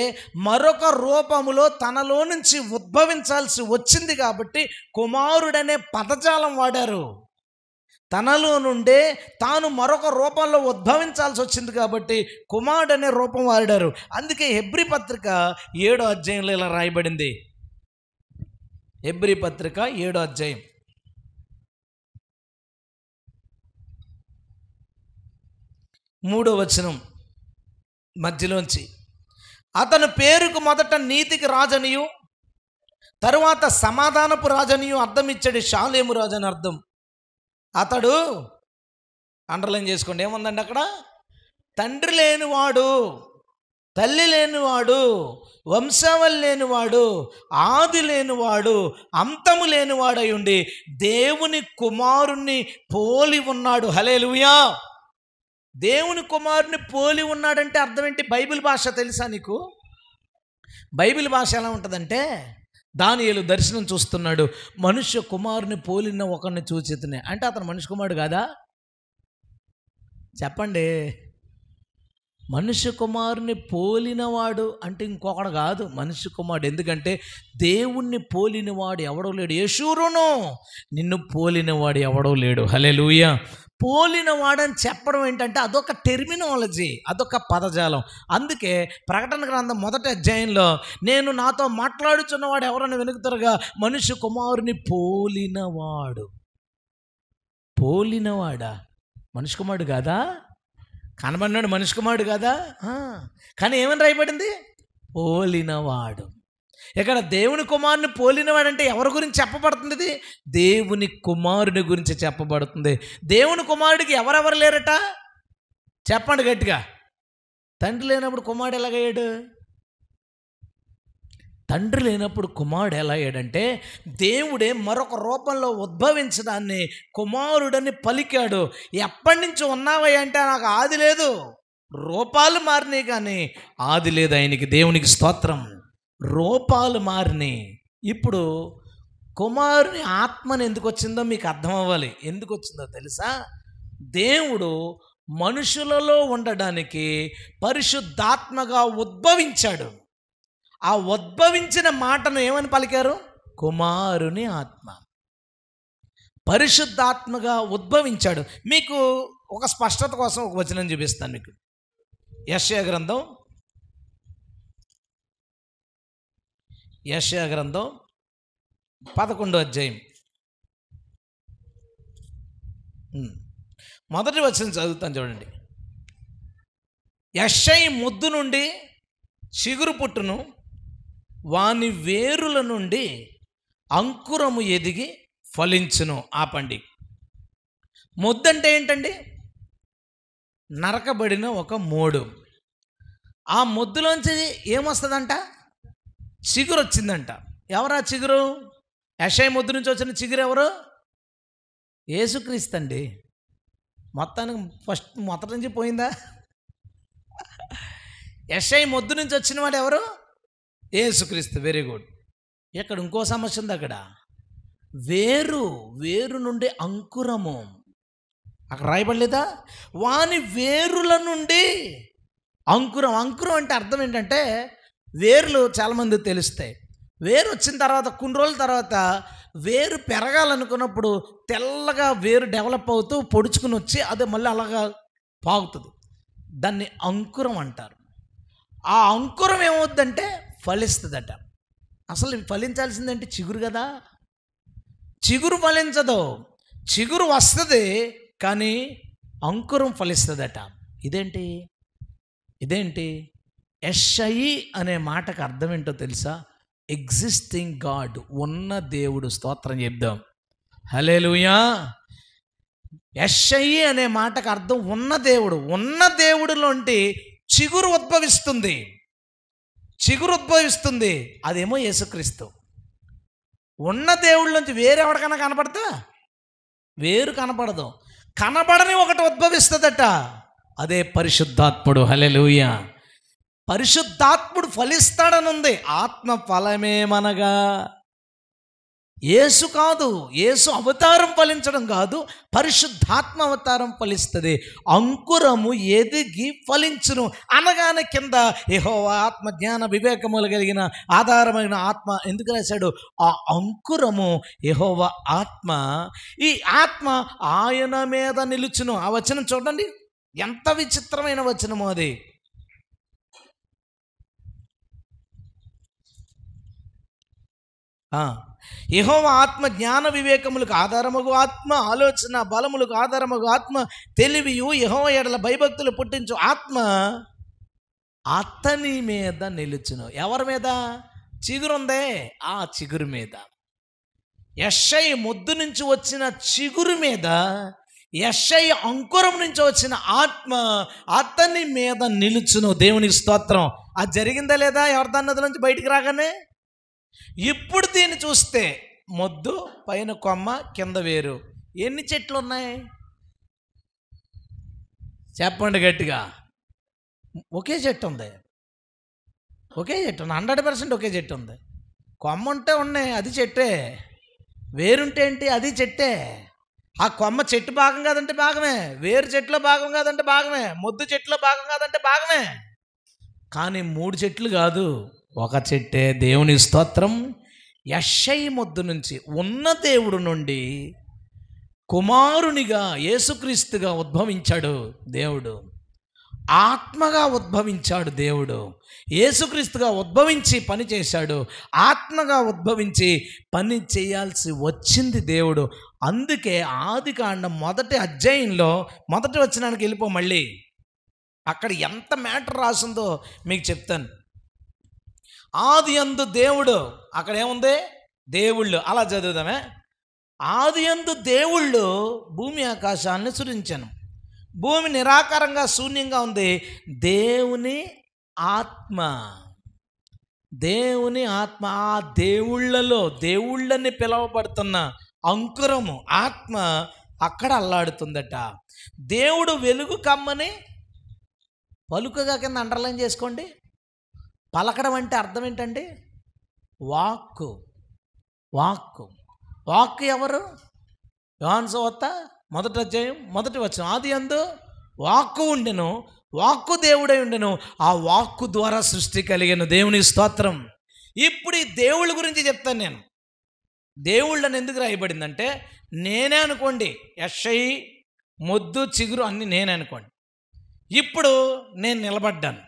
మరొక రూపములో తనలో నుంచి ఉద్భవించాల్సి వచ్చింది కాబట్టి కుమారుడనే పదజాలం వాడారు తనలో నుండే తాను మరొక రూపంలో ఉద్భవించాల్సి వచ్చింది కాబట్టి కుమారుడు అనే రూపం వాడారు అందుకే హెబ్రి పత్రిక ఏడో అధ్యాయంలో ఇలా రాయబడింది హెబ్రి పత్రిక ఏడో అధ్యాయం మూడో వచనం మధ్యలోంచి అతను పేరుకు మొదట నీతికి రాజనియు తరువాత సమాధానపు రాజనియు అర్థం ఇచ్చాడు షాలేము అని అర్థం అతడు అండర్లైన్ చేసుకోండి ఏముందండి అక్కడ తండ్రి లేనివాడు తల్లి లేనివాడు వంశావళి లేనివాడు ఆది లేనివాడు అంతము లేనివాడై ఉండి దేవుని కుమారుణ్ణి పోలి ఉన్నాడు హలేలుయా దేవుని కుమారుని పోలి ఉన్నాడంటే అర్థం ఏంటి బైబిల్ భాష తెలుసా నీకు బైబిల్ భాష ఎలా ఉంటుందంటే దానియలు దర్శనం చూస్తున్నాడు మనుష్య కుమారుని పోలిన ఒకరిని చూచితనే అంటే అతను మనిషి కుమారుడు కాదా చెప్పండి మనుష్య కుమారుని పోలినవాడు అంటే ఇంకొకడు కాదు మనుష్య కుమారుడు ఎందుకంటే దేవుణ్ణి పోలినవాడు ఎవడో లేడు యశూరును నిన్ను పోలినవాడు ఎవడో లేడు హలే లూయ పోలినవాడని చెప్పడం ఏంటంటే అదొక టెర్మినాలజీ అదొక పదజాలం అందుకే ప్రకటన గ్రంథం మొదటి అధ్యాయంలో నేను నాతో మాట్లాడుచున్నవాడు ఎవరైనా వెనుకుతారుగా మనిషి కుమారుని పోలినవాడు పోలినవాడా మనిషి కుమారుడు కాదా కనబడినాడు మనిషి కుమారుడు కాదా కానీ ఏమని రాయబడింది పోలినవాడు ఇక్కడ దేవుని కుమారుని పోలినవాడంటే ఎవరి గురించి చెప్పబడుతుంది దేవుని కుమారుని గురించి చెప్పబడుతుంది దేవుని కుమారుడికి ఎవరెవరు లేరట చెప్పండి గట్టిగా తండ్రి లేనప్పుడు కుమారుడు ఎలాగయ్యాడు తండ్రి లేనప్పుడు కుమారుడు ఎలా అయ్యాడంటే దేవుడే మరొక రూపంలో ఉద్భవించడాన్ని కుమారుడని పలికాడు ఎప్పటి నుంచి ఉన్నావయ్య అంటే నాకు ఆది లేదు రూపాలు మారినాయి కానీ ఆది లేదు ఆయనకి దేవునికి స్తోత్రం రూపాలు మారిని ఇప్పుడు కుమారుని ఆత్మని ఎందుకు వచ్చిందో మీకు అర్థం అవ్వాలి ఎందుకు వచ్చిందో తెలుసా దేవుడు మనుషులలో ఉండడానికి పరిశుద్ధాత్మగా ఉద్భవించాడు ఆ ఉద్భవించిన మాటను ఏమని పలికారు కుమారుని ఆత్మ పరిశుద్ధాత్మగా ఉద్భవించాడు మీకు ఒక స్పష్టత కోసం ఒక వచనం చూపిస్తాను మీకు యశ్య గ్రంథం యశా గ్రంథం పదకొండో అధ్యాయం మొదటి వచ్చిన చదువుతాను చూడండి యశై ముద్దు నుండి చిగురు పుట్టును వాని వేరుల నుండి అంకురము ఎదిగి ఫలించును ఆపండి అంటే ఏంటండి నరకబడిన ఒక మోడు ఆ ముద్దులోంచి ఏమొస్తుందంట చిగురు వచ్చిందంట ఎవరా చిగురు యషయ ముద్దు నుంచి వచ్చిన చిగురు ఎవరు ఏసుక్రీస్తు అండి మొత్తానికి ఫస్ట్ మొదటి నుంచి పోయిందా యషయ ముద్దు నుంచి వచ్చిన వాడు ఎవరు ఏసుక్రీస్తు వెరీ గుడ్ ఇక్కడ ఇంకో సమస్య ఉంది అక్కడ వేరు వేరు నుండి అంకురము అక్కడ రాయబడలేదా వాని వేరుల నుండి అంకురం అంకురం అంటే అర్థం ఏంటంటే వేర్లు చాలామంది తెలుస్తాయి వేరు వచ్చిన తర్వాత కొన్ని రోజుల తర్వాత వేరు పెరగాలనుకున్నప్పుడు తెల్లగా వేరు డెవలప్ అవుతూ పొడుచుకుని వచ్చి అది మళ్ళీ అలాగా పాగుతుంది దాన్ని అంకురం అంటారు ఆ అంకురం ఏమవుద్దంటే ఫలిస్తుందట అసలు ఫలించాల్సిందంటే చిగురు కదా చిగురు ఫలించదు చిగురు వస్తుంది కానీ అంకురం ఫలిస్తుందట ఇదేంటి ఇదేంటి ఎస్ఐ అనే మాటకు అర్థం ఏంటో తెలుసా ఎగ్జిస్టింగ్ గాడ్ ఉన్న దేవుడు స్తోత్రం చెప్దాం హలే లూయా ఎస్ఐ అనే మాటకు అర్థం ఉన్న దేవుడు ఉన్న దేవుడులోంటి చిగురు ఉద్భవిస్తుంది చిగురు ఉద్భవిస్తుంది అదేమో యేసుక్రీస్తు ఉన్న దేవుడి నుంచి వేరెవరికైనా కనపడతా వేరు కనపడదు కనబడని ఒకటి ఉద్భవిస్తుందట అదే పరిశుద్ధాత్ముడు హలెలుయా పరిశుద్ధాత్ముడు ఫలిస్తాడనుంది ఆత్మ ఫలమేమనగా ఏసు కాదు యేసు అవతారం ఫలించడం కాదు పరిశుద్ధాత్మ అవతారం ఫలిస్తుంది అంకురము ఎదిగి ఫలించును అనగానే కింద ఏహో ఆత్మ జ్ఞాన వివేకములు కలిగిన ఆధారమైన ఆత్మ ఎందుకు రాశాడు ఆ అంకురము ఏహోవ ఆత్మ ఈ ఆత్మ ఆయన మీద నిలుచును ఆ వచనం చూడండి ఎంత విచిత్రమైన వచనము అది యహోవ ఆత్మ జ్ఞాన వివేకములకు ఆధారముగు ఆత్మ ఆలోచన బలములకు ఆధారముగు ఆత్మ తెలివియు యహోవ ఎడల భయభక్తులు పుట్టించు ఆత్మ అతని మీద నిలుచును ఎవరి మీద చిగురుందే ఆ చిగురు మీద ఎస్ఐ ముద్దు నుంచి వచ్చిన చిగురు మీద ఎస్ఐ అంకురం నుంచి వచ్చిన ఆత్మ అతని మీద నిలుచును దేవునికి స్తోత్రం అది జరిగిందా లేదా ఎవరిదన్నది నుంచి బయటికి రాగానే ఇప్పుడు దీన్ని చూస్తే మొద్దు పైన కొమ్మ కింద వేరు ఎన్ని చెట్లు ఉన్నాయి చెప్పండి గట్టిగా ఒకే చెట్టు ఉంది ఒకే చెట్టు ఉంది హండ్రెడ్ పర్సెంట్ ఒకే చెట్టు ఉంది కొమ్మ ఉంటే ఉన్నాయి అది చెట్టే వేరుంటే ఏంటి అది చెట్టే ఆ కొమ్మ చెట్టు భాగం కాదంటే భాగమే వేరు చెట్లో భాగం కాదంటే భాగమే మొద్దు చెట్లో భాగం కాదంటే భాగమే కానీ మూడు చెట్లు కాదు ఒక చెట్టే దేవుని స్తోత్రం యషై మొద్దు నుంచి ఉన్న దేవుడు నుండి కుమారునిగా యేసుక్రీస్తుగా ఉద్భవించాడు దేవుడు ఆత్మగా ఉద్భవించాడు దేవుడు యేసుక్రీస్తుగా ఉద్భవించి పని చేశాడు ఆత్మగా ఉద్భవించి పని చేయాల్సి వచ్చింది దేవుడు అందుకే ఆది కాండం మొదటి అధ్యాయంలో మొదటి వచ్చినానికి వెళ్ళిపో మళ్ళీ అక్కడ ఎంత మ్యాటర్ రాసిందో మీకు చెప్తాను ఆది అందు దేవుడు అక్కడ ఏముంది దేవుళ్ళు అలా చదువుదామే ఆది అందు దేవుళ్ళు భూమి ఆకాశాన్ని సృజించను భూమి నిరాకారంగా శూన్యంగా ఉంది దేవుని ఆత్మ దేవుని ఆత్మ ఆ దేవుళ్ళలో దేవుళ్ళని పిలువబడుతున్న అంకురము ఆత్మ అక్కడ అల్లాడుతుందట దేవుడు వెలుగు కమ్మని పలుకగా కింద అండర్లైన్ చేసుకోండి పలకడం అంటే అర్థం ఏంటండి వాక్కు వాక్కు వాక్కు ఎవరు వత్త మొదటి అధ్యాయం మొదటి వచ్చిన ఆది అందు వాక్కు ఉండెను వాక్కు దేవుడై ఉండెను ఆ వాక్కు ద్వారా సృష్టి కలిగిన దేవుని స్తోత్రం ఇప్పుడు ఈ దేవుళ్ళ గురించి చెప్తాను నేను దేవుళ్ళు అని ఎందుకు రాయబడిందంటే నేనే అనుకోండి యషయి మొద్దు చిగురు అన్నీ నేనే అనుకోండి ఇప్పుడు నేను నిలబడ్డాను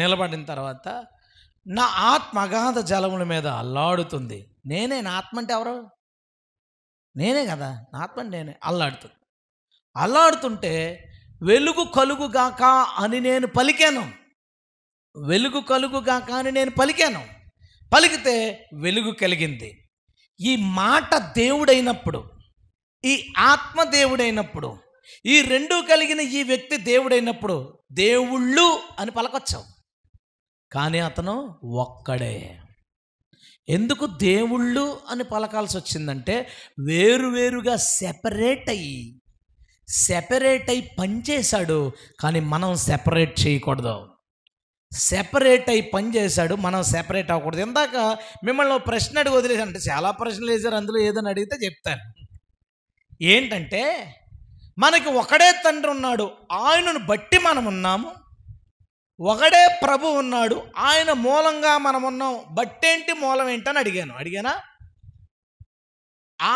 నిలబడిన తర్వాత నా ఆత్మ అగాధ జలముల మీద అల్లాడుతుంది నేనే నా ఆత్మ అంటే ఎవరు నేనే కదా నా ఆత్మ నేనే అల్లాడుతుంది అల్లాడుతుంటే వెలుగు కలుగుగాక అని నేను పలికాను వెలుగు కలుగుగాక అని నేను పలికాను పలికితే వెలుగు కలిగింది ఈ మాట దేవుడైనప్పుడు ఈ ఆత్మ దేవుడైనప్పుడు ఈ రెండూ కలిగిన ఈ వ్యక్తి దేవుడైనప్పుడు దేవుళ్ళు అని పలకొచ్చావు కానీ అతను ఒక్కడే ఎందుకు దేవుళ్ళు అని పలకాల్సి వచ్చిందంటే వేరువేరుగా సెపరేట్ అయ్యి సెపరేట్ అయి పనిచేశాడు కానీ మనం సెపరేట్ చేయకూడదు సెపరేట్ అయి పనిచేశాడు మనం సెపరేట్ అవ్వకూడదు ఇందాక మిమ్మల్ని ప్రశ్న అడిగి వదిలేసాను అంటే చాలా ప్రశ్నలు వేశారు అందులో ఏదని అడిగితే చెప్తాను ఏంటంటే మనకి ఒకడే తండ్రి ఉన్నాడు ఆయనను బట్టి మనం ఉన్నాము ఒకడే ప్రభు ఉన్నాడు ఆయన మూలంగా మనమున్నాం బట్టేంటి మూలం ఏంటని అడిగాను అడిగానా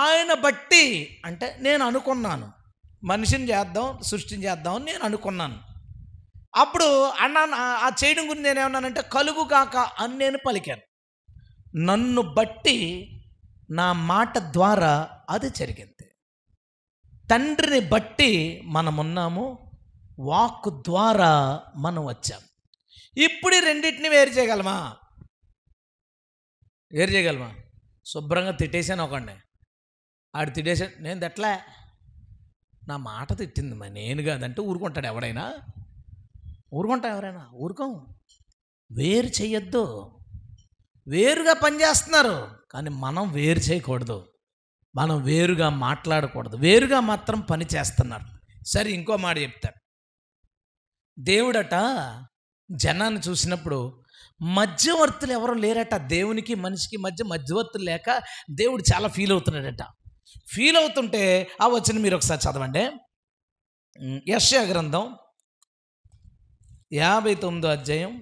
ఆయన బట్టి అంటే నేను అనుకున్నాను మనిషిని చేద్దాం సృష్టిని చేద్దాం అని నేను అనుకున్నాను అప్పుడు అన్న ఆ చేయడం గురించి నేను ఏమన్నానంటే కలుగు కాక అని నేను పలికాను నన్ను బట్టి నా మాట ద్వారా అది జరిగింది తండ్రిని బట్టి మనమున్నాము వాక్ ద్వారా మనం వచ్చాము ఇప్పుడు రెండింటిని వేరు చేయగలమా వేరు చేయగలమా శుభ్రంగా తిట్టేశాను ఒకండి ఆడు తిట్టేశాడు నేను తిట్టలే నా మాట తిట్టింది మా నేను కాదంటే ఊరుకుంటాడు ఎవడైనా ఊరుకుంటా ఎవరైనా ఊరుకోం వేరు చేయొద్దు వేరుగా పనిచేస్తున్నారు కానీ మనం వేరు చేయకూడదు మనం వేరుగా మాట్లాడకూడదు వేరుగా మాత్రం పని చేస్తున్నారు సరే ఇంకో మాట చెప్తాడు దేవుడట జనాన్ని చూసినప్పుడు మధ్యవర్తులు ఎవరు లేరట దేవునికి మనిషికి మధ్య మధ్యవర్తులు లేక దేవుడు చాలా ఫీల్ అవుతున్నాడట ఫీల్ అవుతుంటే ఆ వచ్చిన మీరు ఒకసారి చదవండి యశ్యా గ్రంథం యాభై తొమ్మిదో అధ్యాయం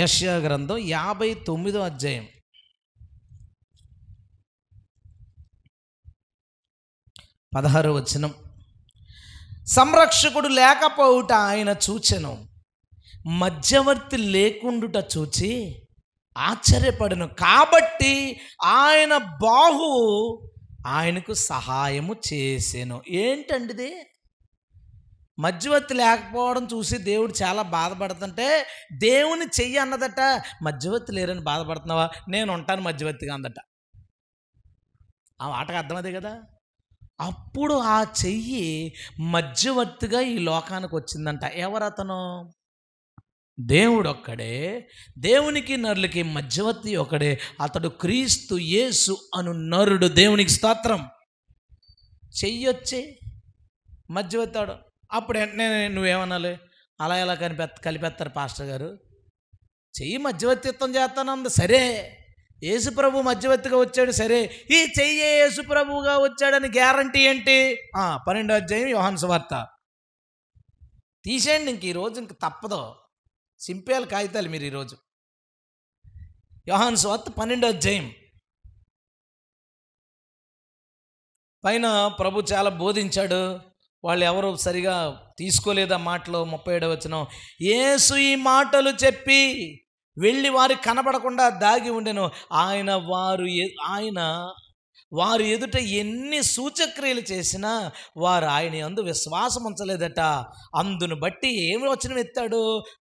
యశ్యా గ్రంథం యాభై తొమ్మిదో అధ్యాయం పదహారో వచనం సంరక్షకుడు లేకపోవుట ఆయన చూచెను మధ్యవర్తి లేకుండుట చూచి ఆశ్చర్యపడను కాబట్టి ఆయన బాహు ఆయనకు సహాయము చేసాను ఏంటండిది మధ్యవర్తి లేకపోవడం చూసి దేవుడు చాలా బాధపడుతుంటే దేవుని చెయ్యి అన్నదట మధ్యవర్తి లేరని బాధపడుతున్నావా నేను ఉంటాను మధ్యవర్తిగా అందట ఆ ఆటకు అర్థమదే కదా అప్పుడు ఆ చెయ్యి మధ్యవర్తిగా ఈ లోకానికి వచ్చిందంట ఎవరతను దేవుడు ఒక్కడే దేవునికి నరులకి మధ్యవర్తి ఒకడే అతడు క్రీస్తు యేసు అను నరుడు దేవునికి స్తోత్రం చెయ్యొచ్చి మధ్యవర్తాడు అప్పుడు వెంటనే నువ్వేమనాలి అలా ఎలా కనిపెత్త కలిపెత్తారు పాస్టర్ గారు చెయ్యి మధ్యవర్తిత్వం చేస్తానంది సరే యేసుప్రభు మధ్యవర్తిగా వచ్చాడు సరే ఈ చెయ్యే యేసుప్రభువుగా వచ్చాడని గ్యారంటీ ఏంటి పన్నెండో అధ్యాయం యోహాన్ సువార్త తీసేయండి ఇంక ఈరోజు ఇంక తప్పదు సింపేయాలి కాగితాలు మీరు ఈరోజు యోహాన్ సువార్త పన్నెండో అధ్యాయం పైన ప్రభు చాలా బోధించాడు వాళ్ళు ఎవరు సరిగా తీసుకోలేదా మాటలో ముప్పై ఏడవ వచ్చిన ఏసు ఈ మాటలు చెప్పి వెళ్ళి వారి కనబడకుండా దాగి ఉండెను ఆయన వారు ఆయన వారు ఎదుట ఎన్ని సూచక్రియలు చేసినా వారు ఆయన అందు విశ్వాసం ఉంచలేదట అందును బట్టి ఏమి వచ్చిన ఎత్తాడు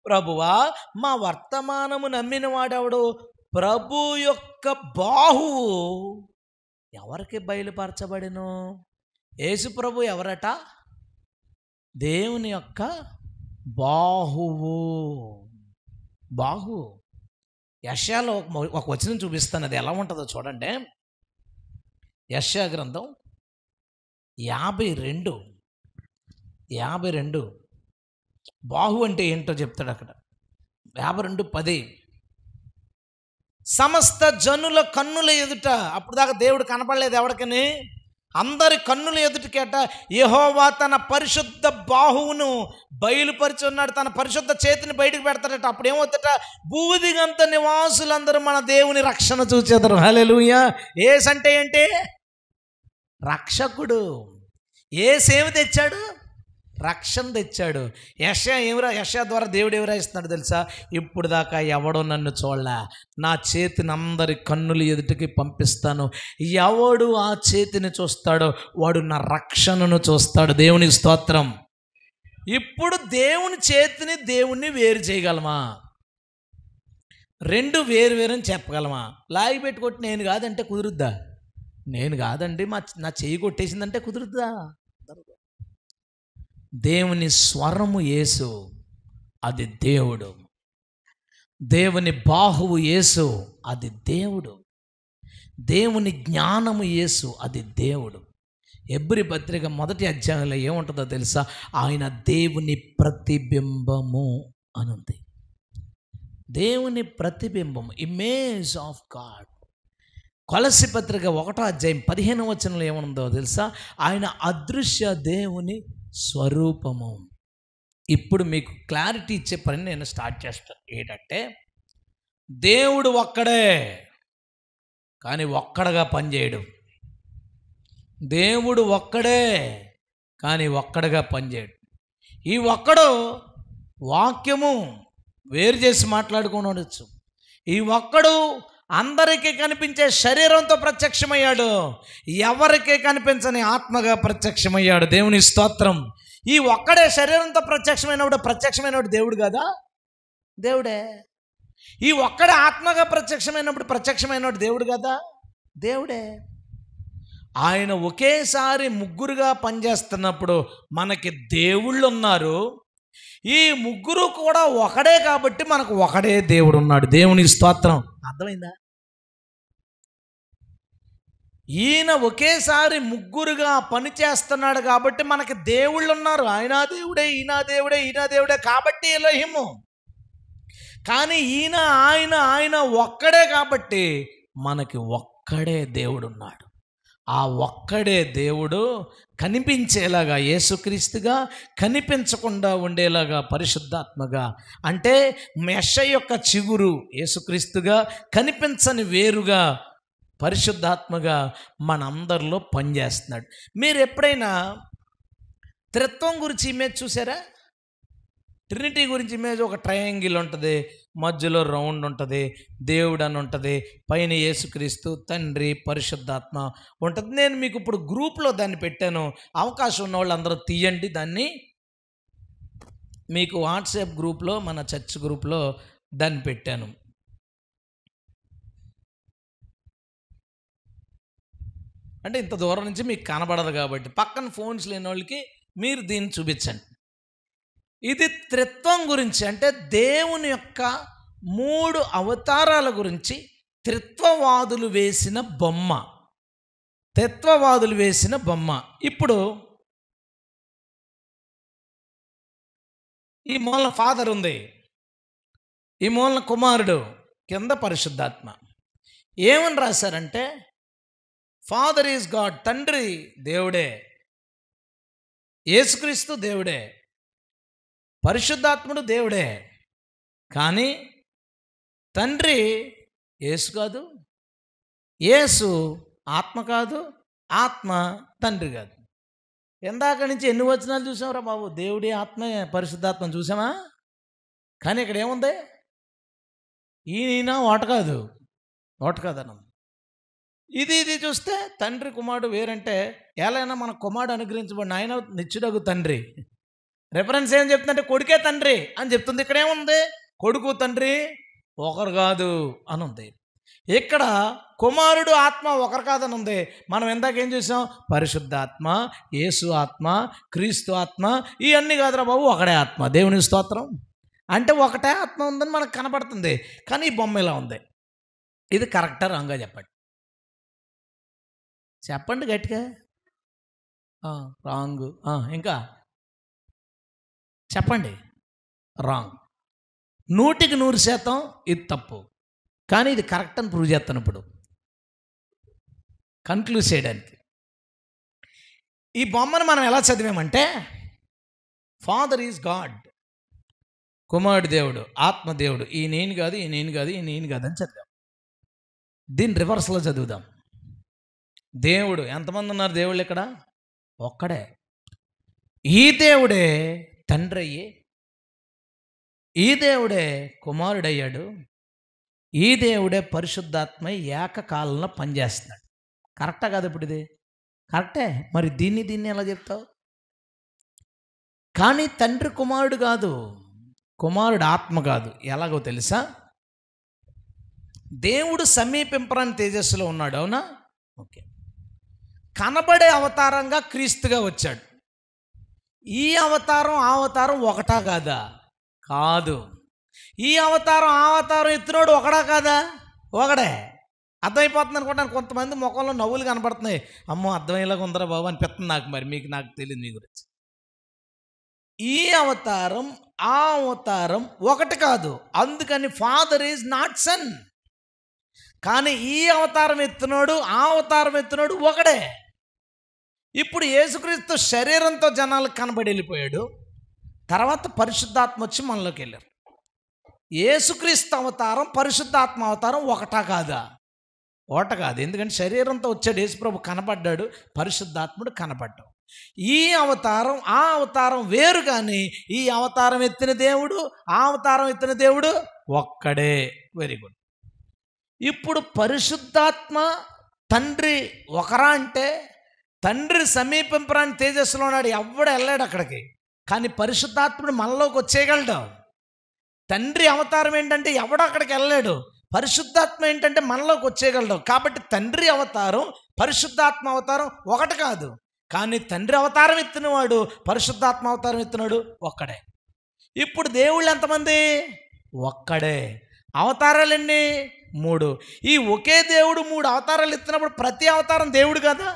ప్రభువా మా వర్తమానము నమ్మిన వాడెవడు ప్రభు యొక్క బాహువు ఎవరికి బయలుపరచబడిను యేసు ప్రభు ఎవరట దేవుని యొక్క బాహువు బాహువు యశాలో ఒక వచనం చూపిస్తాను అది ఎలా ఉంటుందో చూడండి యష్యా గ్రంథం యాభై రెండు యాభై రెండు బాహు అంటే ఏంటో చెప్తాడు అక్కడ యాభై రెండు పది సమస్త జనుల కన్నుల ఎదుట అప్పుడు దాకా దేవుడు కనపడలేదు ఎవరికని అందరి కన్నులు ఎదుటి కేట యహోవా తన పరిశుద్ధ బాహువును బయలుపరిచి ఉన్నాడు తన పరిశుద్ధ చేతిని బయటకు పెడతాడట అప్పుడు అప్పుడేమవుతట బూదిగంత నివాసులందరూ మన దేవుని రక్షణ చూచేదరు హలెలుయ ఏసంటే అంటే ఏంటి రక్షకుడు సేవ తెచ్చాడు రక్షణ తెచ్చాడు యషా ఏమిరా యషా ద్వారా దేవుడు ఎవరా ఇస్తున్నాడు తెలుసా ఇప్పుడు దాకా ఎవడో నన్ను చూడలే నా చేతిని అందరి కన్నులు ఎదుటికి పంపిస్తాను ఎవడు ఆ చేతిని చూస్తాడో వాడు నా రక్షణను చూస్తాడు దేవుని స్తోత్రం ఇప్పుడు దేవుని చేతిని దేవుణ్ణి వేరు చేయగలమా రెండు వేరు అని చెప్పగలమా లాగి పెట్టుకొట్టి నేను కాదంటే కుదురుద్దా నేను కాదండి మా నా చేయి కొట్టేసిందంటే కుదురుద్దా దేవుని స్వరము యేసు అది దేవుడు దేవుని బాహువు యేసు అది దేవుడు దేవుని జ్ఞానము యేసు అది దేవుడు ఎబ్రి పత్రిక మొదటి అధ్యాయంలో ఏముంటుందో తెలుసా ఆయన దేవుని ప్రతిబింబము అనుంది దేవుని ప్రతిబింబము ఇమేజ్ ఆఫ్ గాడ్ కొలసి పత్రిక ఒకటో అధ్యాయం పదిహేను వచనంలో ఏముందో తెలుసా ఆయన అదృశ్య దేవుని స్వరూపము ఇప్పుడు మీకు క్లారిటీ ఇచ్చే పని నేను స్టార్ట్ చేస్తాను ఏంటంటే దేవుడు ఒక్కడే కానీ ఒక్కడగా పనిచేయడు దేవుడు ఒక్కడే కానీ ఒక్కడగా పనిచేయడు ఈ ఒక్కడు వాక్యము వేరు చేసి మాట్లాడుకుని ఉండొచ్చు ఈ ఒక్కడు అందరికీ కనిపించే శరీరంతో ప్రత్యక్షమయ్యాడు ఎవరికీ కనిపించని ఆత్మగా ప్రత్యక్షమయ్యాడు దేవుని స్తోత్రం ఈ ఒక్కడే శరీరంతో ప్రత్యక్షమైనప్పుడు ప్రత్యక్షమైనప్పుడు దేవుడు కదా దేవుడే ఈ ఒక్కడే ఆత్మగా ప్రత్యక్షమైనప్పుడు ప్రత్యక్షమైనప్పుడు దేవుడు కదా దేవుడే ఆయన ఒకేసారి ముగ్గురుగా పనిచేస్తున్నప్పుడు మనకి దేవుళ్ళు ఉన్నారు ఈ ముగ్గురు కూడా ఒకడే కాబట్టి మనకు ఒకడే దేవుడు ఉన్నాడు దేవుని స్తోత్రం అర్థమైందా ఈయన ఒకేసారి ముగ్గురుగా పని చేస్తున్నాడు కాబట్టి మనకి దేవుళ్ళు ఉన్నారు ఆయన దేవుడే ఈయన దేవుడే ఈయన దేవుడే కాబట్టి ఎలహిము కానీ ఈయన ఆయన ఆయన ఒక్కడే కాబట్టి మనకి ఒక్కడే దేవుడున్నాడు ఆ ఒక్కడే దేవుడు కనిపించేలాగా యేసుక్రీస్తుగా కనిపించకుండా ఉండేలాగా పరిశుద్ధాత్మగా అంటే మెష యొక్క చిగురు యేసుక్రీస్తుగా కనిపించని వేరుగా పరిశుద్ధాత్మగా మనందరిలో పనిచేస్తున్నాడు మీరు ఎప్పుడైనా త్రిత్వం గురించి ఇమేజ్ చూసారా ట్రినిటీ గురించి ఇమేజ్ ఒక ట్రయాంగిల్ ఉంటుంది మధ్యలో రౌండ్ ఉంటుంది దేవుడు అని ఉంటుంది పైన యేసుక్రీస్తు తండ్రి పరిశుద్ధాత్మ ఉంటుంది నేను మీకు ఇప్పుడు గ్రూప్లో దాన్ని పెట్టాను అవకాశం ఉన్న వాళ్ళు అందరూ తీయండి దాన్ని మీకు వాట్సాప్ గ్రూప్లో మన చర్చ్ గ్రూప్లో దాన్ని పెట్టాను అంటే ఇంత దూరం నుంచి మీకు కనబడదు కాబట్టి పక్కన ఫోన్స్ లేని వాళ్ళకి మీరు దీన్ని చూపించండి ఇది త్రిత్వం గురించి అంటే దేవుని యొక్క మూడు అవతారాల గురించి త్రిత్వవాదులు వేసిన బొమ్మ త్రిత్వవాదులు వేసిన బొమ్మ ఇప్పుడు ఈ మూలన ఫాదర్ ఉంది ఈ మూలన కుమారుడు కింద పరిశుద్ధాత్మ ఏమని రాశారంటే ఫాదర్ ఈజ్ గాడ్ తండ్రి దేవుడే యేసుక్రీస్తు దేవుడే పరిశుద్ధాత్ముడు దేవుడే కానీ తండ్రి యేసు కాదు యేసు ఆత్మ కాదు ఆత్మ తండ్రి కాదు ఎందాక నుంచి ఎన్ని వచనాలు చూసావురా బాబు దేవుడి ఆత్మే పరిశుద్ధాత్మ చూసామా కానీ ఇక్కడ ఏముంది ఈయన ఓట కాదు ఓట కాదనం ఇది ఇది చూస్తే తండ్రి కుమారుడు వేరంటే ఎలా మన కుమారుడు అనుగ్రహించబడిన ఆయన నిచ్చుడగు తండ్రి రిఫరెన్స్ ఏం చెప్తుందంటే కొడుకే తండ్రి అని చెప్తుంది ఇక్కడేముంది కొడుకు తండ్రి ఒకరు కాదు అని ఉంది ఇక్కడ కుమారుడు ఆత్మ ఒకరు కాదని ఉంది మనం ఇందాక ఏం చూసాం పరిశుద్ధాత్మ యేసు ఆత్మ క్రీస్తు ఆత్మ ఇవన్నీ కాదురా బాబు ఒకడే ఆత్మ దేవుని స్తోత్రం అంటే ఒకటే ఆత్మ ఉందని మనకు కనపడుతుంది కానీ ఈ బొమ్మ ఇలా ఉంది ఇది కరెక్టా రాంగా చెప్పండి చెప్పండి గట్టిగా రాంగ్ ఇంకా చెప్పండి రాంగ్ నూటికి నూరు శాతం ఇది తప్పు కానీ ఇది కరెక్ట్ అని ప్రూవ్ చేస్తాను ఇప్పుడు కన్క్లూజ్ చేయడానికి ఈ బొమ్మను మనం ఎలా చదివామంటే ఫాదర్ ఈజ్ గాడ్ కుమారుడు దేవుడు ఆత్మదేవుడు ఈ నేను కాదు ఈ నేను కాదు ఈ నేను కాదు అని చదివాం దీన్ని రివర్స్లో చదువుదాం దేవుడు ఎంతమంది ఉన్నారు దేవుళ్ళు ఇక్కడ ఒక్కడే ఈ దేవుడే తండ్రయ్యే ఈ దేవుడే కుమారుడయ్యాడు ఈ దేవుడే పరిశుద్ధాత్మ ఏకకాలంలో పనిచేస్తున్నాడు కరెక్టా కాదు ఇప్పుడు ఇది కరెక్టే మరి దీన్ని దీన్ని ఎలా చెప్తావు కానీ తండ్రి కుమారుడు కాదు కుమారుడు ఆత్మ కాదు ఎలాగో తెలుసా దేవుడు సమీపింపరాని తేజస్సులో ఉన్నాడు అవునా ఓకే కనబడే అవతారంగా క్రీస్తుగా వచ్చాడు ఈ అవతారం ఆ అవతారం ఒకటా కాదా కాదు ఈ అవతారం ఆ అవతారం ఎత్తునోడు ఒకడా కాదా ఒకడే అర్థమైపోతుంది అనుకుంటాను కొంతమంది ముఖంలో నవ్వులు కనబడుతున్నాయి అమ్మో అర్థమయ్యేలాగా ఉందరా బాబు అనిపిస్తుంది నాకు మరి మీకు నాకు తెలియదు మీ గురించి ఈ అవతారం ఆ అవతారం ఒకటి కాదు అందుకని ఫాదర్ ఈజ్ నాట్ సన్ కానీ ఈ అవతారం ఎత్తునోడు ఆ అవతారం ఎత్తునోడు ఒకడే ఇప్పుడు యేసుక్రీస్తు శరీరంతో జనాలకు కనబడి వెళ్ళిపోయాడు తర్వాత పరిశుద్ధాత్మ వచ్చి మనలోకి వెళ్ళారు ఏసుక్రీస్తు అవతారం పరిశుద్ధాత్మ అవతారం ఒకటా కాదా ఒకట కాదు ఎందుకంటే శరీరంతో వచ్చాడు యేసుప్రభు కనపడ్డాడు పరిశుద్ధాత్ముడు కనపడ్డాడు ఈ అవతారం ఆ అవతారం వేరు కానీ ఈ అవతారం ఎత్తిన దేవుడు ఆ అవతారం ఎత్తిన దేవుడు ఒక్కడే వెరీ గుడ్ ఇప్పుడు పరిశుద్ధాత్మ తండ్రి ఒకరా అంటే తండ్రి సమీపింపరాని తేజస్సులో ఉన్నాడు ఎవడ వెళ్ళాడు అక్కడికి కానీ పరిశుద్ధాత్ముడు మనలోకి వచ్చేయగలడు తండ్రి అవతారం ఏంటంటే ఎవడు అక్కడికి వెళ్ళాడు పరిశుద్ధాత్మ ఏంటంటే మనలోకి వచ్చేయగలడు కాబట్టి తండ్రి అవతారం పరిశుద్ధాత్మ అవతారం ఒకటి కాదు కానీ తండ్రి అవతారం ఎత్తినవాడు పరిశుద్ధాత్మ అవతారం ఎత్తినాడు ఒక్కడే ఇప్పుడు దేవుళ్ళు ఎంతమంది ఒక్కడే అవతారాలండి మూడు ఈ ఒకే దేవుడు మూడు అవతారాలు ఎత్తినప్పుడు ప్రతి అవతారం దేవుడు కదా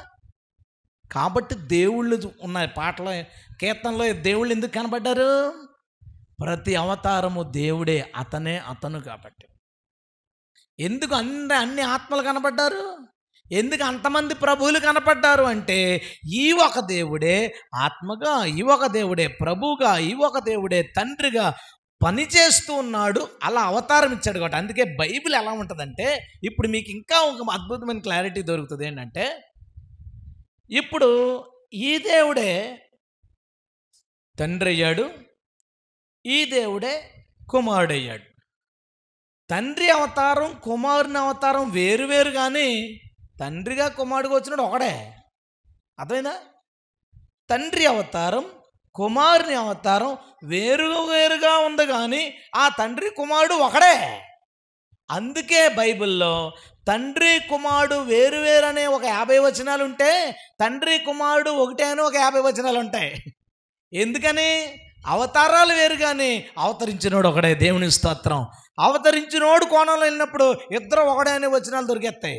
కాబట్టి దేవుళ్ళు ఉన్న పాటలో కీర్తనలో దేవుళ్ళు ఎందుకు కనబడ్డారు ప్రతి అవతారము దేవుడే అతనే అతను కాబట్టి ఎందుకు అన్ని అన్ని ఆత్మలు కనబడ్డారు ఎందుకు అంతమంది ప్రభువులు కనపడ్డారు అంటే ఈ ఒక దేవుడే ఆత్మగా ఈ ఒక దేవుడే ప్రభుగా ఈ ఒక దేవుడే తండ్రిగా పనిచేస్తూ ఉన్నాడు అలా అవతారం ఇచ్చాడు కాబట్టి అందుకే బైబిల్ ఎలా ఉంటుందంటే ఇప్పుడు మీకు ఇంకా ఒక అద్భుతమైన క్లారిటీ దొరుకుతుంది ఏంటంటే ఇప్పుడు ఈ దేవుడే తండ్రి అయ్యాడు ఈ దేవుడే కుమారుడయ్యాడు తండ్రి అవతారం కుమారుని అవతారం వేరు వేరు కానీ తండ్రిగా కుమారుడిగా వచ్చినాడు ఒకడే అదేనా తండ్రి అవతారం కుమారుని అవతారం వేరు వేరుగా ఉంది కానీ ఆ తండ్రి కుమారుడు ఒకడే అందుకే బైబిల్లో తండ్రి కుమారుడు వేరు అనే ఒక యాభై వచనాలు ఉంటే తండ్రి కుమారుడు ఒకటే అని ఒక యాభై వచనాలు ఉంటాయి ఎందుకని అవతారాలు వేరు కానీ అవతరించినోడు ఒకడే దేవుని స్తోత్రం అవతరించినోడు కోణంలో వెళ్ళినప్పుడు ఇద్దరు ఒకడే అనే వచనాలు దొరికేస్తాయి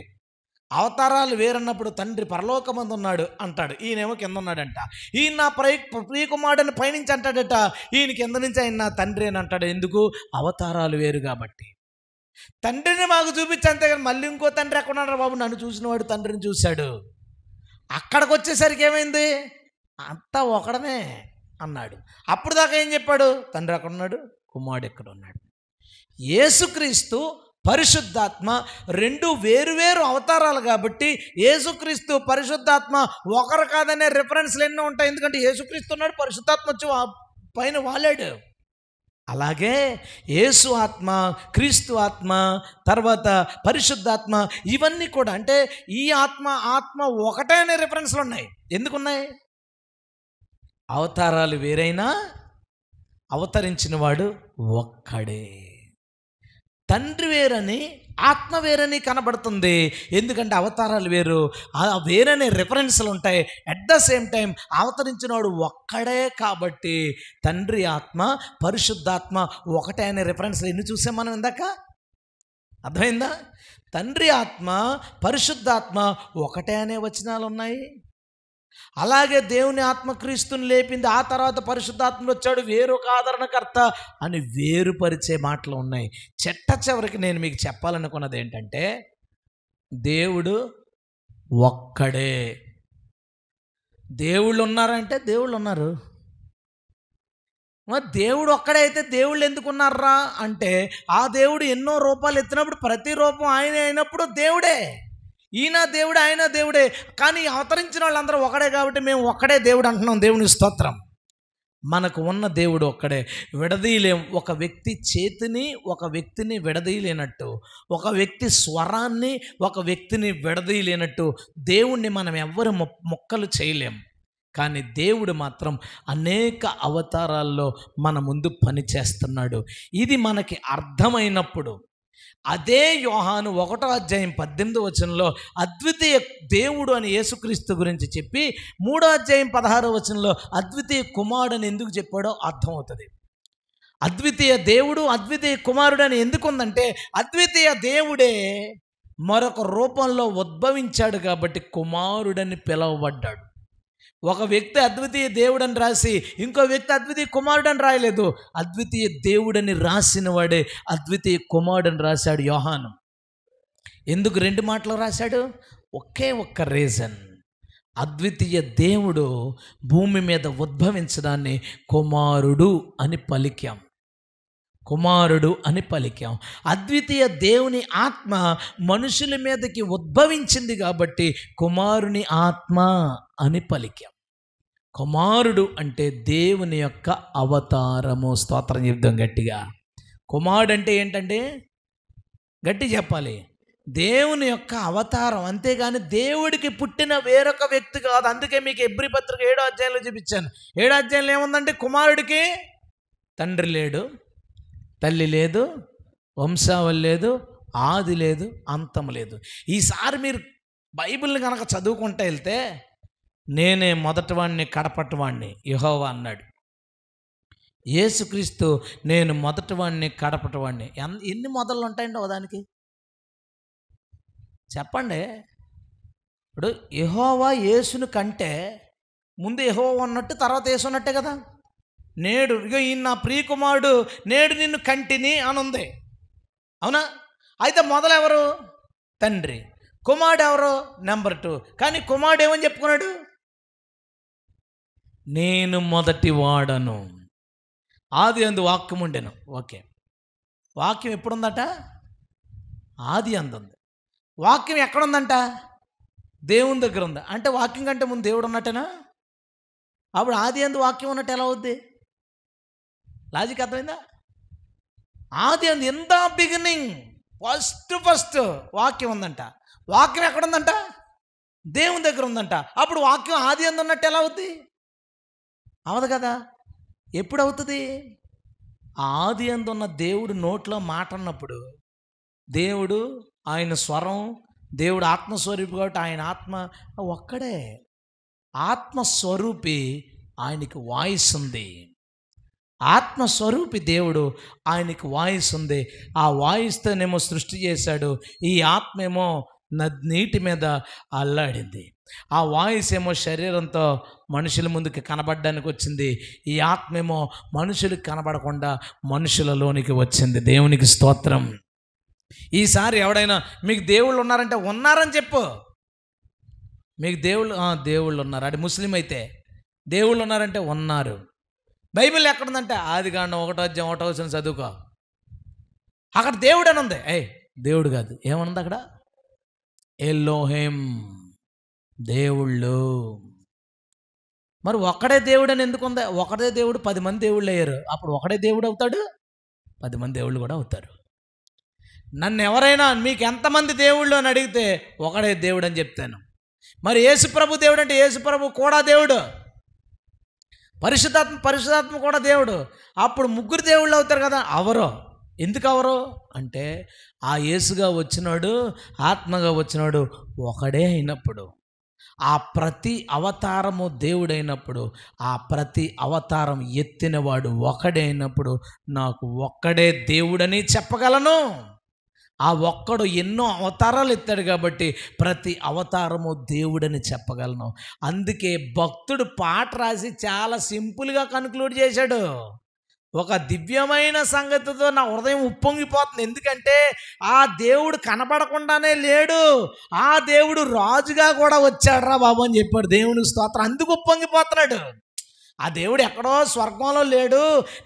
అవతారాలు వేరన్నప్పుడు తండ్రి పరలోకమందు ఉన్నాడు అంటాడు ఈయనేమో కింద ఉన్నాడంట ఈయన నా ప్రై ప్రియకుమారుడిని పైనుంచి అంటాడట ఈయన కింద నుంచి ఆయన నా తండ్రి అని అంటాడు ఎందుకు అవతారాలు వేరు కాబట్టి తండ్రిని మాకు చూపించంతే కానీ మళ్ళీ ఇంకో తండ్రి ఎక్కడ బాబు నన్ను చూసినవాడు తండ్రిని చూశాడు అక్కడికి వచ్చేసరికి ఏమైంది అంతా ఒకడమే అన్నాడు అప్పుడు దాకా ఏం చెప్పాడు తండ్రి అక్కడ ఉన్నాడు కుమారుడు ఎక్కడ ఉన్నాడు యేసుక్రీస్తు పరిశుద్ధాత్మ రెండు వేరువేరు అవతారాలు కాబట్టి యేసుక్రీస్తు పరిశుద్ధాత్మ ఒకరు కాదనే రిఫరెన్స్లు ఎన్నో ఉంటాయి ఎందుకంటే యేసుక్రీస్తు ఉన్నాడు పరిశుద్ధాత్మ వచ్చి పైన వాలాడు అలాగే యేసు ఆత్మ క్రీస్తు ఆత్మ తర్వాత పరిశుద్ధాత్మ ఇవన్నీ కూడా అంటే ఈ ఆత్మ ఆత్మ ఒకటే అనే రిఫరెన్స్లు ఉన్నాయి ఎందుకున్నాయి అవతారాలు వేరైనా అవతరించిన వాడు ఒక్కడే తండ్రి వేరని ఆత్మ వేరని కనబడుతుంది ఎందుకంటే అవతారాలు వేరు ఆ వేరనే రెఫరెన్స్లు ఉంటాయి అట్ ద సేమ్ టైం అవతరించినవాడు ఒక్కడే కాబట్టి తండ్రి ఆత్మ పరిశుద్ధాత్మ ఒకటే అనే రెఫరెన్స్లు ఎన్ని చూసాం మనం ఇందాక అర్థమైందా తండ్రి ఆత్మ పరిశుద్ధాత్మ ఒకటే అనే వచనాలు ఉన్నాయి అలాగే దేవుని ఆత్మక్రీస్తుని లేపింది ఆ తర్వాత పరిశుద్ధాత్మలు వచ్చాడు వేరొక ఆదరణకర్త అని వేరుపరిచే మాటలు ఉన్నాయి చెట్ట చివరికి నేను మీకు చెప్పాలనుకున్నది ఏంటంటే దేవుడు ఒక్కడే దేవుళ్ళు ఉన్నారంటే దేవుళ్ళు ఉన్నారు మరి దేవుడు ఒక్కడైతే దేవుళ్ళు ఎందుకున్నారా అంటే ఆ దేవుడు ఎన్నో రూపాలు ఎత్తినప్పుడు ప్రతి రూపం ఆయన అయినప్పుడు దేవుడే ఈయన దేవుడే ఆయన దేవుడే కానీ అవతరించిన వాళ్ళందరూ ఒకడే కాబట్టి మేము ఒక్కడే దేవుడు అంటున్నాం దేవుని స్తోత్రం మనకు ఉన్న దేవుడు ఒక్కడే విడదీయలేం ఒక వ్యక్తి చేతిని ఒక వ్యక్తిని విడదీయలేనట్టు ఒక వ్యక్తి స్వరాన్ని ఒక వ్యక్తిని విడదీయలేనట్టు దేవుణ్ణి మనం ఎవ్వరు మొక్కలు చేయలేం కానీ దేవుడు మాత్రం అనేక అవతారాల్లో మన ముందు పనిచేస్తున్నాడు ఇది మనకి అర్థమైనప్పుడు అదే యోహాను ఒకటో అధ్యాయం పద్దెనిమిది వచనంలో అద్వితీయ దేవుడు అని యేసుక్రీస్తు గురించి చెప్పి మూడో అధ్యాయం పదహారో వచనంలో అద్వితీయ కుమారుడు అని ఎందుకు చెప్పాడో అర్థమవుతుంది అద్వితీయ దేవుడు అద్వితీయ కుమారుడు అని ఎందుకుందంటే అద్వితీయ దేవుడే మరొక రూపంలో ఉద్భవించాడు కాబట్టి కుమారుడని పిలవబడ్డాడు ఒక వ్యక్తి అద్వితీయ దేవుడని రాసి ఇంకో వ్యక్తి అద్వితీయ కుమారుడని రాయలేదు అద్వితీయ దేవుడని రాసిన వాడే అద్వితీయ కుమారుడని రాశాడు యోహాను ఎందుకు రెండు మాటలు రాశాడు ఒకే ఒక్క రీజన్ అద్వితీయ దేవుడు భూమి మీద ఉద్భవించడాన్ని కుమారుడు అని పలికాం కుమారుడు అని పలికాం అద్వితీయ దేవుని ఆత్మ మనుషుల మీదకి ఉద్భవించింది కాబట్టి కుమారుని ఆత్మ అని పలికాం కుమారుడు అంటే దేవుని యొక్క అవతారము స్తోత్రం చెప్దాం గట్టిగా కుమారుడు అంటే ఏంటంటే గట్టి చెప్పాలి దేవుని యొక్క అవతారం అంతేగాని దేవుడికి పుట్టిన వేరొక వ్యక్తి కాదు అందుకే మీకు ఎబ్రి పత్రిక ఏడో అధ్యాయంలో చూపించాను ఏడో అధ్యాయంలో ఏముందంటే కుమారుడికి తండ్రి లేడు తల్లి లేదు వంశావళి లేదు ఆది లేదు అంతం లేదు ఈసారి మీరు బైబిల్ని కనుక చదువుకుంటూ వెళ్తే నేనే మొదటివాణ్ణి కడపటివాణ్ణి యహోవా అన్నాడు ఏసుక్రీస్తు నేను మొదటివాణ్ణి కడపటివాణ్ణి ఎన్ని మొదలు ఉంటాయండి దానికి చెప్పండి ఇప్పుడు యహోవా యేసును కంటే ముందు యహోవా ఉన్నట్టు తర్వాత యేసు ఉన్నట్టే కదా నేడు ఇగో ఈ నా ప్రియకుమారుడు నేడు నిన్ను కంటిని అని ఉంది అవునా అయితే మొదలెవరు తండ్రి కుమారుడు ఎవరు నెంబర్ టూ కానీ కుమారుడు ఏమని చెప్పుకున్నాడు నేను మొదటి వాడను ఆది అందు వాక్యం ఉండేను ఓకే వాక్యం ఎప్పుడుందట ఆది అందుంది వాక్యం ఎక్కడుందంట దేవుని దగ్గర ఉంది అంటే వాక్యం కంటే ముందు దేవుడు ఉన్నట్టేనా అప్పుడు ఆది అందు వాక్యం ఉన్నట్టు ఎలా అవుద్ది లాజిక్ అర్థమైందా ఆది అంది ఎంత బిగినింగ్ ఫస్ట్ ఫస్ట్ వాక్యం ఉందంట వాక్యం ఎక్కడ ఉందంట దేవుని దగ్గర ఉందంట అప్పుడు వాక్యం ఆది అంది ఉన్నట్టు ఎలా అవుద్ది అవదు కదా ఎప్పుడు అవుతుంది ఆది ఉన్న దేవుడు నోట్లో మాట అన్నప్పుడు దేవుడు ఆయన స్వరం దేవుడు ఆత్మస్వరూపి కాబట్టి ఆయన ఆత్మ ఒక్కడే ఆత్మస్వరూపి ఆయనకి వాయిస్ ఉంది ఆత్మస్వరూపి దేవుడు ఆయనకి వాయిస్ ఉంది ఆ వాయిస్తోనేమో సృష్టి చేశాడు ఈ ఆత్మేమో నీటి మీద అల్లాడింది ఆ వాయిస్ ఏమో శరీరంతో మనుషుల ముందుకు కనబడడానికి వచ్చింది ఈ ఆత్మేమో మనుషులకు కనబడకుండా మనుషులలోనికి వచ్చింది దేవునికి స్తోత్రం ఈసారి ఎవడైనా మీకు దేవుళ్ళు ఉన్నారంటే ఉన్నారని చెప్పు మీకు దేవుళ్ళు దేవుళ్ళు ఉన్నారు అంటే ముస్లిం అయితే దేవుళ్ళు ఉన్నారంటే ఉన్నారు బైబిల్ ఎక్కడుందంటే ఆది కాండం ఒకటో అధ్యాయం ఒకటో వచ్చిన చదువుకో అక్కడ దేవుడు అని ఉంది ఏ దేవుడు కాదు ఏమనుంది అక్కడ ఎల్లోహేం దేవుళ్ళు మరి ఒక్కడే దేవుడు అని ఎందుకు ఉంది ఒకడే దేవుడు పది మంది దేవుళ్ళు అయ్యారు అప్పుడు ఒకడే దేవుడు అవుతాడు పది మంది దేవుళ్ళు కూడా అవుతారు నన్ను ఎవరైనా మీకు ఎంతమంది దేవుళ్ళు అని అడిగితే ఒకడే దేవుడు అని చెప్తాను మరి యేసుప్రభు దేవుడు అంటే యేసుప్రభు కూడా దేవుడు పరిశుద్ధాత్మ పరిశుధాత్మ కూడా దేవుడు అప్పుడు ముగ్గురు దేవుళ్ళు అవుతారు కదా అవరు ఎందుకు అవరు అంటే ఆ యేసుగా వచ్చినాడు ఆత్మగా వచ్చినాడు ఒకడే అయినప్పుడు ఆ ప్రతి అవతారము దేవుడైనప్పుడు ఆ ప్రతి అవతారం ఎత్తినవాడు ఒకడే అయినప్పుడు నాకు ఒక్కడే దేవుడని చెప్పగలను ఆ ఒక్కడు ఎన్నో అవతారాలు ఎత్తాడు కాబట్టి ప్రతి అవతారము దేవుడని చెప్పగలను అందుకే భక్తుడు పాట రాసి చాలా సింపుల్గా కన్క్లూడ్ చేశాడు ఒక దివ్యమైన సంగతితో నా హృదయం ఉప్పొంగిపోతుంది ఎందుకంటే ఆ దేవుడు కనపడకుండానే లేడు ఆ దేవుడు రాజుగా కూడా వచ్చాడు రా బాబు అని చెప్పాడు దేవుని స్తోత్రం అందుకు ఉప్పొంగిపోతున్నాడు ఆ దేవుడు ఎక్కడో స్వర్గంలో లేడు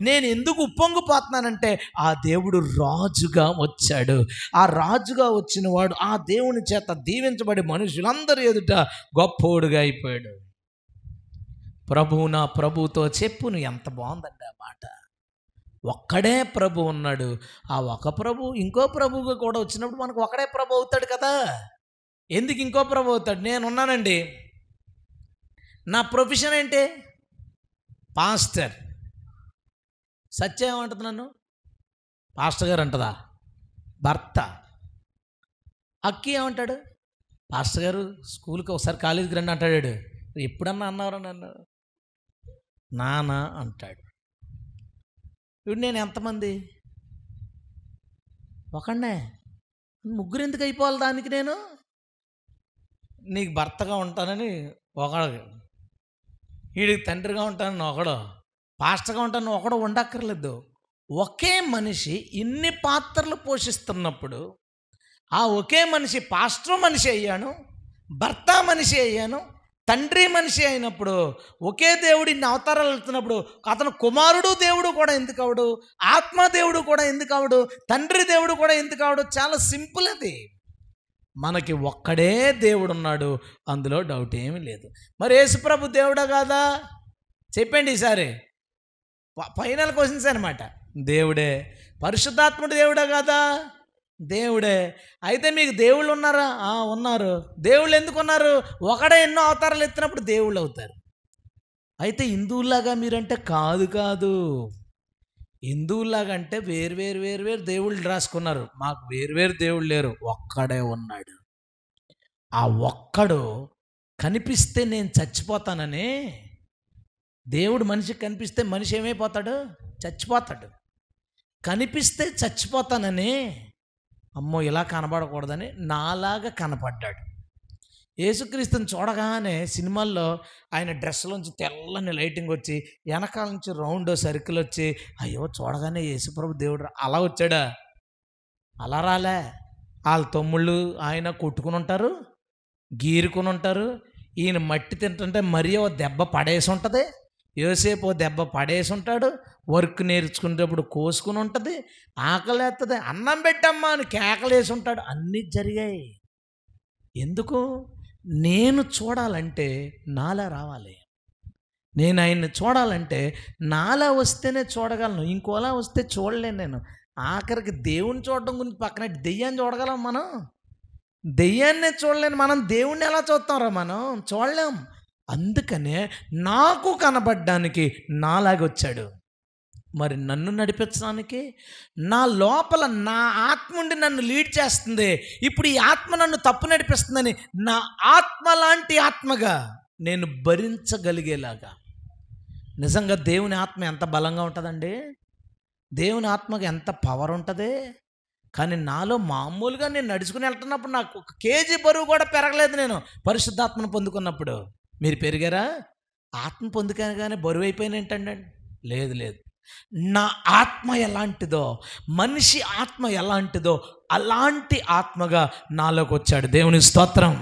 నేను ఎందుకు ఉప్పొంగిపోతున్నానంటే ఆ దేవుడు రాజుగా వచ్చాడు ఆ రాజుగా వచ్చిన వాడు ఆ దేవుని చేత దీవించబడి మనుషులందరి ఎదుట గొప్పోడుగా అయిపోయాడు ప్రభువు నా ప్రభుతో చెప్పు నువ్వు ఎంత బాగుందండి ఆ మాట ఒక్కడే ప్రభు ఉన్నాడు ఆ ఒక ప్రభు ఇంకో ప్రభువుగా కూడా వచ్చినప్పుడు మనకు ఒక్కడే ప్రభు అవుతాడు కదా ఎందుకు ఇంకో ప్రభు అవుతాడు నేనున్నానండి నా ప్రొఫెషన్ ఏంటి పాస్టర్ సత్యం ఏమంటుంది నన్ను పాస్టర్ గారు అంటుందా భర్త అక్కి ఏమంటాడు పాస్టర్ గారు స్కూల్కి ఒకసారి కాలేజీకి రండి అంటాడు ఎప్పుడన్నా అన్నవరా నన్ను నానా అంటాడు ఇప్పుడు నేను ఎంతమంది ఒకనే ముగ్గురు ఎందుకు అయిపోవాలి దానికి నేను నీకు భర్తగా ఉంటానని ఒక వీడికి తండ్రిగా ఉంటాను ఒకడు పాస్టర్గా ఉంటాను ఒకడు ఉండక్కర్లేదు ఒకే మనిషి ఇన్ని పాత్రలు పోషిస్తున్నప్పుడు ఆ ఒకే మనిషి పాస్టర్ మనిషి అయ్యాను భర్త మనిషి అయ్యాను తండ్రి మనిషి అయినప్పుడు ఒకే దేవుడు ఇన్ని అవతారాలు వెళ్తున్నప్పుడు అతను కుమారుడు దేవుడు కూడా ఎందుకు అవడు ఆత్మ దేవుడు కూడా ఎందుకు అవడు తండ్రి దేవుడు కూడా ఎందుకు అవడు చాలా సింపుల్ అది మనకి ఒక్కడే దేవుడు ఉన్నాడు అందులో డౌట్ ఏమీ లేదు మరి యేసుప్రభు దేవుడా కాదా చెప్పండి ఈసారి ఫైనల్ క్వశ్చన్స్ అనమాట దేవుడే పరిశుద్ధాత్ముడు దేవుడా కాదా దేవుడే అయితే మీకు దేవుళ్ళు ఉన్నారా ఉన్నారు దేవుళ్ళు ఎందుకు ఉన్నారు ఒకడే ఎన్నో అవతారాలు ఎత్తినప్పుడు దేవుళ్ళు అవుతారు అయితే హిందువులాగా మీరంటే కాదు కాదు అంటే వేరు వేరు వేరు వేరు దేవుళ్ళు రాసుకున్నారు మాకు వేరు వేరు దేవుళ్ళు లేరు ఒక్కడే ఉన్నాడు ఆ ఒక్కడు కనిపిస్తే నేను చచ్చిపోతానని దేవుడు మనిషికి కనిపిస్తే మనిషి ఏమైపోతాడు చచ్చిపోతాడు కనిపిస్తే చచ్చిపోతానని అమ్మో ఇలా కనబడకూడదని నాలాగా కనపడ్డాడు యేసుక్రీస్తుని చూడగానే సినిమాల్లో ఆయన డ్రెస్లోంచి తెల్లని లైటింగ్ వచ్చి వెనకాల నుంచి రౌండ్ సర్కిల్ వచ్చి అయ్యో చూడగానే యేసుప్రభు దేవుడు అలా వచ్చాడా అలా రాలే వాళ్ళ తమ్ముళ్ళు ఆయన కొట్టుకుని ఉంటారు గీరుకుని ఉంటారు ఈయన మట్టి తింటుంటే మరీ ఓ దెబ్బ పడేసి ఉంటుంది యోసేపు దెబ్బ పడేసి ఉంటాడు వర్క్ నేర్చుకునేటప్పుడు కోసుకుని ఉంటుంది ఆకలేస్తుంది అన్నం పెట్టమ్మా అని కేకలేసి ఉంటాడు అన్నీ జరిగాయి ఎందుకు నేను చూడాలంటే నాలా రావాలి నేను ఆయన్ని చూడాలంటే నాలా వస్తేనే చూడగలను ఇంకోలా వస్తే చూడలేను నేను ఆఖరికి దేవుని చూడడం గురించి పక్కన దెయ్యాన్ని చూడగలం మనం దెయ్యాన్నే చూడలేను మనం దేవుణ్ణి ఎలా చూస్తాంరా మనం చూడలేం అందుకనే నాకు కనబడ్డానికి నాలాగొచ్చాడు మరి నన్ను నడిపించడానికి నా లోపల నా ఆత్ముండి నన్ను లీడ్ చేస్తుంది ఇప్పుడు ఈ ఆత్మ నన్ను తప్పు నడిపిస్తుందని నా ఆత్మ లాంటి ఆత్మగా నేను భరించగలిగేలాగా నిజంగా దేవుని ఆత్మ ఎంత బలంగా ఉంటుందండి దేవుని ఆత్మకి ఎంత పవర్ ఉంటుంది కానీ నాలో మామూలుగా నేను నడుచుకుని వెళ్తున్నప్పుడు నాకు ఒక కేజీ బరువు కూడా పెరగలేదు నేను పరిశుద్ధాత్మను పొందుకున్నప్పుడు మీరు పెరిగారా ఆత్మ పొందుకాను కానీ బరువు అయిపోయిన ఏంటండి లేదు లేదు నా ఆత్మ ఎలాంటిదో మనిషి ఆత్మ ఎలాంటిదో అలాంటి ఆత్మగా నాలోకి వచ్చాడు దేవుని స్తోత్రం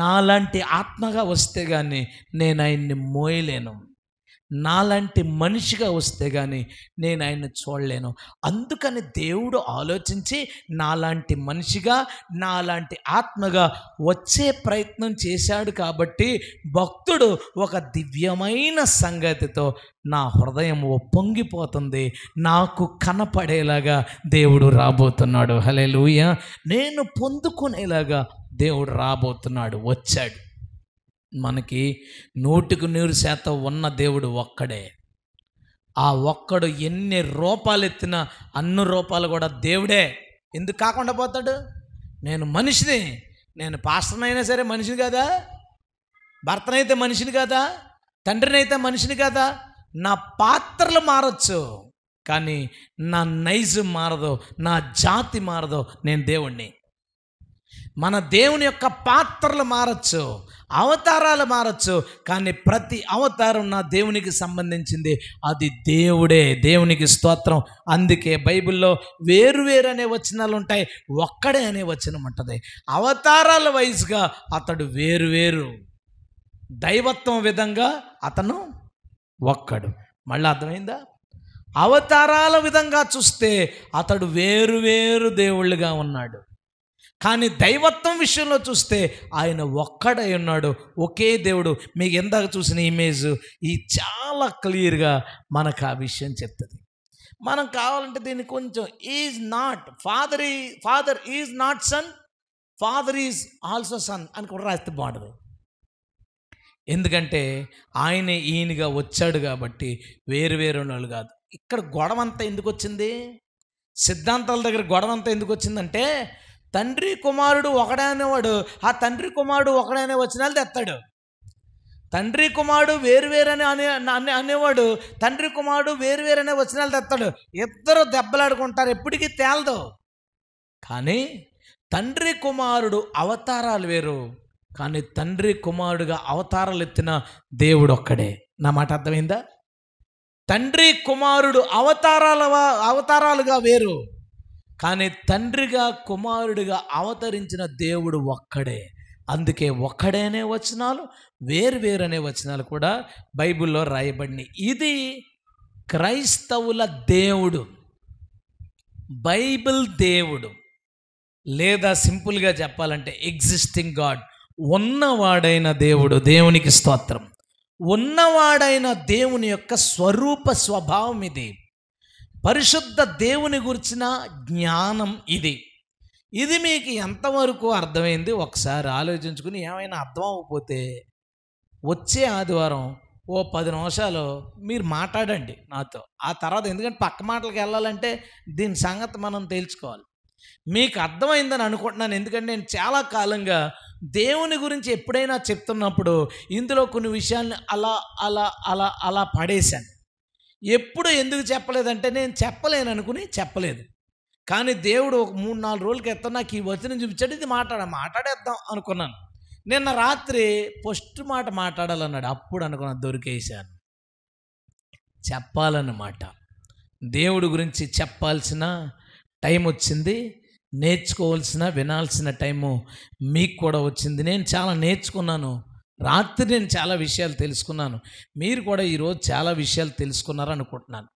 నాలాంటి ఆత్మగా వస్తే కానీ నేను ఆయన్ని మోయలేను నాలాంటి మనిషిగా వస్తే కానీ నేను ఆయన్ని చూడలేను అందుకని దేవుడు ఆలోచించి నాలాంటి మనిషిగా నాలాంటి ఆత్మగా వచ్చే ప్రయత్నం చేశాడు కాబట్టి భక్తుడు ఒక దివ్యమైన సంగతితో నా హృదయం పొంగిపోతుంది నాకు కనపడేలాగా దేవుడు రాబోతున్నాడు హలే నేను పొందుకునేలాగా దేవుడు రాబోతున్నాడు వచ్చాడు మనకి నూటికి నూరు శాతం ఉన్న దేవుడు ఒక్కడే ఆ ఒక్కడు ఎన్ని రూపాలు ఎత్తినా అన్ని రూపాలు కూడా దేవుడే ఎందుకు కాకుండా పోతాడు నేను మనిషిని నేను పాస్టర్నైనా సరే మనిషిని కదా భర్తనైతే మనిషిని కదా తండ్రినైతే మనిషిని కదా నా పాత్రలు మారచ్చు కానీ నా నైజు మారదు నా జాతి మారదు నేను దేవుణ్ణి మన దేవుని యొక్క పాత్రలు మారచ్చు అవతారాలు మారచ్చు కానీ ప్రతి అవతారం నా దేవునికి సంబంధించింది అది దేవుడే దేవునికి స్తోత్రం అందుకే బైబిల్లో వేరు వేరు అనే వచనాలు ఉంటాయి ఒక్కడే అనే వచనం ఉంటుంది అవతారాల వయసుగా అతడు వేరు వేరు దైవత్వం విధంగా అతను ఒక్కడు మళ్ళీ అర్థమైందా అవతారాల విధంగా చూస్తే అతడు వేరు వేరు దేవుళ్ళుగా ఉన్నాడు కానీ దైవత్వం విషయంలో చూస్తే ఆయన ఒక్కడై ఉన్నాడు ఒకే దేవుడు మీకు ఎందాక చూసిన ఇమేజ్ ఈ చాలా క్లియర్గా మనకు ఆ విషయం చెప్తుంది మనం కావాలంటే దీన్ని కొంచెం ఈజ్ నాట్ ఫాదర్ ఈ father is not son father is also son అని కూడా రాస్తే బాగుంటుంది ఎందుకంటే ఆయన ఈయనగా వచ్చాడు కాబట్టి వేరు వేరు వాళ్ళు కాదు ఇక్కడ గొడవ అంతా ఎందుకు వచ్చింది సిద్ధాంతాల దగ్గర గొడవ అంతా ఎందుకు వచ్చిందంటే తండ్రి కుమారుడు ఒకడైనవాడు ఆ తండ్రి కుమారుడు ఒకడైన వచ్చినాలు తెస్తాడు తండ్రి కుమారుడు వేరువేరని అనే అనే అనేవాడు తండ్రి కుమారుడు వేరువేరనే వచనాలు తెస్తాడు ఇద్దరు దెబ్బలాడుకుంటారు ఎప్పటికీ తేలదు కానీ తండ్రి కుమారుడు అవతారాలు వేరు కానీ తండ్రి కుమారుడుగా అవతారాలు ఎత్తిన దేవుడు ఒక్కడే నా మాట అర్థమైందా తండ్రి కుమారుడు అవతారాల అవతారాలుగా వేరు కానీ తండ్రిగా కుమారుడిగా అవతరించిన దేవుడు ఒక్కడే అందుకే ఒక్కడేనే వచనాలు వేరు అనే వచనాలు కూడా బైబిల్లో రాయబడినాయి ఇది క్రైస్తవుల దేవుడు బైబిల్ దేవుడు లేదా సింపుల్గా చెప్పాలంటే ఎగ్జిస్టింగ్ గాడ్ ఉన్నవాడైన దేవుడు దేవునికి స్తోత్రం ఉన్నవాడైన దేవుని యొక్క స్వరూప స్వభావం ఇది పరిశుద్ధ దేవుని గురించిన జ్ఞానం ఇది ఇది మీకు ఎంతవరకు అర్థమైంది ఒకసారి ఆలోచించుకుని ఏమైనా అర్థం అవ్వకపోతే వచ్చే ఆదివారం ఓ పది నిమిషాలు మీరు మాట్లాడండి నాతో ఆ తర్వాత ఎందుకంటే పక్క మాటలకు వెళ్ళాలంటే దీని సంగతి మనం తెలుసుకోవాలి మీకు అర్థమైందని అనుకుంటున్నాను ఎందుకంటే నేను చాలా కాలంగా దేవుని గురించి ఎప్పుడైనా చెప్తున్నప్పుడు ఇందులో కొన్ని విషయాల్ని అలా అలా అలా అలా పడేశాను ఎప్పుడు ఎందుకు చెప్పలేదంటే నేను చెప్పలేను అనుకుని చెప్పలేదు కానీ దేవుడు ఒక మూడు నాలుగు రోజులకి ఎత్తా నాకు ఈ వచనం చూపించాడు ఇది మాట్లాడ మాట్లాడేద్దాం అనుకున్నాను నిన్న రాత్రి ఫస్ట్ మాట మాట్లాడాలన్నాడు అప్పుడు అనుకున్నా దొరికేశాను చెప్పాలన్నమాట దేవుడు గురించి చెప్పాల్సిన టైం వచ్చింది నేర్చుకోవాల్సిన వినాల్సిన టైము మీకు కూడా వచ్చింది నేను చాలా నేర్చుకున్నాను రాత్రి నేను చాలా విషయాలు తెలుసుకున్నాను మీరు కూడా ఈరోజు చాలా విషయాలు తెలుసుకున్నారనుకుంటున్నాను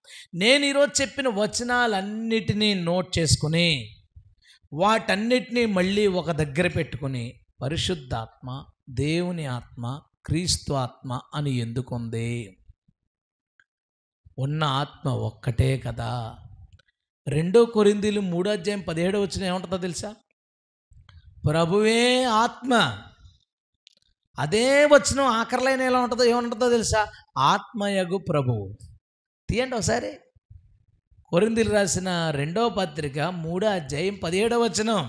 నేను ఈరోజు చెప్పిన వచనాలన్నిటినీ నోట్ చేసుకుని వాటన్నిటినీ మళ్ళీ ఒక దగ్గర పెట్టుకుని పరిశుద్ధాత్మ దేవుని ఆత్మ క్రీస్తు ఆత్మ అని ఎందుకుంది ఉన్న ఆత్మ ఒక్కటే కదా రెండో కొరిందీలు మూడో అధ్యాయం పదిహేడో వచ్చిన ఏముంటుందో తెలుసా ప్రభువే ఆత్మ అదే వచనం ఆఖరిలైన ఎలా ఉంటుందో ఏమంటుందో తెలుసా ఆత్మయగు ప్రభువు తీయండి ఒకసారి కొరిందిలు రాసిన రెండో పత్రిక మూడో అధ్యాయం పదిహేడో వచనం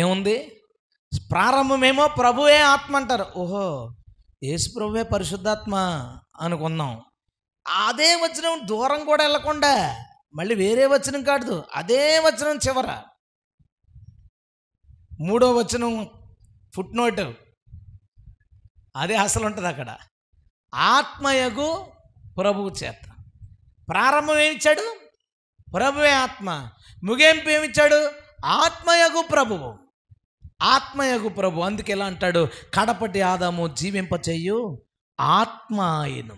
ఏముంది ప్రారంభమేమో ప్రభువే ఆత్మ అంటారు ఓహో యేసు ప్రభువే పరిశుద్ధాత్మ అనుకుందాం అదే వచనం దూరం కూడా వెళ్ళకుండా మళ్ళీ వేరే వచనం కాదు అదే వచనం చివర మూడో వచనం ఫుట్ నోట్ అదే అసలు ఉంటుంది అక్కడ ఆత్మయగు ప్రభువు చేత ప్రారంభం ఏమిచ్చాడు ప్రభువే ఆత్మ ముగింపు ఏమిచ్చాడు ఆత్మయగు ప్రభువు ఆత్మయగు ప్రభు అందుకే ఎలా అంటాడు కడపటి ఆదాము జీవింపచేయు ఆత్మాయను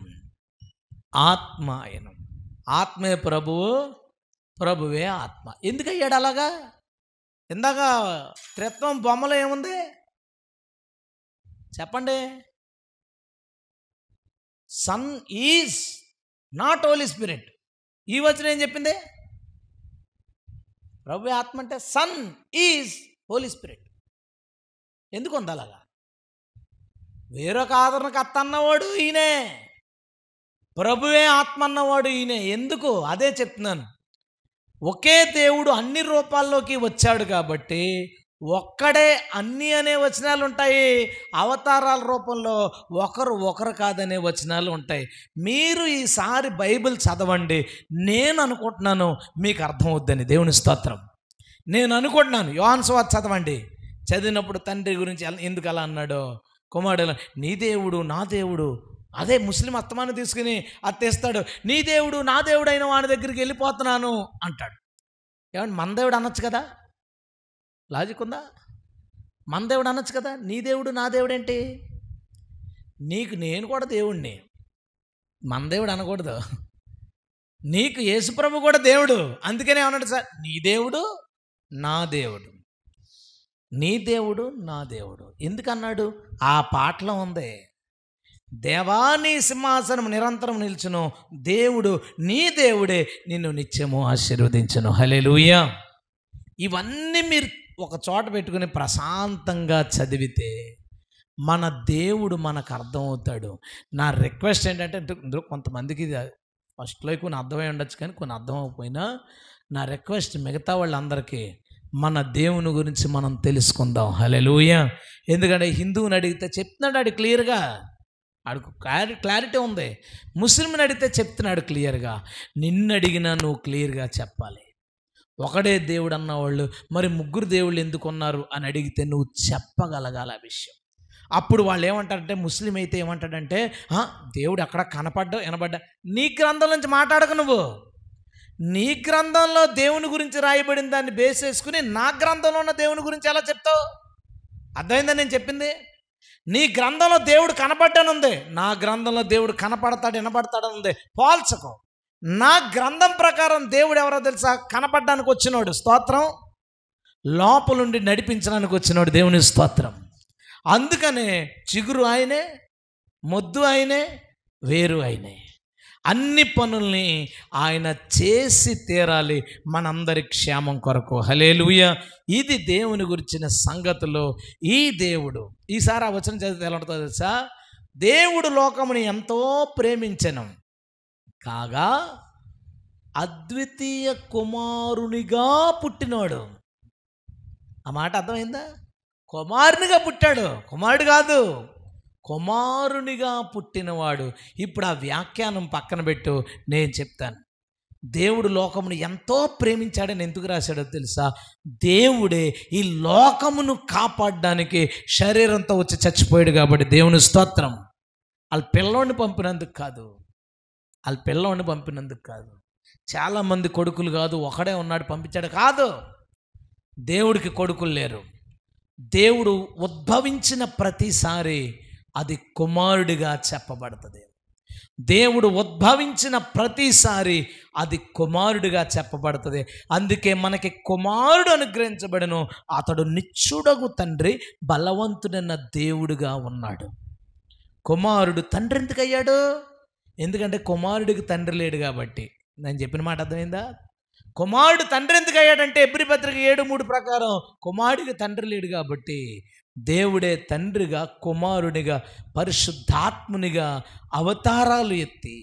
ఆత్మాయను ఆత్మే ప్రభువు ప్రభువే ఆత్మ ఎందుకయ్యాడు అలాగా ఇందాక త్రిత్వం బొమ్మలో ఏముంది చెప్పండి son is not only spirit ఈ వచ్చిన ఏం చెప్పింది ప్రభు ఆత్మ అంటే సన్ ఈజ్ హోలీ స్పిరిట్ ఎందుకు ఉంది అలాగా వేరొక అత్త అన్నవాడు ఈయనే ప్రభువే ఆత్మ అన్నవాడు ఈయనే ఎందుకు అదే చెప్తున్నాను ఒకే దేవుడు అన్ని రూపాల్లోకి వచ్చాడు కాబట్టి ఒక్కడే అన్ని అనే వచనాలు ఉంటాయి అవతారాల రూపంలో ఒకరు ఒకరు కాదనే వచనాలు ఉంటాయి మీరు ఈసారి బైబిల్ చదవండి నేను అనుకుంటున్నాను మీకు అర్థమవుద్దని దేవుని స్తోత్రం నేను అనుకుంటున్నాను యోహాన్స్వాద్ చదవండి చదివినప్పుడు తండ్రి గురించి ఎందుకు అలా అన్నాడు కుమారుడు నీ దేవుడు నా దేవుడు అదే ముస్లిం అత్తమాన్ని తీసుకుని అత్తేస్తాడు నీ దేవుడు నా దేవుడైన వాడి దగ్గరికి వెళ్ళిపోతున్నాను అంటాడు ఏమంటే మన దేవుడు అనొచ్చు కదా లాజిక్ ఉందా మన దేవుడు అనొచ్చు కదా నీ దేవుడు నా దేవుడు ఏంటి నీకు నేను కూడా దేవుణ్ణి మన దేవుడు అనకూడదు నీకు యేసుప్రభు కూడా దేవుడు అందుకనే అన్నాడు సార్ నీ దేవుడు నా దేవుడు నీ దేవుడు నా దేవుడు ఎందుకన్నాడు ఆ పాటలో ఉంది దేవాని సింహాసనం నిరంతరం నిలిచను దేవుడు నీ దేవుడే నిన్ను నిత్యము ఆశీర్వదించను హలే ఇవన్నీ మీరు ఒక చోట పెట్టుకుని ప్రశాంతంగా చదివితే మన దేవుడు మనకు అర్థమవుతాడు నా రిక్వెస్ట్ ఏంటంటే కొంతమందికి ఫస్ట్లో కొన్ని అర్థమై ఉండొచ్చు కానీ కొన్ని అర్థమైపోయినా నా రిక్వెస్ట్ మిగతా వాళ్ళందరికీ మన దేవుని గురించి మనం తెలుసుకుందాం లూయ ఎందుకంటే హిందువుని అడిగితే చెప్తున్నాడు ఆడు క్లియర్గా ఆడికి క్లారి క్లారిటీ ఉంది ముస్లింని అడిగితే చెప్తున్నాడు క్లియర్గా నిన్ను అడిగినా నువ్వు క్లియర్గా చెప్పాలి ఒకడే దేవుడు అన్నవాళ్ళు మరి ముగ్గురు దేవుళ్ళు ఎందుకు ఉన్నారు అని అడిగితే నువ్వు చెప్పగలగాల విషయం అప్పుడు వాళ్ళు ఏమంటారంటే ముస్లిం అయితే ఏమంటాడంటే దేవుడు అక్కడ కనపడ్డా వినపడ్డా నీ గ్రంథం నుంచి మాట్లాడక నువ్వు నీ గ్రంథంలో దేవుని గురించి రాయబడిన దాన్ని బేసేసుకుని నా గ్రంథంలో ఉన్న దేవుని గురించి ఎలా చెప్తావు అర్థమైందని నేను చెప్పింది నీ గ్రంథంలో దేవుడు కనపడ్డానుంది నా గ్రంథంలో దేవుడు కనపడతాడు వినపడతాడనుంది పోల్చకో నా గ్రంథం ప్రకారం దేవుడు ఎవరో తెలుసా కనపడడానికి వచ్చినాడు స్తోత్రం లోపలుండి నడిపించడానికి వచ్చినాడు దేవుని స్తోత్రం అందుకనే చిగురు ఆయనే మొద్దు ఆయనే వేరు ఆయనే అన్ని పనుల్ని ఆయన చేసి తీరాలి మనందరి క్షేమం కొరకు హలేలుయ ఇది దేవుని గురించిన సంగతిలో ఈ దేవుడు ఈసారి ఆ వచనం చదివితే ఎలా ఉంటుందో తెలుసా దేవుడు లోకముని ఎంతో ప్రేమించను కాగా అద్వితీయ కుమారునిగా పుట్టినాడు ఆ మాట అర్థమైందా కుమారునిగా పుట్టాడు కుమారుడు కాదు కుమారునిగా పుట్టినవాడు ఇప్పుడు ఆ వ్యాఖ్యానం పక్కన పెట్టు నేను చెప్తాను దేవుడు లోకమును ఎంతో ప్రేమించాడని ఎందుకు రాశాడో తెలుసా దేవుడే ఈ లోకమును కాపాడడానికి శరీరంతో వచ్చి చచ్చిపోయాడు కాబట్టి దేవుని స్తోత్రం వాళ్ళ పిల్లోడిని పంపినందుకు కాదు వాళ్ళ పిల్లవాడిని పంపినందుకు కాదు చాలామంది కొడుకులు కాదు ఒకడే ఉన్నాడు పంపించాడు కాదు దేవుడికి కొడుకులు లేరు దేవుడు ఉద్భవించిన ప్రతిసారి అది కుమారుడిగా చెప్పబడుతుంది దేవుడు ఉద్భవించిన ప్రతిసారి అది కుమారుడిగా చెప్పబడుతుంది అందుకే మనకి కుమారుడు అనుగ్రహించబడను అతడు నిచ్చుడగు తండ్రి బలవంతుడన్న దేవుడుగా ఉన్నాడు కుమారుడు తండ్రి ఎందుకయ్యాడు ఎందుకంటే కుమారుడికి తండ్రి లేడు కాబట్టి నేను చెప్పిన మాట అర్థమైందా కుమారుడు తండ్రి ఎందుకు అయ్యాడంటే ఎబ్రి పత్రిక ఏడు మూడు ప్రకారం కుమారుడికి తండ్రి లేడు కాబట్టి దేవుడే తండ్రిగా కుమారునిగా పరిశుద్ధాత్మునిగా అవతారాలు ఎత్తి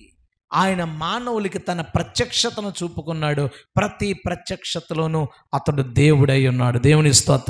ఆయన మానవులకి తన ప్రత్యక్షతను చూపుకున్నాడు ప్రతి ప్రత్యక్షతలోనూ అతడు దేవుడై ఉన్నాడు దేవుని స్తోత్రం